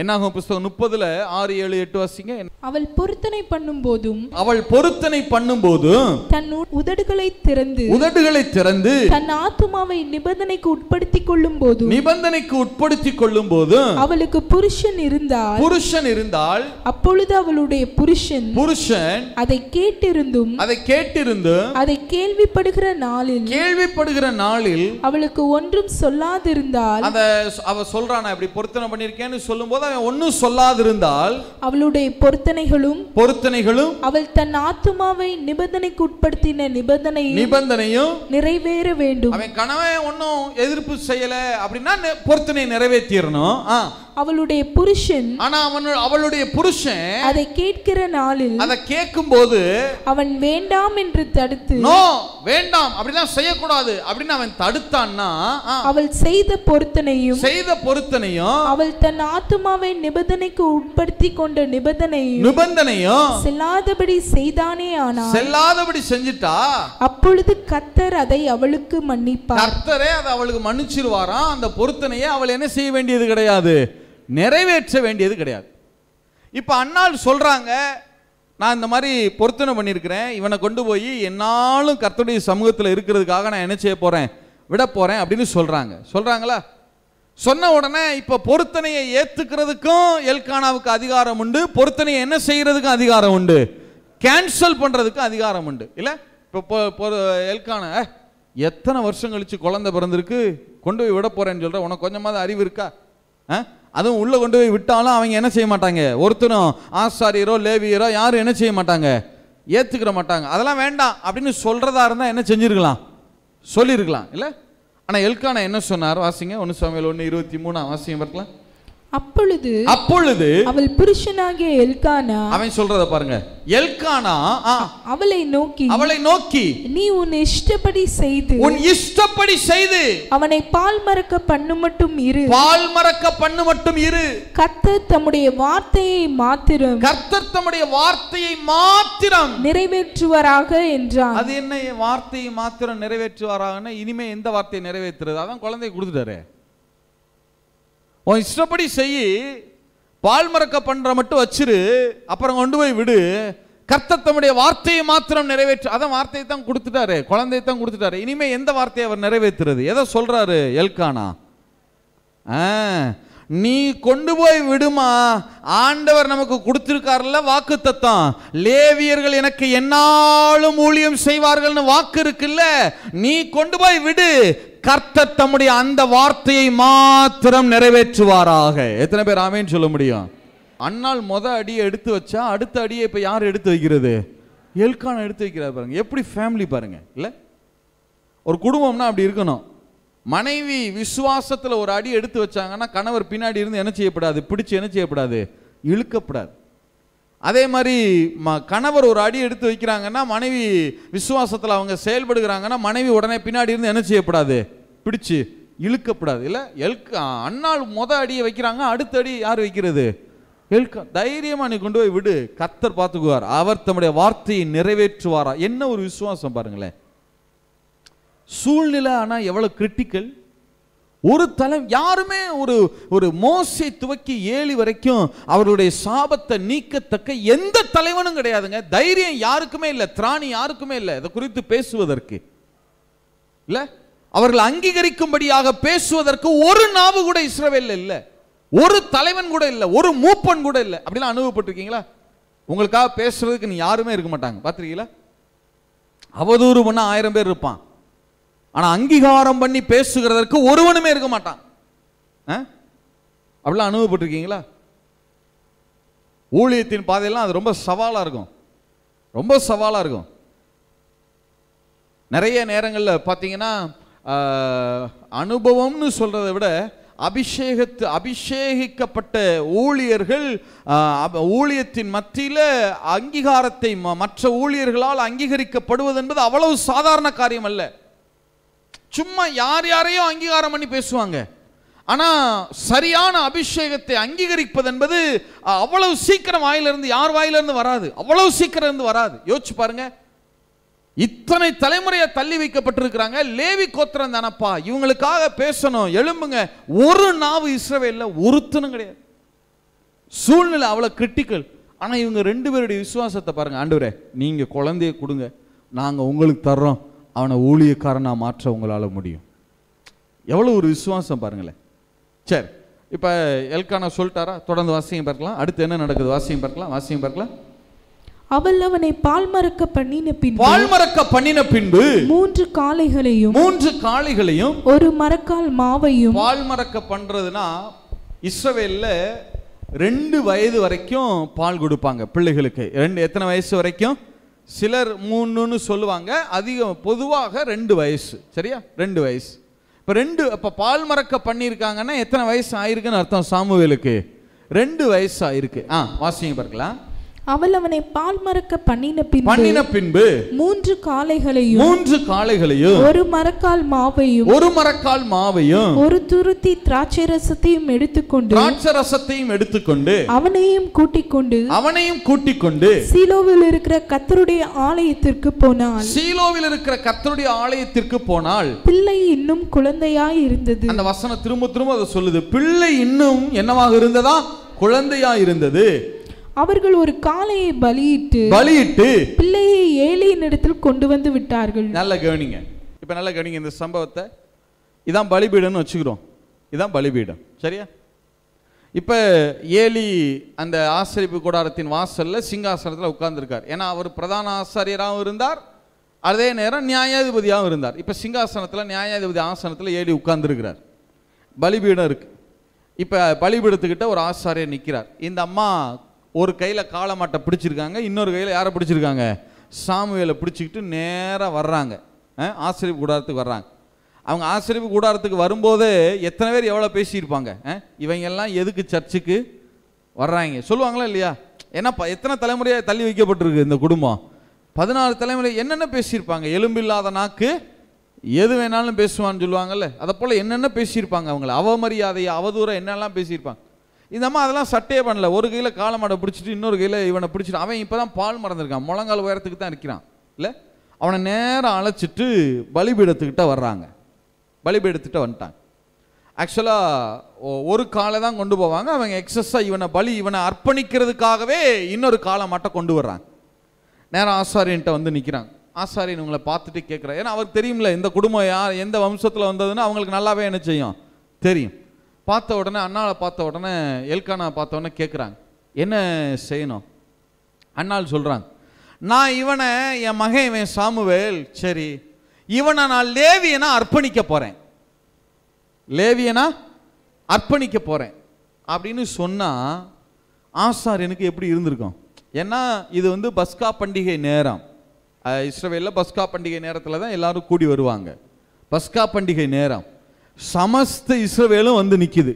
என்னாகும் புஸ்தகம் முப்பதுல ஆறு ஏழு எட்டு வாசிங்க அவள் பொருத்தனை பண்ணும் போதும் அவள் பொருத்தனை பண்ணும் போதும் தன் உதடுகளை திறந்து உதடுகளை திறந்து தன் ஆத்மாவை நிபந்தனைக்கு உட்படுத்திக் கொள்ளும் போது நிபந்தனைக்கு உட்படுத்திக் கொள்ளும் போது அவளுக்கு புருஷன் இருந்தால் புருஷன் இருந்தால் அப்பொழுது அவளுடைய புருஷன் புருஷன் அதை கேட்டிருந்தும் அதை கேட்டிருந்தும் அதை கேள்விப்படுகிற நாளில் கேள்விப்படுகிற நாளில் அவளுக்கு ஒன்றும் சொல்லாதிருந்தால் அத அவ சொல்றான் இப்படி பொருத்தனை பண்ணிருக்கேன்னு சொல்லும்போது போது அவன் ஒன்னும் சொல்லாதிருந்தால் அவளுடைய பொருத்தனைகளும் பொருத்தனைகளும் அவள் தன் ஆத்துமாவை நிபந்தனைக்கு உட்படுத்தின நிபந்தனை நிபந்தனையும் நிறைவேற வேண்டும் அவன் கணவன் ஒன்னும் எதிர்ப்பு செய்யல அப்படின்னா பொருத்தனை நிறைவேற்றிடணும் அவளுடைய புருஷன் ஆனா அவன் அவளுடைய புருஷன் அதை கேட்கிற நாளில் அதை கேட்கும் போது அவன் வேண்டாம் என்று தடுத்து நோ வேண்டாம் அப்படிதான் செய்யக்கூடாது அப்படின்னு அவன் தடுத்தான்னா அவள் செய்த பொருத்தனையும் செய்த பொருத்தனையும் அவள் தன் ஆத்துமா ஆத்மாவை நிபந்தனைக்கு உட்படுத்தி கொண்ட நிபந்தனையும் நிபந்தனையும் செல்லாதபடி செய்தானே ஆனா செல்லாதபடி செஞ்சிட்டா அப்பொழுது கத்தர் அதை அவளுக்கு மன்னிப்பார் கத்தரே அதை அவளுக்கு மன்னிச்சிருவாராம் அந்த பொருத்தனையை அவள் என்ன செய்ய வேண்டியது கிடையாது நிறைவேற்ற வேண்டியது கிடையாது இப்போ அண்ணாள் சொல்கிறாங்க நான் இந்த மாதிரி பொருத்தனை பண்ணியிருக்கிறேன் இவனை கொண்டு போய் என்னாலும் கர்த்தருடைய சமூகத்தில் இருக்கிறதுக்காக நான் என்ன செய்ய போகிறேன் விட போகிறேன் அப்படின்னு சொல்கிறாங்க சொல்கிறாங்களா சொன்ன உடனே இப்போ பொருத்தனையை ஏற்றுக்கிறதுக்கும் எல்கானாவுக்கு அதிகாரம் உண்டு பொருத்தனையை என்ன செய்கிறதுக்கும் அதிகாரம் உண்டு கேன்சல் பண்ணுறதுக்கும் அதிகாரம் உண்டு இல்லை இப்போ எல்கான எத்தனை வருஷம் கழித்து குழந்தை பிறந்திருக்கு கொண்டு போய் விட போகிறேன்னு சொல்கிறேன் உனக்கு கொஞ்சமாவது அறிவு இருக்கா ஆ அதுவும் உள்ளே கொண்டு போய் விட்டாலும் அவங்க என்ன செய்ய மாட்டாங்க ஒருத்தரும் ஆசாரியரோ லேவியரோ யாரும் என்ன செய்ய மாட்டாங்க ஏற்றுக்கிற மாட்டாங்க அதெல்லாம் வேண்டாம் அப்படின்னு சொல்கிறதா இருந்தால் என்ன செஞ்சுருக்கலாம் சொல்லியிருக்கலாம் இல்லை ஆனால் எல்கானா என்ன சொன்னார் வாசிங்க ஒன்று சாமியில் ஒன்று இருபத்தி மூணாம் வாசிங்க பார்க்கலாம் அப்பொழுது அப்பொழுது அவள் புருஷனாகிய எல்கானா அவன் சொல்றத பாருங்க எல்கானா அவளை நோக்கி அவளை நோக்கி நீ உன் இஷ்டப்படி செய்து உன் இஷ்டப்படி செய்து அவனை பால் மறக்க பண்ணு மட்டும் இரு பால் மறக்க பண்ணு மட்டும் இரு கர்த்தர் தம்முடைய வார்த்தையை மாத்திரம் கர்த்தர் தம்முடைய வார்த்தையை மாத்திரம் நிறைவேற்றுவாராக என்றான் அது என்ன வார்த்தையை மாத்திரம் நிறைவேற்றுவாராகனா இனிமே எந்த வார்த்தையை நிறைவேற்றுறது அதான் குழந்தையை கொடுத்துட்டாரு உன் இஷ்டப்படி செய் பால் மறக்க பண்ணுற மட்டும் வச்சிரு அப்புறம் கொண்டு போய் விடு கர்த்தத்தமுடைய வார்த்தையை மாத்திரம் நிறைவேற்று அதான் வார்த்தையை தான் கொடுத்துட்டாரு குழந்தையை தான் கொடுத்துட்டாரு இனிமேல் எந்த வார்த்தையை அவர் நிறைவேற்றுறது எதை சொல்கிறாரு எல்கானா நீ கொண்டு போய் விடுமா ஆண்டவர் நமக்கு கொடுத்துருக்காருல்ல வாக்கு தத்தம் லேவியர்கள் எனக்கு என்னாலும் ஊழியம் செய்வார்கள்னு வாக்கு இருக்குல்ல நீ கொண்டு போய் விடு கர்த்தர் தம்முடைய அந்த வார்த்தையை மாத்திரம் நிறைவேற்றுவாராக எத்தனை பேர் ஆமேன்னு சொல்ல முடியும் அண்ணால் மொத அடியை எடுத்து வச்சா அடுத்த அடியை இப்போ யார் எடுத்து வைக்கிறது எல்கான எடுத்து வைக்கிறார் பாருங்க எப்படி ஃபேமிலி பாருங்க இல்லை ஒரு குடும்பம்னா அப்படி இருக்கணும் மனைவி விசுவாசத்தில் ஒரு அடி எடுத்து வச்சாங்கன்னா கணவர் பின்னாடி இருந்து என்ன செய்யப்படாது பிடிச்சு என்ன செய்யப்படாது இழுக்கப்படாது அதே மாதிரி ம கணவர் ஒரு அடி எடுத்து வைக்கிறாங்கன்னா மனைவி விசுவாசத்தில் அவங்க செயல்படுகிறாங்கன்னா மனைவி உடனே பின்னாடி இருந்து என்ன செய்யப்படாது பிடிச்சு இழுக்கப்படாது இல்லை எழுக்க அண்ணாள் மொதல் அடியை வைக்கிறாங்க அடுத்த அடி யார் வைக்கிறது எழுக்க தைரியமாக நீ கொண்டு போய் விடு கத்தர் பார்த்துக்குவார் அவர் தம்முடைய வார்த்தையை நிறைவேற்றுவாரா என்ன ஒரு விசுவாசம் பாருங்களேன் சூழ்நிலை ஆனால் எவ்வளோ கிரிட்டிக்கல் ஒரு தலை யாருமே ஒரு ஒரு மோசை துவக்கி ஏழு வரைக்கும் அவருடைய சாபத்தை நீக்கத்தக்க எந்த தலைவனும் கிடையாதுங்க தைரியம் யாருக்குமே இல்லை திராணி யாருக்குமே இல்லை இதை குறித்து பேசுவதற்கு இல்லை அவர்கள் அங்கீகரிக்கும்படியாக பேசுவதற்கு ஒரு நாவு கூட இஸ்ரவேல் இல்லை ஒரு தலைவன் கூட இல்லை ஒரு மூப்பன் கூட இல்லை அப்படிலாம் அனுபவப்பட்டிருக்கீங்களா உங்களுக்காக பேசுறதுக்கு நீ யாருமே இருக்க மாட்டாங்க பார்த்துருக்கீங்களா அவதூறு பண்ணால் ஆயிரம் பேர் இருப்பான் ஆனால் அங்கீகாரம் பண்ணி பேசுகிறதற்கு ஒருவனுமே இருக்க மாட்டான் அப்படிலாம் அனுபவப்பட்டிருக்கீங்களா ஊழியத்தின் பாதையெல்லாம் அது ரொம்ப சவாலாக இருக்கும் ரொம்ப சவாலாக இருக்கும் நிறைய நேரங்களில் பார்த்தீங்கன்னா அனுபவம்னு சொல்கிறத விட அபிஷேகத்து அபிஷேகிக்கப்பட்ட ஊழியர்கள் ஊழியத்தின் மத்தியில் அங்கீகாரத்தை மற்ற ஊழியர்களால் அங்கீகரிக்கப்படுவது என்பது அவ்வளவு சாதாரண காரியம் அல்ல சும்மா யார் யாரையும் அங்கீகாரம் பண்ணி பேசுவாங்க ஆனால் சரியான அபிஷேகத்தை அங்கீகரிப்பது என்பது அவ்வளவு சீக்கிரம் வாயிலிருந்து யார் வாயிலிருந்து வராது அவ்வளவு சீக்கிரம் இருந்து வராது யோசிச்சு பாருங்க இத்தனை தலைமுறையை தள்ளி வைக்கப்பட்டிருக்கிறாங்க லேவி கோத்திரம் தானப்பா இவங்களுக்காக பேசணும் எழும்புங்க ஒரு நாவு இஸ்ரவேல ஒருத்தனும் கிடையாது சூழ்நிலை அவ்வளோ கிரிட்டிக்கல் ஆனால் இவங்க ரெண்டு பேருடைய விசுவாசத்தை பாருங்க ஆண்டு நீங்கள் குழந்தைய கொடுங்க நாங்கள் உங்களுக்கு தர்றோம் அவனை ஊழியக்காரனாக மாற்ற உங்களால் முடியும் எவ்வளோ ஒரு விசுவாசம் பாருங்களேன் சரி இப்போ எல்கானா சொல்லிட்டாரா தொடர்ந்து வாசியம் பார்க்கலாம் அடுத்து என்ன நடக்குது வாசியம் பார்க்கலாம் வாசியம் பார்க்கலாம் அவள் அவனை பால் மறக்க பண்ணின பின் பால் மறக்க பண்ணின பின்பு மூன்று காளைகளையும் மூன்று காளைகளையும் ஒரு மரக்கால் மாவையும் மறக்க பண்றதுனா இஸ்ரவேல்ல ரெண்டு வயது வரைக்கும் பால் கொடுப்பாங்க பிள்ளைகளுக்கு ரெண்டு எத்தனை வயசு வரைக்கும் சிலர் மூணுன்னு சொல்லுவாங்க அதிகம் பொதுவாக ரெண்டு வயசு சரியா ரெண்டு வயசு இப்போ ரெண்டு இப்போ பால் மறக்க பண்ணியிருக்காங்கன்னா எத்தனை வயசு ஆயிருக்குன்னு அர்த்தம் சாமுவேலுக்கு ரெண்டு வயசு ஆயிருக்கு ஆ வாசிங்க பார்க்கலாம் அவள் அவனை பால் மறக்க பண்ணின பின் பண்ணின பின்பு மூன்று காளைகளையும் மூன்று காளைகளையும் ஒரு மரக்கால் மாவையும் ஒரு மரக்கால் மாவையும் ஒரு துருத்தி திராட்சை ரசத்தையும் எடுத்துக்கொண்டு திராட்சை ரசத்தையும் எடுத்துக்கொண்டு அவனையும் கூட்டிக் கொண்டு அவனையும் கூட்டிக் கொண்டு சீலோவில் இருக்கிற கத்தருடைய ஆலயத்திற்கு போனாள் சீலோவில் இருக்கிற கத்தருடைய ஆலயத்திற்கு போனால் பிள்ளை இன்னும் குழந்தையாய் இருந்தது அந்த வசனம் திரும்ப திரும்ப அதை சொல்லுது பிள்ளை இன்னும் என்னவாக இருந்ததா குழந்தையா இருந்தது அவர்கள் ஒரு காளையை பலியிட்டு பலியிட்டு பிள்ளையை ஏழையின் இடத்தில் கொண்டு வந்து விட்டார்கள் நல்ல கவனிங்க இப்போ நல்ல கவனிங்க இந்த சம்பவத்தை இதான் பலிபீடம்னு வச்சுக்கிறோம் இதான் பலிபீடம் சரியா இப்போ ஏலி அந்த ஆசிரியப்பு கூடாரத்தின் வாசலில் சிங்காசனத்தில் உட்கார்ந்துருக்கார் ஏன்னா அவர் பிரதான ஆசாரியராகவும் இருந்தார் அதே நேரம் நியாயாதிபதியாகவும் இருந்தார் இப்போ சிங்காசனத்தில் நியாயாதிபதி ஆசனத்தில் ஏலி உட்கார்ந்துருக்கிறார் பலிபீடம் இருக்குது இப்போ பலிபீடத்துக்கிட்ட ஒரு ஆசாரியர் நிற்கிறார் இந்த அம்மா ஒரு கையில் காலமாட்டை பிடிச்சிருக்காங்க இன்னொரு கையில் யாரை பிடிச்சிருக்காங்க சாமுவேலை பிடிச்சிக்கிட்டு நேராக வர்றாங்க ஆசிரியப்பு கூடாரத்துக்கு வர்றாங்க அவங்க ஆசிரியப்பு கூடாரத்துக்கு வரும்போது எத்தனை பேர் எவ்வளோ பேசியிருப்பாங்க இவங்கெல்லாம் எதுக்கு சர்ச்சுக்கு வர்றாங்க சொல்லுவாங்களா இல்லையா ஏன்னா எத்தனை தலைமுறையாக தள்ளி வைக்கப்பட்டிருக்கு இந்த குடும்பம் பதினாலு தலைமுறை என்னென்ன பேசியிருப்பாங்க எலும்பில்லாத நாக்கு எது வேணாலும் பேசுவான்னு சொல்லுவாங்கல்ல அதை போல் என்னென்ன பேசியிருப்பாங்க அவங்கள அவமரியாதையை அவதூற என்னெல்லாம் பேசியிருப்பாங்க இந்த அம்மா அதெல்லாம் சட்டையே பண்ணல ஒரு கையில் காலமாடை பிடிச்சிட்டு இன்னொரு கையில் இவனை பிடிச்சிட்டு அவன் இப்போ தான் பால் மறந்துருக்கான் முழங்கால் உயரத்துக்கு தான் இருக்கிறான் இல்லை அவனை நேரம் அழைச்சிட்டு பலிபீடத்துக்கிட்ட வர்றாங்க பலிபீடத்துக்கிட்ட வந்துட்டாங்க ஆக்சுவலாக ஒரு காலை தான் கொண்டு போவாங்க அவங்க எக்ஸஸாக இவனை பலி இவனை அர்ப்பணிக்கிறதுக்காகவே இன்னொரு காலை மாட்டை கொண்டு வர்றாங்க நேரம் ஆசாரியன்ட்ட வந்து நிற்கிறாங்க ஆசாரியன் உங்களை பார்த்துட்டு கேட்குறேன் ஏன்னா அவருக்கு தெரியும்ல இந்த குடும்பம் யார் எந்த வம்சத்தில் வந்ததுன்னு அவங்களுக்கு நல்லாவே என்ன செய்யும் தெரியும் பார்த்த உடனே அண்ணாவை பார்த்த உடனே எல்கானா பார்த்த உடனே கேட்குறாங்க என்ன செய்யணும் அண்ணாள் சொல்கிறாங்க நான் இவனை என் மகன் இவன் சாமுவேல் சரி இவனை நான் லேவியனா அர்ப்பணிக்க போகிறேன் லேவியனா அர்ப்பணிக்க போகிறேன் அப்படின்னு சொன்னால் ஆசார் எனக்கு எப்படி இருந்திருக்கும் ஏன்னா இது வந்து பஸ்கா பண்டிகை நேரம் இஸ்ரவேலில் பஸ்கா பண்டிகை நேரத்தில் தான் எல்லோரும் கூடி வருவாங்க பஸ்கா பண்டிகை நேரம் சமஸ்த இஸ்ரவேலும் வந்து நிற்கிது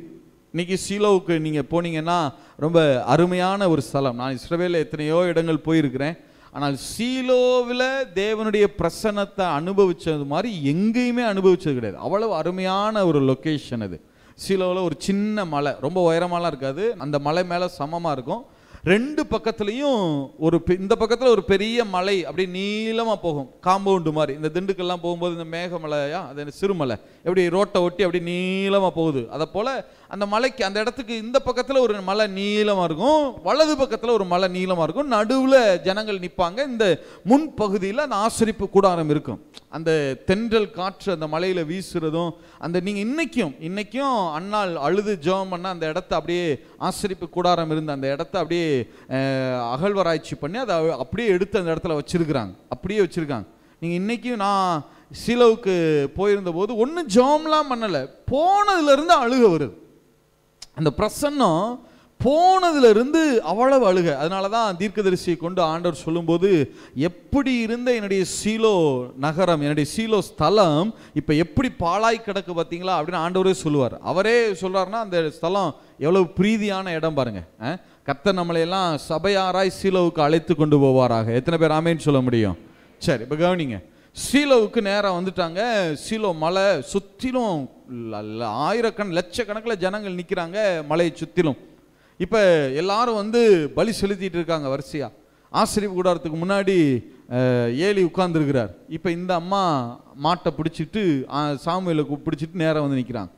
இன்றைக்கி சீலோவுக்கு நீங்கள் போனீங்கன்னா ரொம்ப அருமையான ஒரு ஸ்தலம் நான் இஸ்ரவேலில் எத்தனையோ இடங்கள் போயிருக்கிறேன் ஆனால் சீலோவில் தேவனுடைய பிரசன்னத்தை அனுபவித்தது மாதிரி எங்கேயுமே அனுபவித்தது கிடையாது அவ்வளவு அருமையான ஒரு லொக்கேஷன் அது சீலோவில் ஒரு சின்ன மலை ரொம்ப உயரமாலாம் இருக்காது அந்த மலை மேலே சமமாக இருக்கும் ரெண்டு பக்கத்துலேயும் ஒரு இந்த பக்கத்தில் ஒரு பெரிய மலை அப்படி நீளமாக போகும் காம்பவுண்டு மாதிரி இந்த திண்டுக்கல்லாம் போகும்போது இந்த மேகமலையா அது சிறுமலை எப்படி ரோட்டை ஒட்டி அப்படி நீளமாக போகுது அதை போல் அந்த மலைக்கு அந்த இடத்துக்கு இந்த பக்கத்தில் ஒரு மலை நீளமாக இருக்கும் வலது பக்கத்தில் ஒரு மலை நீளமாக இருக்கும் நடுவில் ஜனங்கள் நிற்பாங்க இந்த முன் பகுதியில் அந்த ஆசிரிப்பு கூடாரம் இருக்கும் அந்த தென்றல் காற்று அந்த மலையில் வீசுகிறதும் அந்த நீங்கள் இன்றைக்கும் இன்றைக்கும் அண்ணால் அழுது ஜெபம் பண்ண அந்த இடத்த அப்படியே ஆசிரிப்பு கூடாரம் இருந்த அந்த இடத்த அப்படியே அகழ்வராய்ச்சி பண்ணி அதை அப்படியே எடுத்து அந்த இடத்துல வச்சுருக்குறாங்க அப்படியே வச்சுருக்காங்க நீங்கள் இன்றைக்கும் நான் சிலவுக்கு போயிருந்த போது ஒன்றும் ஜோம்லாம் பண்ணலை போனதுலேருந்து அழுக வருது அந்த பிரசன்னம் போனதுலேருந்து அவ்வளவு அழுக அதனால தான் தீர்க்கதரிசியை கொண்டு ஆண்டவர் சொல்லும்போது எப்படி இருந்த என்னுடைய சீலோ நகரம் என்னுடைய சீலோ ஸ்தலம் இப்போ எப்படி பாழாய் கிடக்கு பார்த்தீங்களா அப்படின்னு ஆண்டவரே சொல்லுவார் அவரே சொல்கிறாருன்னா அந்த ஸ்தலம் எவ்வளவு பிரீதியான இடம் பாருங்கள் கத்த நம்மளையெல்லாம் சபையாராய் சீலோவுக்கு அழைத்து கொண்டு போவாராக எத்தனை பேர் ஆமேன்னு சொல்ல முடியும் சரி இப்போ கவனிங்க சீலோவுக்கு நேராக வந்துட்டாங்க சீலோ மலை சுற்றிலும் ஆயிரக்கண லட்சக்கணக்கில் ஜனங்கள் நிற்கிறாங்க மலையை சுற்றிலும் இப்போ எல்லாரும் வந்து பலி செலுத்திட்டு இருக்காங்க வரிசையாக ஆசிரியர் கூடாரத்துக்கு முன்னாடி ஏலி உட்கார்ந்துருக்கிறார் இப்போ இந்த அம்மா மாட்டை பிடிச்சிட்டு சாமியில் பிடிச்சிட்டு நேராக வந்து நிற்கிறாங்க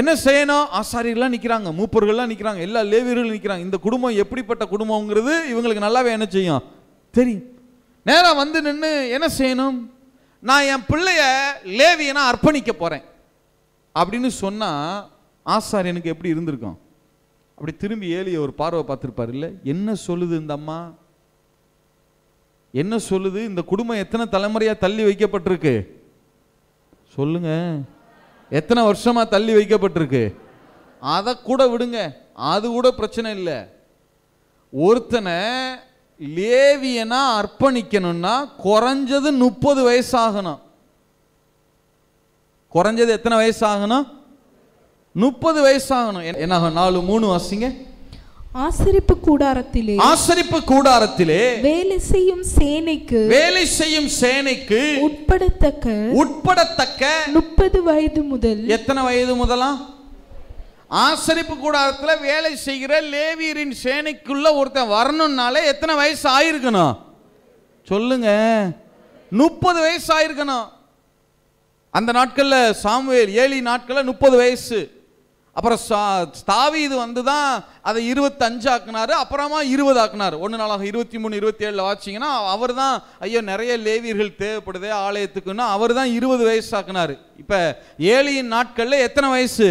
என்ன செய்யணும் ஆசாரியர்கள்லாம் நிற்கிறாங்க மூப்பர்கள்லாம் நிற்கிறாங்க எல்லா லேவியர்களும் நிற்கிறாங்க இந்த குடும்பம் எப்படிப்பட்ட குடும்பங்கிறது இவங்களுக்கு நல்லாவே என்ன செய்யும் தெரியும் நேராக வந்து நின்று என்ன செய்யணும் நான் என் பிள்ளைய லேவியனா அர்ப்பணிக்க போகிறேன் அப்படின்னு சொன்னால் ஆசார் எனக்கு எப்படி இருந்திருக்கும் அப்படி திரும்பி ஏலிய ஒரு பார்வை பார்த்துருப்பார் இல்லை என்ன சொல்லுது இந்த அம்மா என்ன சொல்லுது இந்த குடும்பம் எத்தனை தலைமுறையாக தள்ளி வைக்கப்பட்டிருக்கு சொல்லுங்க எத்தனை வருஷமாக தள்ளி வைக்கப்பட்டிருக்கு அதை கூட விடுங்க அது கூட பிரச்சனை இல்லை ஒருத்தனை லேவியனா அர்ப்பணிக்கணும்னா குறைஞ்சது முப்பது வயசாகணும் குறைஞ்சது எத்தனை வயசாகணும் முப்பது வயசாகணும் என்ன நாலு மூணு வாசிங்க ஆசரிப்பு கூடாரத்திலே ஆசரிப்பு கூடாரத்திலே வேலை செய்யும் சேனைக்கு வேலை செய்யும் சேனைக்கு உட்படத்தக்க உட்படத்தக்க முப்பது வயது முதல் எத்தனை வயது முதலாம் ஆசரிப்பு கூடாரத்தில் வேலை செய்கிற லேவியரின் சேனைக்குள்ள ஒருத்தன் வரணும்னாலே எத்தனை வயசு ஆயிருக்கணும் சொல்லுங்க முப்பது வயசு ஆயிருக்கணும் அந்த நாட்களில் சாமுவேல் ஏழி நாட்களில் முப்பது வயசு அப்புறம் தாவி இது வந்து தான் அதை இருபத்தஞ்சு ஆக்குனார் அப்புறமா இருபது ஆக்குனார் ஒன்று நாளாக இருபத்தி மூணு இருபத்தி ஏழில் வாச்சிங்கன்னா அவர் தான் ஐயோ நிறைய லேவியர்கள் தேவைப்படுது ஆலயத்துக்குன்னா அவர் தான் இருபது வயசு ஆக்குனார் இப்போ ஏழியின் நாட்களில் எத்தனை வயசு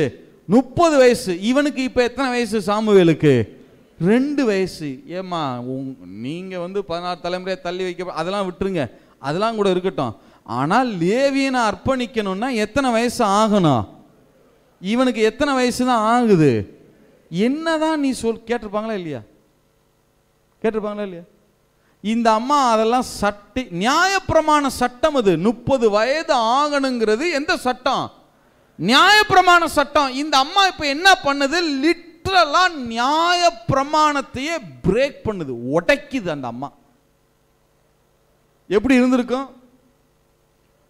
முப்பது வயசு இவனுக்கு இப்போ எத்தனை வயசு சாமுவேலுக்கு ரெண்டு வயசு ஏம்மா உங் நீங்கள் வந்து பதினாறு தலைமுறையை தள்ளி வைக்க அதெல்லாம் விட்டுருங்க அதெல்லாம் கூட இருக்கட்டும் ஆனால் லேவியனை அர்ப்பணிக்கணும்னா எத்தனை வயசு ஆகணும் இவனுக்கு எத்தனை வயசு தான் ஆகுது என்னதான் நீ சொல் கேட்டிருப்பாங்களா இல்லையா கேட்டிருப்பாங்களா இல்லையா இந்த அம்மா அதெல்லாம் சட்டி நியாயப்பிரமான சட்டம் அது முப்பது வயது ஆகணுங்கிறது எந்த சட்டம் நியாயப்பிரமாண சட்டம் இந்த அம்மா இப்போ என்ன பண்ணுது லிட்ரலாக நியாயப்பிரமாணத்தையே பிரேக் பண்ணுது உடைக்குது அந்த அம்மா எப்படி இருந்திருக்கும்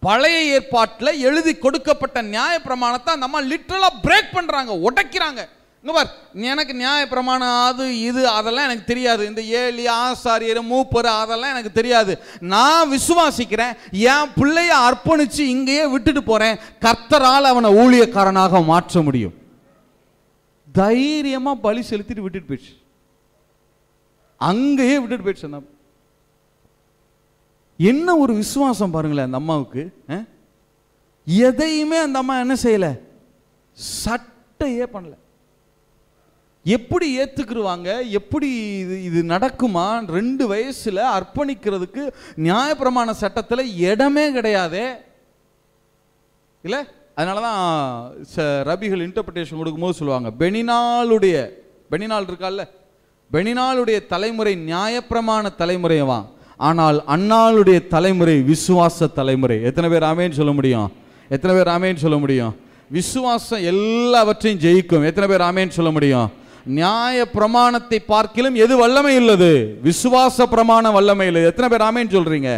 பழைய ஏற்பாட்டில் எழுதி கொடுக்கப்பட்ட நியாயப்பிரமாணத்தை அந்த அம்மா லிட்ரலாக பிரேக் பண்ணுறாங்க உடைக்கிறாங்க இங்கே பார் எனக்கு நியாய பிரமாணம் அது இது அதெல்லாம் எனக்கு தெரியாது இந்த ஏழி ஆசாரியர் மூப்பர் அதெல்லாம் எனக்கு தெரியாது நான் விசுவாசிக்கிறேன் என் பிள்ளைய அர்ப்பணித்து இங்கேயே விட்டுட்டு போகிறேன் கர்த்தரால் அவனை ஊழியக்காரனாக மாற்ற முடியும் தைரியமாக பலி செலுத்திட்டு விட்டுட்டு போயிடுச்சு அங்கேயே விட்டுட்டு போயிடுச்சு என்ன ஒரு விசுவாசம் பாருங்களேன் அந்த அம்மாவுக்கு எதையுமே அந்த அம்மா என்ன செய்யலை சட்டையே பண்ணலை எப்படி ஏற்றுக்குருவாங்க எப்படி இது இது நடக்குமா ரெண்டு வயசில் அர்ப்பணிக்கிறதுக்கு நியாயப்பிரமாண சட்டத்தில் இடமே கிடையாதே இல்லை அதனால தான் ச ரபிகள் இன்டர்பிரேஷன் கொடுக்கும்போது சொல்லுவாங்க பெனினாளுடைய பெனினால் இருக்கால்ல பெனினாளுடைய தலைமுறை நியாயப்பிரமாண தலைமுறையவா ஆனால் அண்ணாளுடைய தலைமுறை விசுவாச தலைமுறை எத்தனை பேர் ராமேன்னு சொல்ல முடியும் எத்தனை பேர் ராமேன்னு சொல்ல முடியும் விசுவாசம் எல்லாவற்றையும் ஜெயிக்கும் எத்தனை பேர் ஆமேன்னு சொல்ல முடியும் நியாய பிரமாணத்தை பார்க்கிலும் எது வல்லமை உள்ளது விசுவாச பிரமாண வல்லமை இல்லை எத்தனை பேர் ஆமைன்னு சொல்றீங்க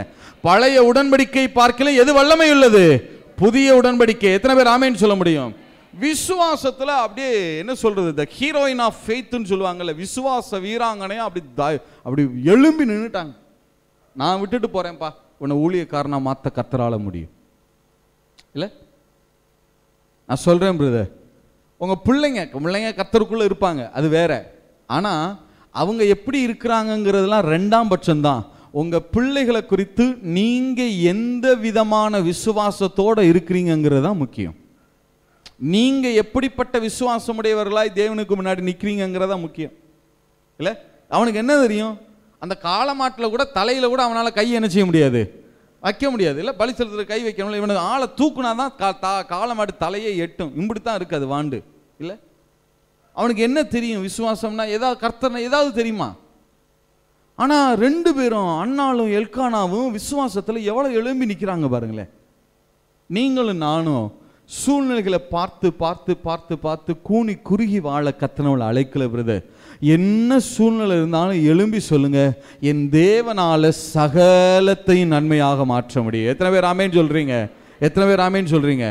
பழைய உடன்படிக்கை பார்க்கிலும் எது வல்லமை உள்ளது புதிய உடன்படிக்கை எத்தனை பேர் ஆமைன்னு சொல்ல முடியும் விசுவாசத்தில் அப்படியே என்ன சொல்கிறது இந்த ஹீரோயின் ஆஃப் ஃபெய்த்துன்னு சொல்லுவாங்கல்ல விசுவாச வீராங்கனையாக அப்படி த அப்படி எழும்பி நின்றுட்டாங்க நான் விட்டுட்டு போகிறேன்ப்பா உன்னை ஊழியக்காரனாக மாற்ற கத்தரால முடியும் இல்லை நான் சொல்கிறேன் பிரதர் உங்கள் பிள்ளைங்க பிள்ளைங்க கத்தருக்குள்ளே இருப்பாங்க அது வேற ஆனால் அவங்க எப்படி இருக்கிறாங்கங்கிறதுலாம் ரெண்டாம் பட்சம்தான் உங்கள் பிள்ளைகளை குறித்து நீங்கள் எந்த விதமான விசுவாசத்தோடு இருக்கிறீங்கிறது தான் முக்கியம் நீங்கள் எப்படிப்பட்ட விசுவாசமுடையவர்களாய் தேவனுக்கு முன்னாடி நிற்கிறீங்கிறதா முக்கியம் இல்லை அவனுக்கு என்ன தெரியும் அந்த காலமாட்டில் கூட தலையில் கூட அவனால் கை என்ன செய்ய முடியாது வைக்க முடியாது இல்லை பலி செலுத்துற கை வைக்கணும் இவனுக்கு ஆளை தூக்குனா தான் கா தா காலமாட்டு எட்டும் இப்படி தான் இருக்கு அது வாண்டு இல்லை அவனுக்கு என்ன தெரியும் விசுவாசம்னா ஏதாவது கர்த்தனை ஏதாவது தெரியுமா ஆனால் ரெண்டு பேரும் அண்ணாலும் எல்கானாவும் விசுவாசத்தில் எவ்வளோ எழும்பி நிற்கிறாங்க பாருங்களேன் நீங்களும் நானும் சூழ்நிலைகளை பார்த்து பார்த்து பார்த்து பார்த்து கூணி குறுகி வாழ கத்தனவளை அழைக்கல பிரதர் என்ன சூழ்நிலை இருந்தாலும் எழும்பி சொல்லுங்க என் தேவனால சகலத்தையும் நன்மையாக மாற்ற முடியும் எத்தனை பேர் ஆமேன்னு சொல்றீங்க எத்தனை பேர் ஆமேன்னு சொல்றீங்க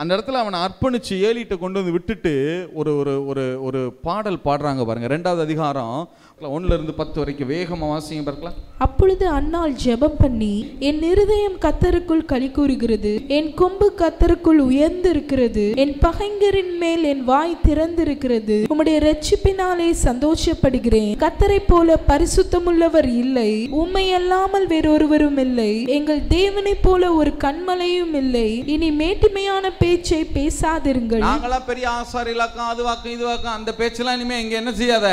அந்த இடத்துல அவனை அர்ப்பணிச்சு ஏலிட்ட கொண்டு வந்து விட்டுட்டு ஒரு ஒரு ஒரு ஒரு பாடல் பாடுறாங்க பாருங்க ரெண்டாவது அதிகாரம் பார்க்கலாம் ஒன்றுலேருந்து பத்து வரைக்கும் வேகமாக வாசிங்க பார்க்கலாம் அப்பொழுது அண்ணால் ஜெபம் பண்ணி என் இருதயம் கத்தருக்குள் களி கூறுகிறது என் கொம்பு கத்தருக்குள் உயர்ந்திருக்கிறது என் பகைஞரின் மேல் என் வாய் திறந்திருக்கிறது உம்முடைய ரட்சிப்பினாலே சந்தோஷப்படுகிறேன் கத்தரை போல பரிசுத்தமுள்ளவர் இல்லை உண்மை அல்லாமல் வேறொருவரும் இல்லை எங்கள் தேவனை போல ஒரு கண்மலையும் இல்லை இனி மேட்டுமையான பேச்சை பேசாதிருங்கள் நாங்களா பெரிய ஆசாரி இலாக்கம் அதுவாக்கம் இதுவாக்கம் அந்த பேச்செல்லாம் இனிமே இங்க என்ன செய்யாத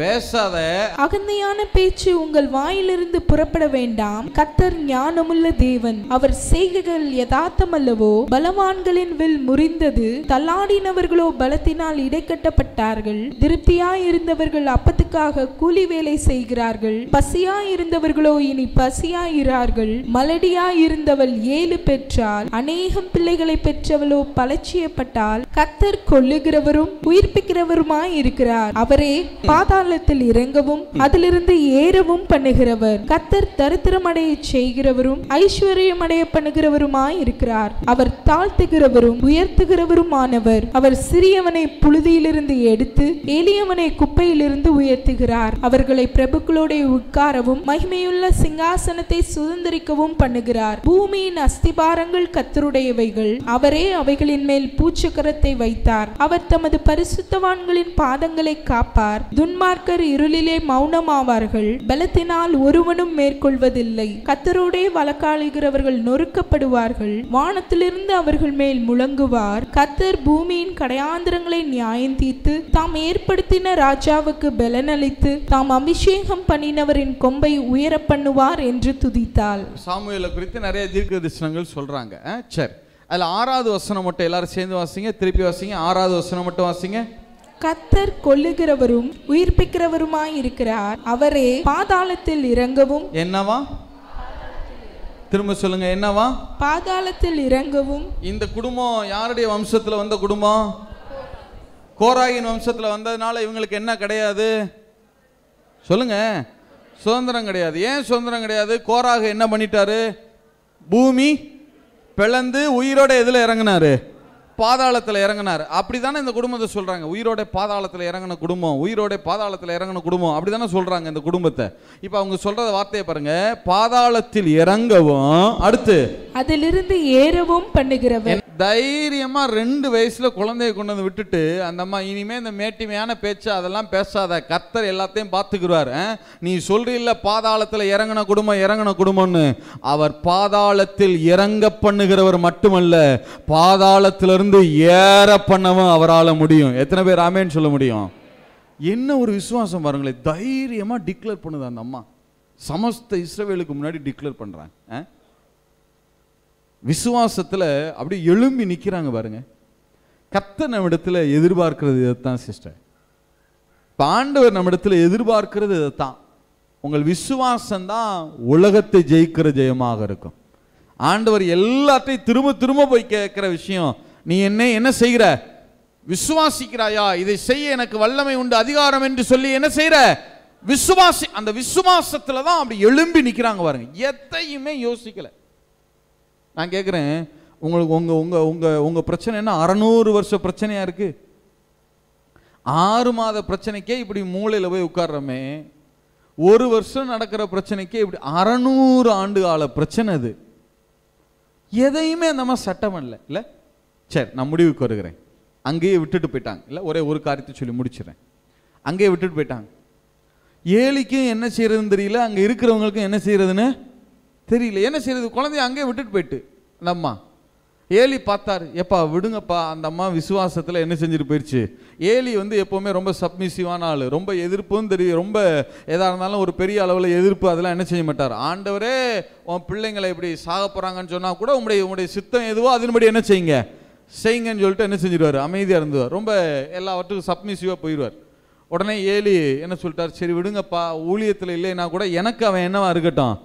பேசாத அகந்தையான பேச்சு உங்கள் வாயிலிருந்து புறப்பட வேண்டாம் கத்தர் ஞானமுள்ள தேவன் அவர் செய்கைகள் யதார்த்தமல்லவோ பலவான்களின் வில் முறிந்தது தள்ளாடினவர்களோ பலத்தினால் இடைக்கட்டப்பட்டார்கள் திருப்தியாய் இருந்தவர்கள் அப்பத்துக்காக கூலி வேலை செய்கிறார்கள் பசியாய் இருந்தவர்களோ இனி பசியாயிரார்கள் மலடியாய் இருந்தவள் ஏழு பெற்றால் அநேகம் பிள்ளைகளை பெற்றவளோ பலட்சியப்பட்டால் கத்தர் கொல்லுகிறவரும் உயிர்ப்பிக்கிறவருமாய் இருக்கிறார் அவரே பாதா பாதாளத்தில் இறங்கவும் அதிலிருந்து ஏறவும் பண்ணுகிறவர் கத்தர் தரித்திரமடைய செய்கிறவரும் ஐஸ்வர்யமடைய பண்ணுகிறவருமாய் இருக்கிறார் அவர் தாழ்த்துகிறவரும் உயர்த்துகிறவரும் ஆனவர் அவர் சிறியவனை புழுதியிலிருந்து எடுத்து எளியவனை குப்பையிலிருந்து உயர்த்துகிறார் அவர்களை பிரபுக்களோட உட்காரவும் மகிமையுள்ள சிங்காசனத்தை சுதந்திரிக்கவும் பண்ணுகிறார் பூமியின் அஸ்திபாரங்கள் கத்தருடையவைகள் அவரே அவைகளின் மேல் பூச்சக்கரத்தை வைத்தார் அவர் தமது பரிசுத்தவான்களின் பாதங்களை காப்பார் துன்மார் துன்மார்க்கர் இருளிலே மௌனமாவார்கள் பலத்தினால் ஒருவனும் மேற்கொள்வதில்லை கத்தரோடே வழக்காளுகிறவர்கள் நொறுக்கப்படுவார்கள் வானத்திலிருந்து அவர்கள் மேல் முழங்குவார் கத்தர் பூமியின் கடையாந்திரங்களை நியாயம் தீர்த்து தாம் ஏற்படுத்தின ராஜாவுக்கு பலனளித்து தாம் அபிஷேகம் பண்ணினவரின் கொம்பை உயர பண்ணுவார் என்று துதித்தாள் சாமுவேல குறித்து நிறைய தீர்க்க தரிசனங்கள் சொல்றாங்க சரி அதில் ஆறாவது வசனம் மட்டும் எல்லாரும் சேர்ந்து வாசிங்க திருப்பி வாசிங்க ஆறாவது வசனம் மட்டும் வாசிங்க கத்தர் கொல்லுகிறவரும் உயிர்ப்பிக்கிறவருமாயிருக்கிறார் அவரே பாதாளத்தில் இறங்கவும் என்னவா திரும்ப சொல்லுங்க என்னவா பாதாளத்தில் இறங்கவும் இந்த குடும்பம் யாருடைய வம்சத்துல வந்த குடும்பம் கோராயின் வம்சத்துல வந்ததுனால இவங்களுக்கு என்ன கிடையாது சொல்லுங்க சுதந்திரம் கிடையாது ஏன் சுதந்திரம் கிடையாது கோராக என்ன பண்ணிட்டாரு பூமி பிளந்து உயிரோட எதுல இறங்கினாரு பாதாளத்தில் இறங்கினார் அப்படி தானே இந்த குடும்பத்தை சொல்கிறாங்க உயிரோட பாதாளத்தில் இறங்கின குடும்பம் உயிரோட பாதாளத்தில் இறங்கின குடும்பம் அப்படி தானே சொல்கிறாங்க இந்த குடும்பத்தை இப்போ அவங்க சொல்கிற வார்த்தையை பாருங்க பாதாளத்தில் இறங்கவும் அடுத்து அதிலிருந்து ஏறவும் பண்ணுகிறவன் தைரியமாக ரெண்டு வயசில் குழந்தைய கொண்டு வந்து விட்டுட்டு அந்த அம்மா இனிமேல் இந்த மேட்டிமையான பேச்சு அதெல்லாம் பேசாத கத்தர் எல்லாத்தையும் பார்த்துக்குருவார் நீ சொல்கிறீல்ல பாதாளத்தில் இறங்கின குடும்பம் இறங்கின குடும்பம்னு அவர் பாதாளத்தில் இறங்க பண்ணுகிறவர் மட்டுமல்ல பாதாளத்திலிருந்து ஏற பண்ணவும் அவரால் முடியும் எத்தனை பேர் ஆமேன்னு சொல்ல முடியும் என்ன ஒரு விசுவாசம் பாருங்களேன் தைரியமாக டிக்ளேர் பண்ணுது அந்த அம்மா சமஸ்த இஸ்ரவேலுக்கு முன்னாடி டிக்ளேர் பண்ணுறாங்க விசுவாசத்தில் அப்படியே எழும்பி நிற்கிறாங்க பாருங்க கத்த நம்மிடத்தில் எதிர்பார்க்கிறது இதைத்தான் சிஸ்டர் பாண்டவர் நம்மிடத்தில் எதிர்பார்க்கிறது இதைத்தான் உங்கள் விசுவாசம் தான் உலகத்தை ஜெயிக்கிற ஜெயமாக இருக்கும் ஆண்டவர் எல்லாத்தையும் திரும்ப திரும்ப போய் கேட்குற விஷயம் நீ என்ன என்ன செய்கிற விசுவாசிக்கிறாயா இதை செய்ய எனக்கு வல்லமை உண்டு அதிகாரம் என்று சொல்லி என்ன செய்கிற விசுவாசி அந்த விசுவாசத்தில் தான் அப்படி எழும்பி நிற்கிறாங்க பாருங்க எத்தையுமே யோசிக்கலை நான் கேட்குறேன் உங்களுக்கு உங்கள் உங்கள் உங்கள் உங்கள் என்ன அறநூறு வருஷ பிரச்சனையாக இருக்குது ஆறு மாத பிரச்சனைக்கே இப்படி மூளையில் போய் உட்கார்றமே ஒரு வருஷம் நடக்கிற பிரச்சனைக்கே இப்படி அறநூறு ஆண்டு கால பிரச்சனை அது எதையுமே நம்ம சட்டம் இல்லை இல்லை சரி நான் முடிவுக்கு வருகிறேன் அங்கேயே விட்டுட்டு போயிட்டாங்க இல்லை ஒரே ஒரு காரியத்தை சொல்லி முடிச்சிடறேன் அங்கேயே விட்டுட்டு போயிட்டாங்க ஏழிக்கும் என்ன செய்யறதுன்னு தெரியல அங்கே இருக்கிறவங்களுக்கும் என்ன செய்யறதுன்னு தெரியல என்ன செய்யறது குழந்தைய அங்கே விட்டுட்டு போயிட்டு அந்த அம்மா ஏலி பார்த்தார் எப்பா விடுங்கப்பா அந்த அம்மா விசுவாசத்தில் என்ன செஞ்சுட்டு போயிடுச்சு ஏலி வந்து எப்போவுமே ரொம்ப சப்மிசிவான ஆள் ரொம்ப எதிர்ப்பும் தெரியும் ரொம்ப எதாக இருந்தாலும் ஒரு பெரிய அளவில் எதிர்ப்பு அதெல்லாம் என்ன செய்ய மாட்டார் ஆண்டவரே உன் பிள்ளைங்களை இப்படி சாக போகிறாங்கன்னு சொன்னால் கூட உங்களுடைய உங்களுடைய சித்தம் எதுவோ அதன்படி என்ன செய்யுங்க செய்யுங்கன்னு சொல்லிட்டு என்ன செஞ்சிருவார் அமைதியாக இருந்துவார் ரொம்ப எல்லாவற்றுக்கும் சப்மிசிவாக போயிடுவார் உடனே ஏலி என்ன சொல்லிட்டார் சரி விடுங்கப்பா ஊழியத்தில் இல்லைன்னா கூட எனக்கு அவன் என்னவா இருக்கட்டும்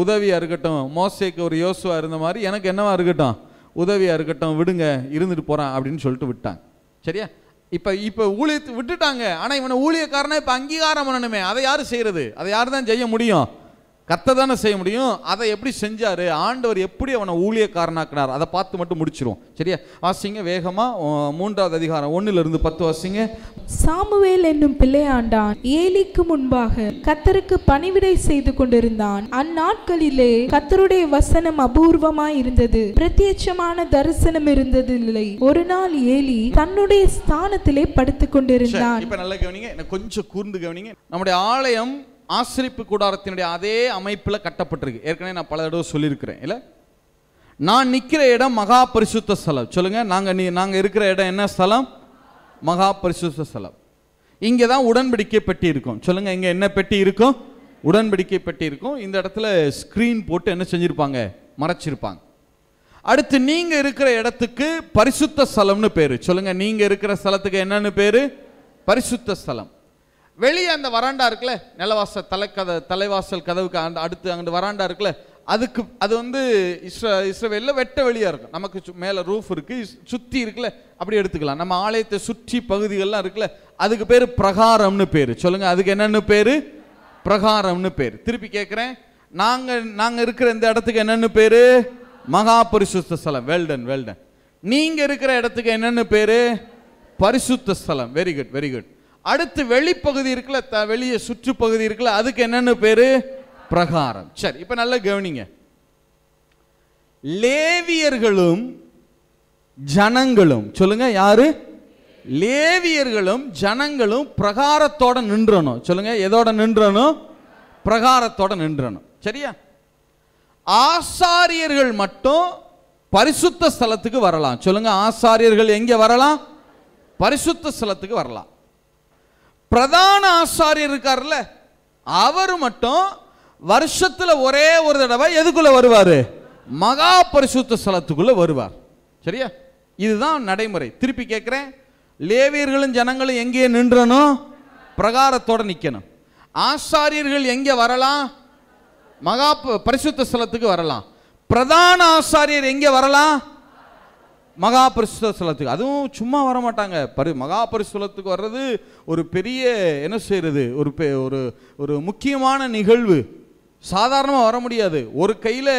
உதவியாக இருக்கட்டும் மோசைக்கு ஒரு யோசுவாக இருந்த மாதிரி எனக்கு என்னவா இருக்கட்டும் உதவியாக இருக்கட்டும் விடுங்க இருந்துட்டு போகிறான் அப்படின்னு சொல்லிட்டு விட்டாங்க சரியா இப்போ இப்போ ஊழியத்து விட்டுட்டாங்க ஆனால் இவனை ஊழியக்காரனா இப்போ அங்கீகாரம் பண்ணணுமே அதை யார் செய்கிறது அதை யார் தான் செய்ய முடியும் கத்தை தானே செய்ய முடியும் அதை எப்படி செஞ்சார் ஆண்டவர் எப்படி அவனை ஊழியக்காரனாக்கினார் அதை பார்த்து மட்டும் முடிச்சிருவோம் சரியா வாசிங்க வேகமாக மூன்றாவது அதிகாரம் இருந்து பத்து வாசிங்க சாமுவேல் என்னும் பிள்ளையாண்டான் ஏலிக்கு முன்பாக கத்தருக்கு பணிவிடை செய்து கொண்டிருந்தான் அந்நாட்களிலே கத்தருடைய வசனம் அபூர்வமாய் இருந்தது பிரத்யட்சமான தரிசனம் இருந்தது இல்லை ஒரு நாள் ஏலி தன்னுடைய ஸ்தானத்திலே படுத்து கொண்டிருந்தான் இப்ப நல்ல கவனிங்க கொஞ்சம் கூர்ந்து கவனிங்க நம்முடைய ஆலயம் ஆசிரிப்பு கூடாரத்தினுடைய அதே அமைப்பில் கட்டப்பட்டிருக்கு ஏற்கனவே நான் பல தடவை சொல்லியிருக்கிறேன் இல்லை நான் நிற்கிற இடம் மகா பரிசுத்த ஸ்தலம் சொல்லுங்கள் நாங்கள் நீ நாங்கள் இருக்கிற இடம் என்ன ஸ்தலம் மகா பரிசுத்த ஸ்தலம் இங்கே தான் உடன்படிக்கை பெட்டி இருக்கும் சொல்லுங்கள் இங்கே என்ன பெட்டி இருக்கும் உடன்படிக்கை பெட்டி இருக்கும் இந்த இடத்துல ஸ்க்ரீன் போட்டு என்ன செஞ்சுருப்பாங்க மறைச்சிருப்பாங்க அடுத்து நீங்கள் இருக்கிற இடத்துக்கு பரிசுத்த ஸ்தலம்னு பேர் சொல்லுங்கள் நீங்கள் இருக்கிற ஸ்தலத்துக்கு என்னென்னு பேர் பரிசுத்த ஸ்தலம் வெளியே அந்த வராண்டா இருக்குல்ல நிலவாச தலைக்கதை தலைவாசல் கதவுக்கு அந்த அடுத்து அங்கிட்டு வராண்டா இருக்குல்ல அதுக்கு அது வந்து இஸ்ர இஸ்ரவேலில் வெட்ட வெளியாக இருக்கும் நமக்கு மேலே ரூஃப் இருக்குது சுற்றி இருக்குல்ல அப்படி எடுத்துக்கலாம் நம்ம ஆலயத்தை சுற்றி பகுதிகள்லாம் இருக்குல்ல அதுக்கு பேர் பிரகாரம்னு பேர் சொல்லுங்கள் அதுக்கு என்னென்னு பேர் பிரகாரம்னு பேர் திருப்பி கேட்குறேன் நாங்கள் நாங்கள் இருக்கிற இந்த இடத்துக்கு என்னென்னு பேர் மகா பரிசுத்த ஸ்தலம் வெல்டன் வெல்டன் நீங்கள் இருக்கிற இடத்துக்கு என்னென்னு பேர் பரிசுத்த ஸ்தலம் வெரி குட் வெரி குட் அடுத்து வெளிப்பகுதி இருக்குல்ல த வெளியே சுற்றுப்பகுதி இருக்குல்ல அதுக்கு என்னென்னு பேர் பிரகாரம் சரி இப்போ நல்ல கவனிங்க லேவியர்களும் ஜனங்களும் சொல்லுங்க யாரு லேவியர்களும் ஜனங்களும் பிரகாரத்தோட நின்றனும் சொல்லுங்க எதோட நின்றனும் பிரகாரத்தோட நின்றனும் சரியா ஆசாரியர்கள் மட்டும் பரிசுத்த ஸ்தலத்துக்கு வரலாம் சொல்லுங்க ஆசாரியர்கள் எங்கே வரலாம் பரிசுத்த ஸ்தலத்துக்கு வரலாம் பிரதான ஆசாரியர் இருக்கார்ல அவர் மட்டும் வருஷத்தில் ஒரே ஒரு தடவை எதுக்குள்ளே வருவார் மகா பரிசுத்த ஸ்தலத்துக்குள்ளே வருவார் சரியா இதுதான் நடைமுறை திருப்பி கேட்குறேன் லேவியர்களும் ஜனங்களும் எங்கேயே நின்றனும் பிரகாரத்தோடு நிற்கணும் ஆசாரியர்கள் எங்கே வரலாம் மகா பரிசுத்த ஸ்தலத்துக்கு வரலாம் பிரதான ஆசாரியர் எங்கே வரலாம் மகா பரிசுத்தலத்துக்கு அதுவும் சும்மா வர மாட்டாங்க பரி மகா பரிசுலத்துக்கு வர்றது ஒரு பெரிய என்ன செய்கிறது ஒரு பெ ஒரு ஒரு முக்கியமான நிகழ்வு சாதாரணமாக வர முடியாது ஒரு கையில்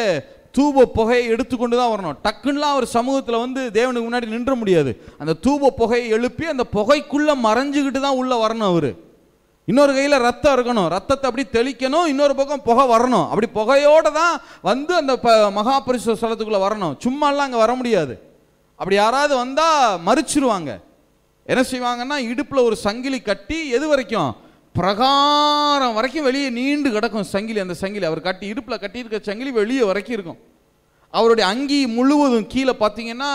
தூப புகையை எடுத்துக்கொண்டு தான் வரணும் டக்குன்னெலாம் அவர் சமூகத்தில் வந்து தேவனுக்கு முன்னாடி நின்ற முடியாது அந்த தூப புகையை எழுப்பி அந்த புகைக்குள்ளே மறைஞ்சிக்கிட்டு தான் உள்ளே வரணும் அவர் இன்னொரு கையில் ரத்தம் இருக்கணும் ரத்தத்தை அப்படி தெளிக்கணும் இன்னொரு பக்கம் புகை வரணும் அப்படி புகையோடு தான் வந்து அந்த ப மகாபரிசு ஸ்தலத்துக்குள்ளே வரணும் சும்மாலாம் அங்கே வர முடியாது அப்படி யாராவது வந்தால் மறுச்சிருவாங்க என்ன செய்வாங்கன்னா இடுப்பில் ஒரு சங்கிலி கட்டி எது வரைக்கும் பிரகாரம் வரைக்கும் வெளியே நீண்டு கிடக்கும் சங்கிலி அந்த சங்கிலி அவர் கட்டி இடுப்பில் கட்டியிருக்க சங்கிலி வெளியே வரைக்கும் இருக்கும் அவருடைய அங்கி முழுவதும் கீழே பார்த்தீங்கன்னா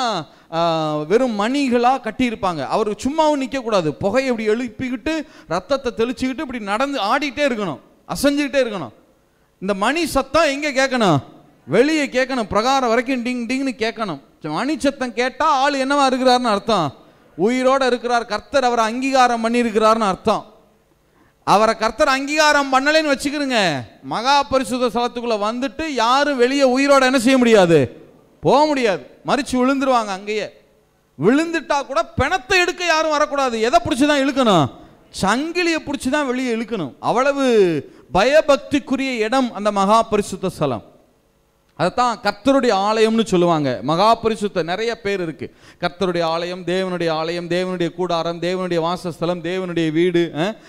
வெறும் மணிகளாக கட்டியிருப்பாங்க அவர் சும்மாவும் நிற்கக்கூடாது புகையை இப்படி எழுப்பிக்கிட்டு ரத்தத்தை தெளிச்சுக்கிட்டு இப்படி நடந்து ஆடிக்கிட்டே இருக்கணும் அசைஞ்சுக்கிட்டே இருக்கணும் இந்த மணி சத்தம் எங்கே கேட்கணும் வெளியே கேட்கணும் பிரகாரம் வரைக்கும் டிங் டிங்னு கேட்கணும் மணி சத்தம் கேட்டால் ஆள் என்னவா இருக்கிறார்னு அர்த்தம் உயிரோடு இருக்கிறார் கர்த்தர் அவரை அங்கீகாரம் பண்ணியிருக்கிறார்னு அர்த்தம் அவரை கர்த்தர் அங்கீகாரம் பண்ணலைன்னு வச்சுக்கிறோங்க மகா பரிசுத ஸ்தலத்துக்குள்ளே வந்துட்டு யாரும் வெளியே உயிரோட என்ன செய்ய முடியாது போக முடியாது மறிச்சு விழுந்துருவாங்க அங்கேயே விழுந்துட்டா கூட பிணத்தை எடுக்க யாரும் வரக்கூடாது எதை பிடிச்சி தான் இழுக்கணும் சங்கிலியை பிடிச்சி தான் வெளியே இழுக்கணும் அவ்வளவு பயபக்திக்குரிய இடம் அந்த மகா பரிசுத்த ஸ்தலம் அதைத்தான் கர்த்தருடைய ஆலயம்னு சொல்லுவாங்க மகா பரிசுத்த நிறைய பேர் இருக்குது கர்த்தருடைய ஆலயம் தேவனுடைய ஆலயம் தேவனுடைய கூடாரம் தேவனுடைய வாசஸ்தலம் தேவனுடைய வீடு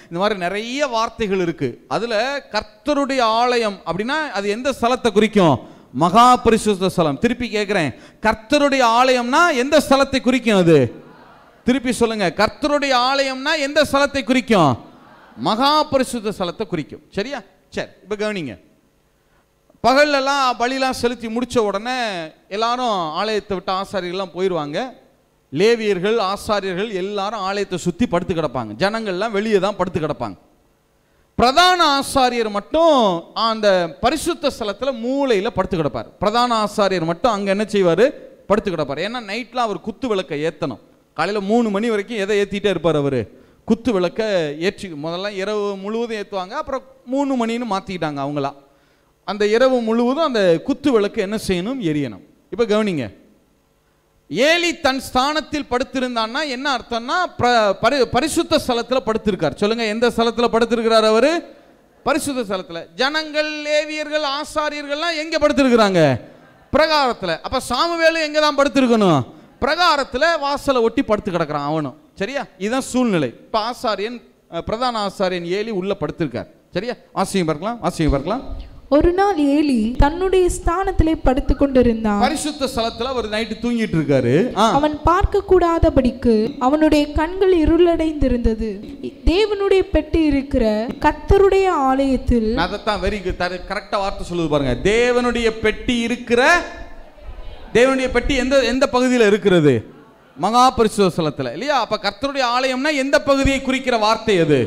இந்த மாதிரி நிறைய வார்த்தைகள் இருக்குது அதில் கர்த்தருடைய ஆலயம் அப்படின்னா அது எந்த ஸ்தலத்தை குறிக்கும் மகா பரிசுத்த ஸ்தலம் திருப்பி கேட்குறேன் கர்த்தருடைய ஆலயம்னா எந்த ஸ்தலத்தை குறிக்கும் அது திருப்பி சொல்லுங்க கர்த்தருடைய ஆலயம்னா எந்த ஸ்தலத்தை குறிக்கும் மகா பரிசுத்த ஸ்தலத்தை குறிக்கும் சரியா சரி இப்போ கவனிங்க பகல்லலாம் பலிலாம் செலுத்தி முடித்த உடனே எல்லாரும் ஆலயத்தை விட்டு ஆசாரியெல்லாம் போயிடுவாங்க லேவியர்கள் ஆசாரியர்கள் எல்லாரும் ஆலயத்தை சுற்றி படுத்து கிடப்பாங்க ஜனங்கள்லாம் வெளியே தான் படுத்து கிடப்பாங்க பிரதான ஆசாரியர் மட்டும் அந்த பரிசுத்த ஸ்தலத்தில் மூளையில் படுத்து கிடப்பார் பிரதான ஆசாரியர் மட்டும் அங்கே என்ன செய்வார் படுத்து கிடப்பார் ஏன்னா நைட்டில் அவர் குத்து விளக்கை ஏற்றணும் காலையில் மூணு மணி வரைக்கும் எதை ஏற்றிட்டே இருப்பார் அவர் குத்து விளக்கை ஏற்றி முதல்ல இரவு முழுவதும் ஏற்றுவாங்க அப்புறம் மூணு மணின்னு மாற்றிக்கிட்டாங்க அவங்களாம் அந்த இரவு முழுவதும் அந்த குத்து விளக்கு என்ன செய்யணும் எரியணும் இப்போ கவனிங்க ஏலி தன் ஸ்தானத்தில் படுத்திருந்தான்னா என்ன அர்த்தம்னா பரி பரிசுத்த ஸ்தலத்தில் படுத்திருக்கார் சொல்லுங்க எந்த ஸ்தலத்தில் படுத்திருக்கிறார் அவர் பரிசுத்த ஸ்தலத்தில் ஜனங்கள் லேவியர்கள் ஆசாரியர்கள்லாம் எங்கே படுத்திருக்கிறாங்க பிரகாரத்தில் அப்போ சாமுவேலும் எங்கே தான் படுத்திருக்கணும் பிரகாரத்தில் வாசலை ஒட்டி படுத்து கிடக்கிறான் அவனும் சரியா இதுதான் சூழ்நிலை இப்போ ஆசாரியன் பிரதான ஆசாரியன் ஏலி உள்ளே படுத்திருக்கார் சரியா ஆசையும் பார்க்கலாம் ஆசையும் பார்க்கலாம் ஒரு நாள் ஏலி தன்னுடைய ஸ்தானத்திலே படுத்து கொண்டிருந்தான் பரிசுத்த ஸ்தலத்துல அவர் நைட்டு தூங்கிட்டு இருக்காரு அவன் பார்க்க கூடாதபடிக்கு அவனுடைய கண்கள் இருளடைந்து இருந்தது தேவனுடைய பெட்டி இருக்கிற கத்தருடைய ஆலயத்தில் அதத்தான் வெரி கரெக்டா வார்த்தை சொல்லுது பாருங்க தேவனுடைய பெட்டி இருக்கிற தேவனுடைய பெட்டி எந்த எந்த பகுதியில் இருக்கிறது மகா பரிசுத்த இல்லையா அப்ப கர்த்தருடைய ஆலயம்னா எந்த பகுதியை குறிக்கிற வார்த்தை அது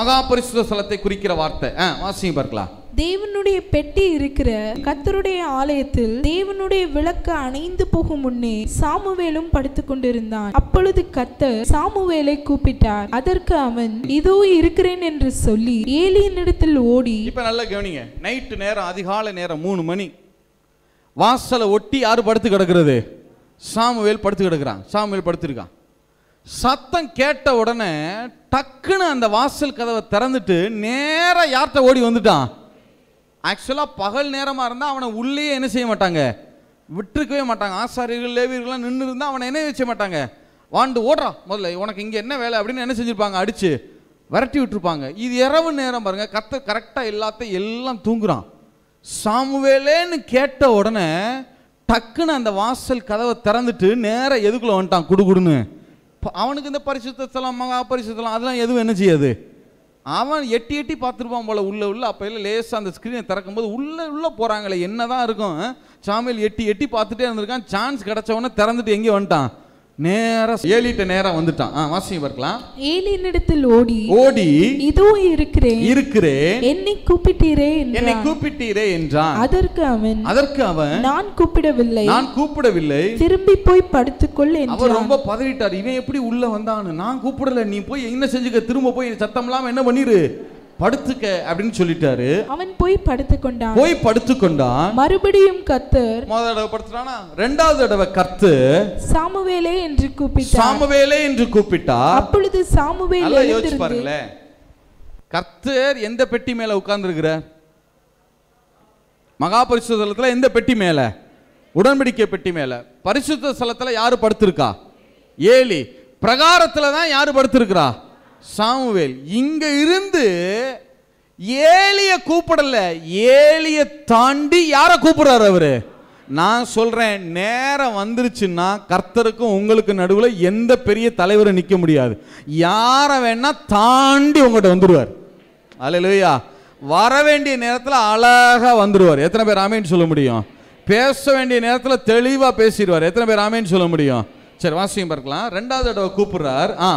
மகா பரிசுத்த குறிக்கிற வார்த்தை வாசிங்க பார்க்கலாம் தேவனுடைய பெட்டி இருக்கிற கத்தருடைய ஆலயத்தில் தேவனுடைய விளக்கு அணைந்து போகும் முன்னே சாமுவேலும் படுத்துக் கொண்டிருந்தான் அப்பொழுது கத்தர் சாமுவேலை கூப்பிட்டார் அதற்கு அவன் இதோ இருக்கிறேன் என்று சொல்லி ஏலியனிடத்தில் ஓடி இப்ப நல்லா கவனிங்க நைட்டு நேரம் அதிகாலை நேரம் மூணு மணி வாசலை ஒட்டி யாரு படுத்து கிடக்கிறது சாமுவேல் படுத்து கிடக்குறான் சாமுவேல் படுத்திருக்கான் சத்தம் கேட்ட உடனே டக்குன்னு அந்த வாசல் கதவை திறந்துட்டு நேராக யார்கிட்ட ஓடி வந்துட்டான் ஆக்சுவலாக பகல் நேரமாக இருந்தால் அவனை உள்ளேயே என்ன செய்ய மாட்டாங்க விட்டுருக்கவே மாட்டாங்க ஆசாரியர்கள் லேவியர்கள்லாம் நின்று இருந்தால் அவனை என்ன வச்ச மாட்டாங்க வாண்டு ஓடுறான் முதல்ல உனக்கு இங்கே என்ன வேலை அப்படின்னு என்ன செஞ்சுருப்பாங்க அடித்து விரட்டி விட்டுருப்பாங்க இது இரவு நேரம் பாருங்கள் கத்த கரெக்டாக எல்லாத்தையும் எல்லாம் தூங்குறான் சாமுவேலேன்னு கேட்ட உடனே டக்குன்னு அந்த வாசல் கதவை திறந்துட்டு நேராக எதுக்குள்ளே வந்துட்டான் குடுகுடுன்னு அவனுக்கு இந்த பரிசுத்தலாம் மகா பரிசுத்தலாம் அதெல்லாம் எதுவும் என்ன செய்யாது அவன் எட்டி எட்டி பார்த்துருப்பான் போல உள்ளே உள்ள அப்போ இல்லை லேசாக அந்த ஸ்க்ரீனை திறக்கும்போது உள்ளே உள்ளே போகிறாங்களே என்ன தான் இருக்கும் சாமியில் எட்டி எட்டி பார்த்துட்டே இருந்திருக்கான் சான்ஸ் கிடச்சவொன்னே திறந்துட்டு எங்கேயும் வந்துட்டான் நேராக ஏலிட்ட நேரா வந்துட்டான் வாசிங்க பார்க்கலாம் ஏலியினிடத்தில் ஓடி ஓடி இதோ இருக்கிறேன் இருக்கிறேன் என்னை கூப்பிட்டீரே என்னை கூப்பிட்டீரே என்றான் அதற்கு அவன் அதற்கு அவன் நான் கூப்பிடவில்லை நான் கூப்பிடவில்லை திரும்பி போய் படுத்துக்கொள் அவர் ரொம்ப பதறிட்டார் இவன் எப்படி உள்ள வந்தான்னு நான் கூப்பிடல நீ போய் என்ன செஞ்சுக்க திரும்ப போய் சத்தம் இல்லாம என்ன பண்ணிரு படுத்துக்க அப்படின்னு சொல்லிட்டாரு அவன் போய் படுத்துக்கொண்டான் போய் படுத்துக்கொண்டான் மறுபடியும் கத்தர் முதல் தடவை படுத்துறானா ரெண்டாவது தடவை கத்து சாமுவேலே என்று கூப்பிட்டு சாமுவேலே என்று கூப்பிட்டா அப்பொழுது சாமுவேல் யோசிச்சு பாருங்களேன் கர்த்தர் எந்த பெட்டி மேல உட்கார்ந்துருக்கிறார் மகா பரிசுத்தலத்தில் எந்த பெட்டி மேல உடன்படிக்கை பெட்டி மேல பரிசுத்த ஸ்தலத்தில் யாரு படுத்திருக்கா ஏலி பிரகாரத்தில் தான் யாரு படுத்திருக்கிறா சாமுவேல் இங்க இருந்து ஏலிய கூப்பிடல ஏலிய தாண்டி யார கூப்பிடுறாரு அவரு நான் சொல்றேன் நேரம் வந்துருச்சுன்னா கர்த்தருக்கும் உங்களுக்கு நடுவில் எந்த பெரிய தலைவரும் நிற்க முடியாது யாரை வேணா தாண்டி உங்கள்கிட்ட வந்துடுவார் அலையிலா வர வேண்டிய நேரத்தில் அழகாக வந்துடுவார் எத்தனை பேர் ஆமேன்னு சொல்ல முடியும் பேச வேண்டிய நேரத்தில் தெளிவாக பேசிடுவார் எத்தனை பேர் ஆமேன்னு சொல்ல முடியும் சரி வாசியம் பார்க்கலாம் ரெண்டாவது தடவை கூப்பிடுறார் ஆ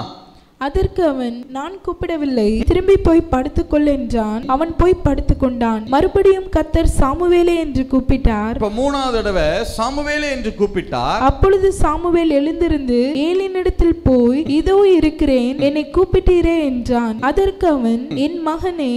அதற்கு அவன் நான் கூப்பிடவில்லை திரும்பி போய் படுத்துக்கொள் என்றான் அவன் போய் படுத்துக்கொண்டான் மறுபடியும் கத்தர் சாமுவேலே என்று கூப்பிட்டார் மூணாவது தடவை சாமுவேலே என்று கூப்பிட்டார் அப்பொழுது சாமுவேல் எழுந்திருந்து ஏலினிடத்தில் போய் இதோ இருக்கிறேன் என்னை கூப்பிட்டீரே என்றான் அதற்கு அவன் என் மகனே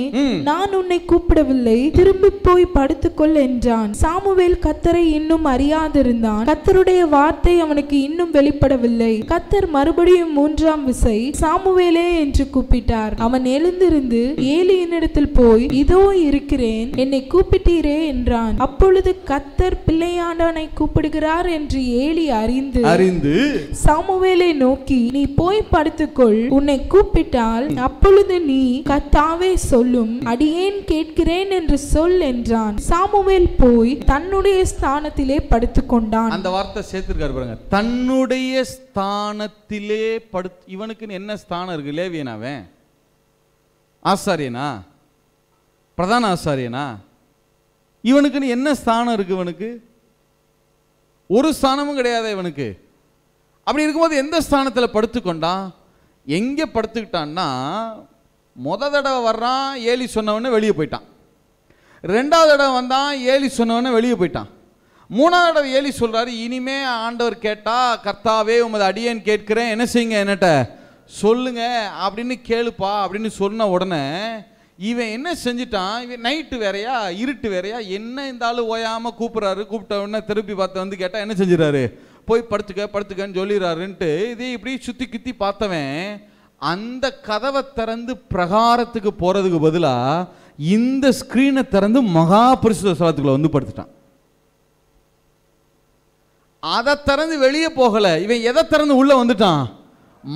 நான் உன்னை கூப்பிடவில்லை திரும்பி போய் படுத்துக்கொள் என்றான் சாமுவேல் கத்தரை இன்னும் அறியாதிருந்தான் கத்தருடைய வார்த்தை அவனுக்கு இன்னும் வெளிப்படவில்லை கத்தர் மறுபடியும் மூன்றாம் விசை சாமுவேலே என்று கூப்பிட்டார் அவன் எழுந்திருந்து ஏலியினிடத்தில் போய் இதோ இருக்கிறேன் என்னை கூப்பிட்டீரே என்றான் அப்பொழுது கத்தர் பிள்ளையாண்டவனை கூப்பிடுகிறார் என்று ஏலி அறிந்து அறிந்து சாமுவேலை நோக்கி நீ போய் படுத்துக்கொள் உன்னை கூப்பிட்டால் அப்பொழுது நீ கத்தாவே சொல்லும் அடியேன் கேட்கிறேன் என்று சொல் என்றான் சாமுவேல் போய் தன்னுடைய ஸ்தானத்திலே படுத்துக்கொண்டான் அந்த வார்த்தை சேர்த்திருக்காரு பாருங்க தன்னுடைய ஸ்தானத்திலே படுத்து இவனுக்கு என்ன ஸ்தானம் இருக்குது லேவியனாவே ஆசாரியனா பிரதான ஆசாரியனா இவனுக்குன்னு என்ன ஸ்தானம் இருக்குது இவனுக்கு ஒரு ஸ்தானமும் கிடையாது இவனுக்கு அப்படி இருக்கும்போது எந்த ஸ்தானத்தில் படுத்துக்கொண்டான் எங்கே படுத்துக்கிட்டான்னா முத தடவை வர்றான் ஏலி சொன்னவொடனே வெளியே போயிட்டான் ரெண்டாவது தடவை வந்தான் ஏலி சொன்னவொடனே வெளியே போயிட்டான் மூணாவது தடவை ஏலி சொல்கிறாரு இனிமே ஆண்டவர் கேட்டால் கர்த்தாவே உமது அடியேன் கேட்கிறேன் என்ன செய்யுங்க என்னட்ட சொல்லுங்க அப்படின்னு கேளுப்பா அப்படின்னு சொன்ன உடனே இவன் என்ன செஞ்சிட்டான் இவன் நைட்டு வேறையா இருட்டு வேறையா என்ன இருந்தாலும் ஓயாமல் கூப்பிட்றாரு கூப்பிட்ட உடனே திருப்பி பார்த்து வந்து கேட்டால் என்ன செஞ்சிடறாரு போய் படுத்துக்க படுத்துக்கன்னு சொல்லிடுறாருன்ட்டு இதே இப்படி சுற்றி குத்தி பார்த்தவன் அந்த கதவை திறந்து பிரகாரத்துக்கு போகிறதுக்கு பதிலாக இந்த ஸ்க்ரீனை திறந்து மகா பரிசுத்த வந்து படுத்துட்டான் அதை திறந்து வெளியே போகலை இவன் எதை திறந்து உள்ளே வந்துட்டான்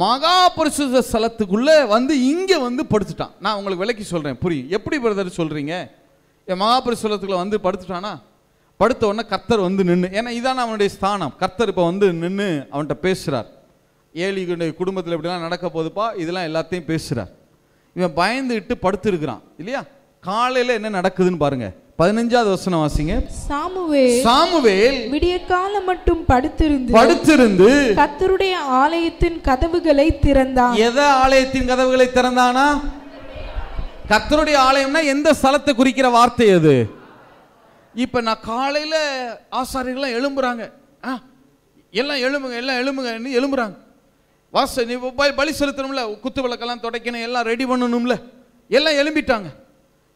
மகா பரிசுத்த ஸ்தலத்துக்குள்ளே வந்து இங்கே வந்து படுத்துட்டான் நான் உங்களுக்கு விளக்கி சொல்கிறேன் புரியும் எப்படி பிரதர் சொல்கிறீங்க என் மகா வந்து படுத்துட்டானா படுத்த உடனே கர்த்தர் வந்து நின்று ஏன்னா இதான் அவனுடைய ஸ்தானம் கர்த்தர் இப்போ வந்து நின்று அவன்கிட்ட பேசுகிறார் ஏழிகளுடைய குடும்பத்தில் இப்படிலாம் நடக்க போதுப்பா இதெல்லாம் எல்லாத்தையும் பேசுகிறார் இவன் பயந்துக்கிட்டு படுத்துருக்கிறான் இல்லையா காலையில் என்ன நடக்குதுன்னு பாருங்கள் பதினஞ்சாவது வசனம் வாசிங்க சாமுவேல் சாமுவேல் விடிய காலம் மட்டும் படுத்திருந்து படுத்திருந்து கத்தருடைய ஆலயத்தின் கதவுகளை திறந்தான் எதை ஆலயத்தின் கதவுகளை திறந்தானா கத்தருடைய ஆலயம்னா எந்த ஸ்தலத்தை குறிக்கிற வார்த்தை அது இப்போ நான் காலையில் ஆசாரியெல்லாம் எழும்புறாங்க ஆ எல்லாம் எழும்புங்க எல்லாம் எழும்புங்கன்னு எழும்புறாங்க வாச நீ பலி செலுத்தணும்ல குத்து விளக்கெல்லாம் தொடக்கணும் எல்லாம் ரெடி பண்ணணும்ல எல்லாம் எழும்பிட்டாங்க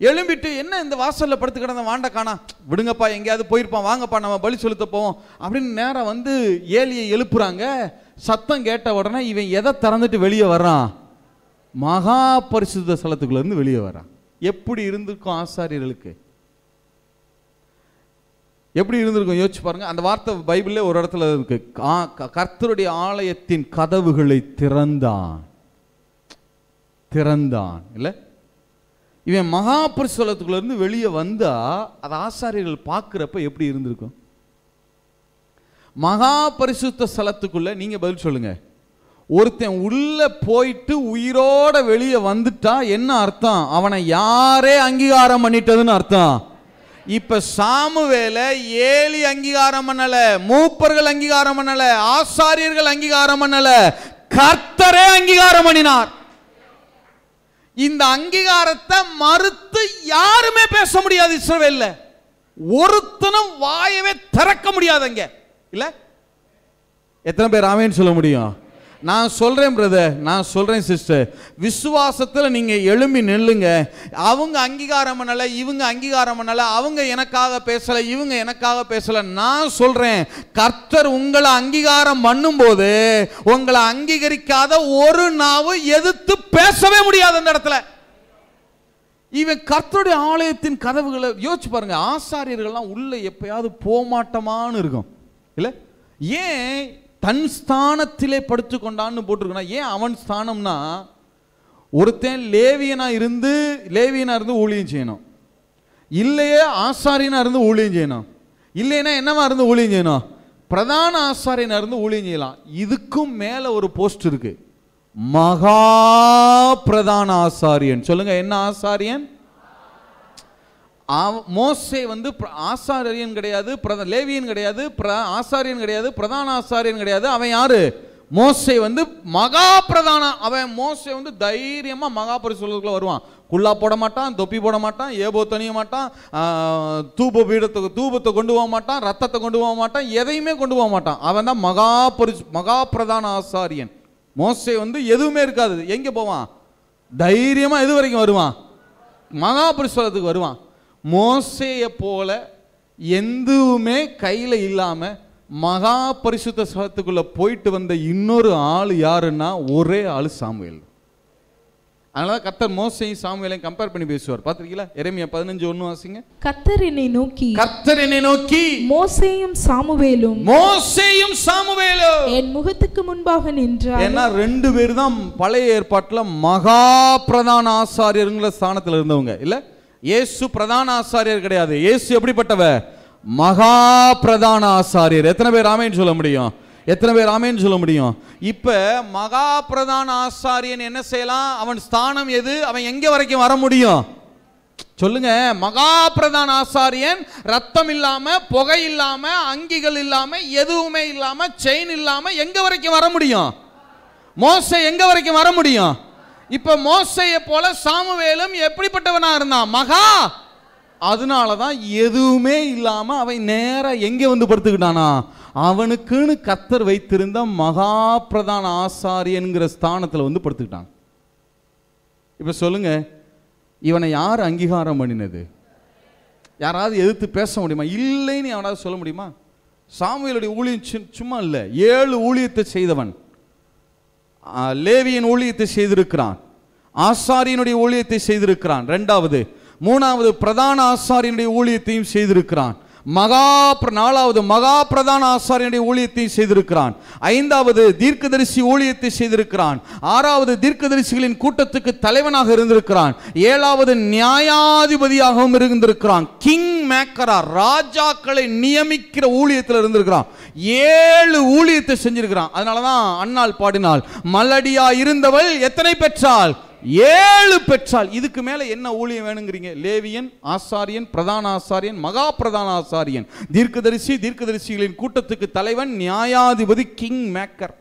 எழும்பிட்டு என்ன இந்த வாசலில் படுத்து கிடந்த வாண்ட காணா விடுங்கப்பா எங்கேயாவது போயிருப்பான் வாங்கப்பா நம்ம பலி செலுத்த போவோம் அப்படின்னு நேராக வந்து ஏலியை எழுப்புறாங்க சத்தம் கேட்ட உடனே இவன் எதை திறந்துட்டு வெளியே வர்றான் மகா பரிசுத்த ஸ்தலத்துக்குள்ளேருந்து வெளியே வரான் எப்படி இருந்திருக்கும் ஆசாரியர்களுக்கு எப்படி இருந்திருக்கும் யோசிச்சு பாருங்க அந்த வார்த்தை பைபிளே ஒரு இடத்துல இருக்கு கர்த்தருடைய ஆலயத்தின் கதவுகளை திறந்தான் திறந்தான் இல்லை இவன் மகா வெளியே வந்தால் அதை ஆசாரியர்கள் பார்க்குறப்ப எப்படி இருந்திருக்கும் மகா ஸ்தலத்துக்குள்ளே நீங்கள் பதில் சொல்லுங்கள் ஒருத்தன் உள்ளே போயிட்டு உயிரோட வெளியே வந்துட்டா என்ன அர்த்தம் அவனை யாரே அங்கீகாரம் பண்ணிட்டதுன்னு அர்த்தம் இப்ப சாமுவேல ஏலி அங்கீகாரம் பண்ணல மூப்பர்கள் அங்கீகாரம் பண்ணல ஆசாரியர்கள் அங்கீகாரம் பண்ணல கர்த்தரே அங்கீகாரம் பண்ணினார் இந்த அங்கீகாரத்தை மறுத்து யாருமே பேச முடியாது இஸ்ரவேலில் ஒருத்தனும் வாயவே திறக்க முடியாதுங்க இல்லை எத்தனை பேர் ஆமேன்னு சொல்ல முடியும் நான் சொல்கிறேன் பிரதர் நான் சொல்கிறேன் சிஸ்டர் விசுவாசத்தில் நீங்கள் எழும்பி நில்லுங்க அவங்க அங்கீகாரம் பண்ணலை இவங்க அங்கீகாரம் பண்ணலை அவங்க எனக்காக பேசலை இவங்க எனக்காக பேசலை நான் சொல்கிறேன் கர்த்தர் உங்களை அங்கீகாரம் பண்ணும்போது உங்களை அங்கீகரிக்காத ஒரு நாவும் எதிர்த்து பேசவே முடியாது அந்த இடத்துல இவன் கர்த்தருடைய ஆலயத்தின் கதவுகளை யோசிச்சு பாருங்க ஆசாரியர்கள்லாம் உள்ளே எப்பயாவது போமாட்டமான்னு இருக்கும் இல்லை ஏன் தன் ஸ்தானத்திலே படுத்து கொண்டான்னு போட்டிருக்கோன்னா ஏன் அவன் ஸ்தானம்னா ஒருத்தன் லேவியனாக இருந்து லேவியனாக இருந்து ஊழியம் செய்யணும் இல்லையே ஆசாரியனாக இருந்து ஊழியம் செய்யணும் இல்லைன்னா என்னவா இருந்து ஊழியம் செய்யணும் பிரதான ஆசாரியனாக இருந்து ஊழியம் செய்யலாம் இதுக்கும் மேலே ஒரு போஸ்ட் இருக்குது மகா பிரதான ஆசாரியன் சொல்லுங்கள் என்ன ஆசாரியன் மோசே வந்து ஆசாரியன் கிடையாது பிரத லேவியன் கிடையாது பிர ஆசாரியன் கிடையாது பிரதான ஆசாரியன் கிடையாது அவன் யாரு மோசை வந்து மகா பிரதான அவன் மோசை வந்து தைரியமாக மகா பரிசுக்குள்ளே வருவான் குள்ளா போட மாட்டான் தொப்பி போட மாட்டான் ஏபோ தனிய மாட்டான் தூப பீடத்துக்கு தூபத்தை கொண்டு போக மாட்டான் ரத்தத்தை கொண்டு போக மாட்டான் எதையுமே கொண்டு போக மாட்டான் அவன் தான் மகா பரி மகா பிரதான ஆசாரியன் மோசை வந்து எதுவுமே இருக்காது எங்கே போவான் தைரியமாக எது வரைக்கும் வருவான் மகா பரிசுலத்துக்கு வருவான் மோசையை போல எதுவுமே கையில் இல்லாமல் மகா பரிசுத்த சகத்துக்குள்ளே போயிட்டு வந்த இன்னொரு ஆள் யாருன்னா ஒரே ஆள் சாமுவேல் அதனால கத்தர் மோசையும் சாமுவேலையும் கம்பேர் பண்ணி பேசுவார் பாத்திருக்கீங்களா எரேமியா பதினஞ்சு ஒண்ணு வாசிங்க கத்தர் என்னை நோக்கி கத்தர் என்னை நோக்கி மோசையும் சாமுவேலும் மோசையும் சாமுவேலும் என் முகத்துக்கு முன்பாக நின்றார் ஏன்னா ரெண்டு பேர் தான் பழைய ஏற்பாட்டில் மகா பிரதான ஆசாரியருங்கிற ஸ்தானத்துல இருந்தவங்க இல்லை இயேசு பிரதான ஆசாரியர் கிடையாது இயேசு எப்படிப்பட்டவ மகா பிரதான ஆசாரியர் எத்தனை பேர் ஆமேன்னு சொல்ல முடியும் எத்தனை பேர் ஆமேன்னு சொல்ல முடியும் இப்போ மகா பிரதான ஆசாரியன் என்ன செய்யலாம் அவன் ஸ்தானம் எது அவன் எங்கே வரைக்கும் வர முடியும் சொல்லுங்க மகா பிரதான ஆசாரியன் ரத்தம் இல்லாம புகை இல்லாம அங்கிகள் இல்லாம எதுவுமே இல்லாம செயின் இல்லாம எங்க வரைக்கும் வர முடியும் மோச எங்க வரைக்கும் வர முடியும் இப்போ மோசைய போல சாமுவேலும் எப்படிப்பட்டவனாக இருந்தான் மகா அதனால தான் எதுவுமே இல்லாமல் அவன் நேராக எங்கே வந்து படுத்துக்கிட்டானா அவனுக்குன்னு கத்தர் வைத்திருந்த மகா பிரதான ஆசாரியன்கிற ஸ்தானத்தில் வந்து படுத்துக்கிட்டான் இப்போ சொல்லுங்க இவனை யார் அங்கீகாரம் பண்ணினது யாராவது எதிர்த்து பேச முடியுமா இல்லைன்னு அவனாவது சொல்ல முடியுமா சாமியலுடைய ஊழியம் சும்மா இல்லை ஏழு ஊழியத்தை செய்தவன் லேவியின் ஊழியத்தை செய்திருக்கிறான் ஆசாரியனுடைய ஊழியத்தை செய்திருக்கிறான் ரெண்டாவது மூணாவது பிரதான ஆசாரியனுடைய ஊழியத்தையும் செய்திருக்கிறான் மகா நாலாவது மகா பிரதான ஆசாரியனுடைய ஊழியத்தை செய்திருக்கிறான் ஐந்தாவது தீர்க்கதரிசி ஊழியத்தை செய்திருக்கிறான் ஆறாவது தீர்க்கதரிசிகளின் கூட்டத்துக்கு தலைவனாக இருந்திருக்கிறான் ஏழாவது நியாயாதிபதியாகவும் இருந்திருக்கிறான் கிங் மேக்கரா ராஜாக்களை நியமிக்கிற ஊழியத்தில் இருந்திருக்கிறான் ஏழு ஊழியத்தை செஞ்சிருக்கிறான் அதனால தான் அண்ணால் பாடினால் மலடியா இருந்தவள் எத்தனை பெற்றாள் ஏழு பெற்றால் இதுக்கு மேலே என்ன ஊழியம் வேணுங்கிறீங்க லேவியன் ஆசாரியன் பிரதான ஆசாரியன் மகா பிரதான ஆசாரியன் தீர்க்கதரிசி தீர்க்கதரிசிகளின் கூட்டத்துக்கு தலைவன் நியாயாதிபதி கிங் மேக்கர்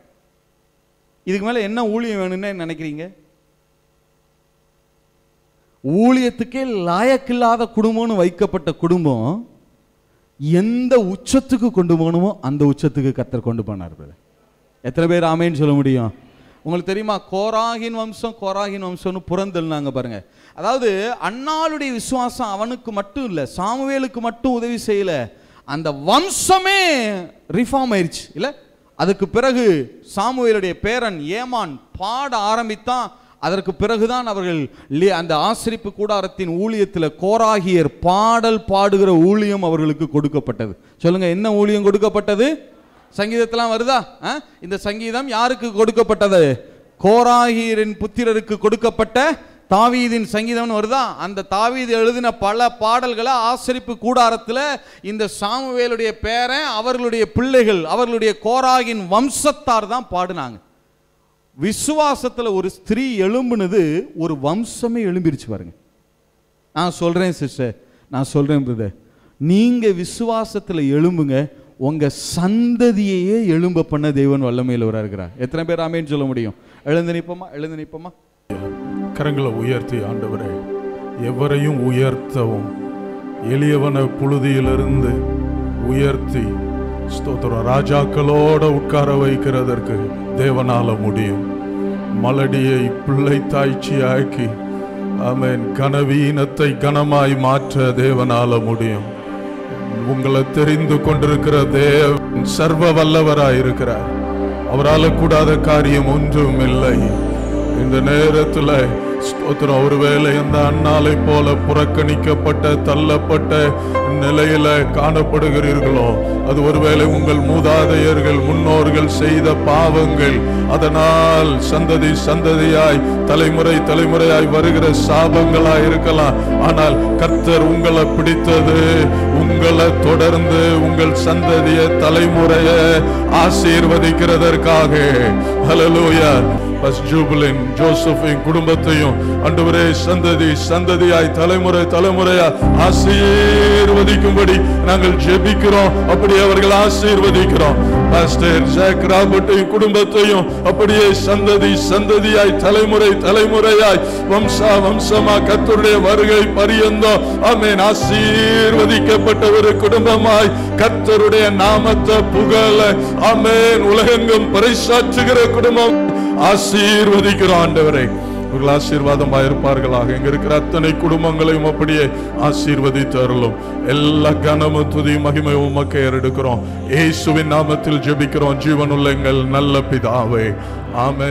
இதுக்கு மேலே என்ன ஊழியம் வேணும்னு நினைக்கிறீங்க ஊழியத்துக்கே லாயக்கில்லாத குடும்பம்னு வைக்கப்பட்ட குடும்பம் எந்த உச்சத்துக்கு கொண்டு போகணுமோ அந்த உச்சத்துக்கு கத்தர் கொண்டு போனார் எத்தனை பேர் ஆமேன்னு சொல்ல முடியும் உங்களுக்கு தெரியுமா கோராகின் வம்சம் கோராகின் வம்சம்னு புறந்தள்னாங்க பாருங்க அதாவது அண்ணாளுடைய விசுவாசம் அவனுக்கு மட்டும் இல்லை சாமுவேலுக்கு மட்டும் உதவி செய்யலை அந்த வம்சமே ரிஃபார்ம் ஆயிடுச்சு இல்லை அதுக்கு பிறகு சாமுவேலுடைய பேரன் ஏமான் பாட ஆரம்பித்தான் அதற்கு பிறகுதான் அவர்கள் அந்த ஆசிரிப்பு கூடாரத்தின் ஊழியத்தில் கோராகியர் பாடல் பாடுகிற ஊழியம் அவர்களுக்கு கொடுக்கப்பட்டது சொல்லுங்க என்ன ஊழியம் கொடுக்கப்பட்டது சங்கீதத்தெலாம் வருதா இந்த சங்கீதம் யாருக்கு கொடுக்கப்பட்டது கோராகியரின் புத்திரருக்கு கொடுக்கப்பட்ட தாவீதின் சங்கீதம்னு வருதா அந்த தாவீது எழுதின பல பாடல்களை ஆசிரிப்பு கூடாரத்தில் இந்த சாமுவேலுடைய பேரன் அவர்களுடைய பிள்ளைகள் அவர்களுடைய கோராகின் வம்சத்தார் தான் பாடினாங்க விசுவாசத்தில் ஒரு ஸ்திரீ எழும்புனது ஒரு வம்சமே எழும்பிருச்சு பாருங்க நான் சொல்கிறேன் சிஸ்டர் நான் சொல்கிறேன் பிரதர் நீங்கள் விசுவாசத்தில் எழும்புங்க உங்கள் சந்ததியையே எழும்ப பண்ண தேவன் வல்லமையில் இருக்கிறார் எத்தனை பேர் ஆமேன்னு சொல்ல முடியும் எழுந்து நிற்போமா எழுந்து நிற்போமா கரங்களை உயர்த்தி ஆண்டவரே எவரையும் உயர்த்தவும் எளியவனை புழுதியிலிருந்து உயர்த்தி ஸ்தோத்திரம் ராஜாக்களோட உட்கார வைக்கிறதற்கு தேவனால முடியும் மலடியை பிள்ளை தாய்ச்சி ஆக்கி ஆமேன் கனவீனத்தை கனமாய் மாற்ற தேவனால முடியும் உங்களை தெரிந்து கொண்டிருக்கிற தேவ சர்வ வல்லவராயிருக்கிறார் அவரால் கூடாத காரியம் ஒன்றும் இல்லை இந்த நேரத்தில் ஸ்தோத்திரம் ஒருவேளை இந்த அண்ணாலை போல புறக்கணிக்கப்பட்ட தள்ளப்பட்ட நிலையில காணப்படுகிறீர்களோ அது ஒருவேளை உங்கள் மூதாதையர்கள் முன்னோர்கள் செய்த பாவங்கள் அதனால் சந்ததி சந்ததியாய் தலைமுறை தலைமுறையாய் வருகிற சாபங்களா இருக்கலாம் ஆனால் கர்த்தர் உங்களை பிடித்தது உங்களை தொடர்ந்து உங்கள் சந்ததிய தலைமுறைய ஆசீர்வதிக்கிறதற்காக ஹலலூயா பஸ் ஜூபிளின் ஜோசப்பின் குடும்பத்தையும் அன்றுவரே சந்ததி சந்ததியாய் தலைமுறை தலைமுறையா ஆசீர்வதிக்கும்படி நாங்கள் ஜெபிக்கிறோம் அப்படி அவர்கள் ஆசீர்வதிக்கிறோம் பாஸ்டர் ஜாக் ராபர்ட்டையும் குடும்பத்தையும் அப்படியே சந்ததி சந்ததியாய் தலைமுறை தலைமுறையாய் வம்சா வம்சமா கத்தருடைய வருகை பரியந்தோம் ஆமேன் ஆசீர்வதிக்கப்பட்ட ஒரு குடும்பமாய் கத்தருடைய நாமத்தை புகழ ஆமேன் உலகெங்கும் பறைசாற்றுகிற குடும்பம் ஆசீர்வதிக்கிறோம் ஆண்டவரை இவர்கள் ஆசீர்வாதமாக இருப்பார்களாக இங்க இருக்கிற அத்தனை குடும்பங்களையும் அப்படியே ஆசீர்வதி தருளும் எல்லா கனமும் துதி மகிமையும் உமக்கு ஏறெடுக்கிறோம் ஏசுவின் நாமத்தில் ஜெபிக்கிறோம் ஜீவனுள்ள எங்கள் நல்ல பிதாவே ஆமே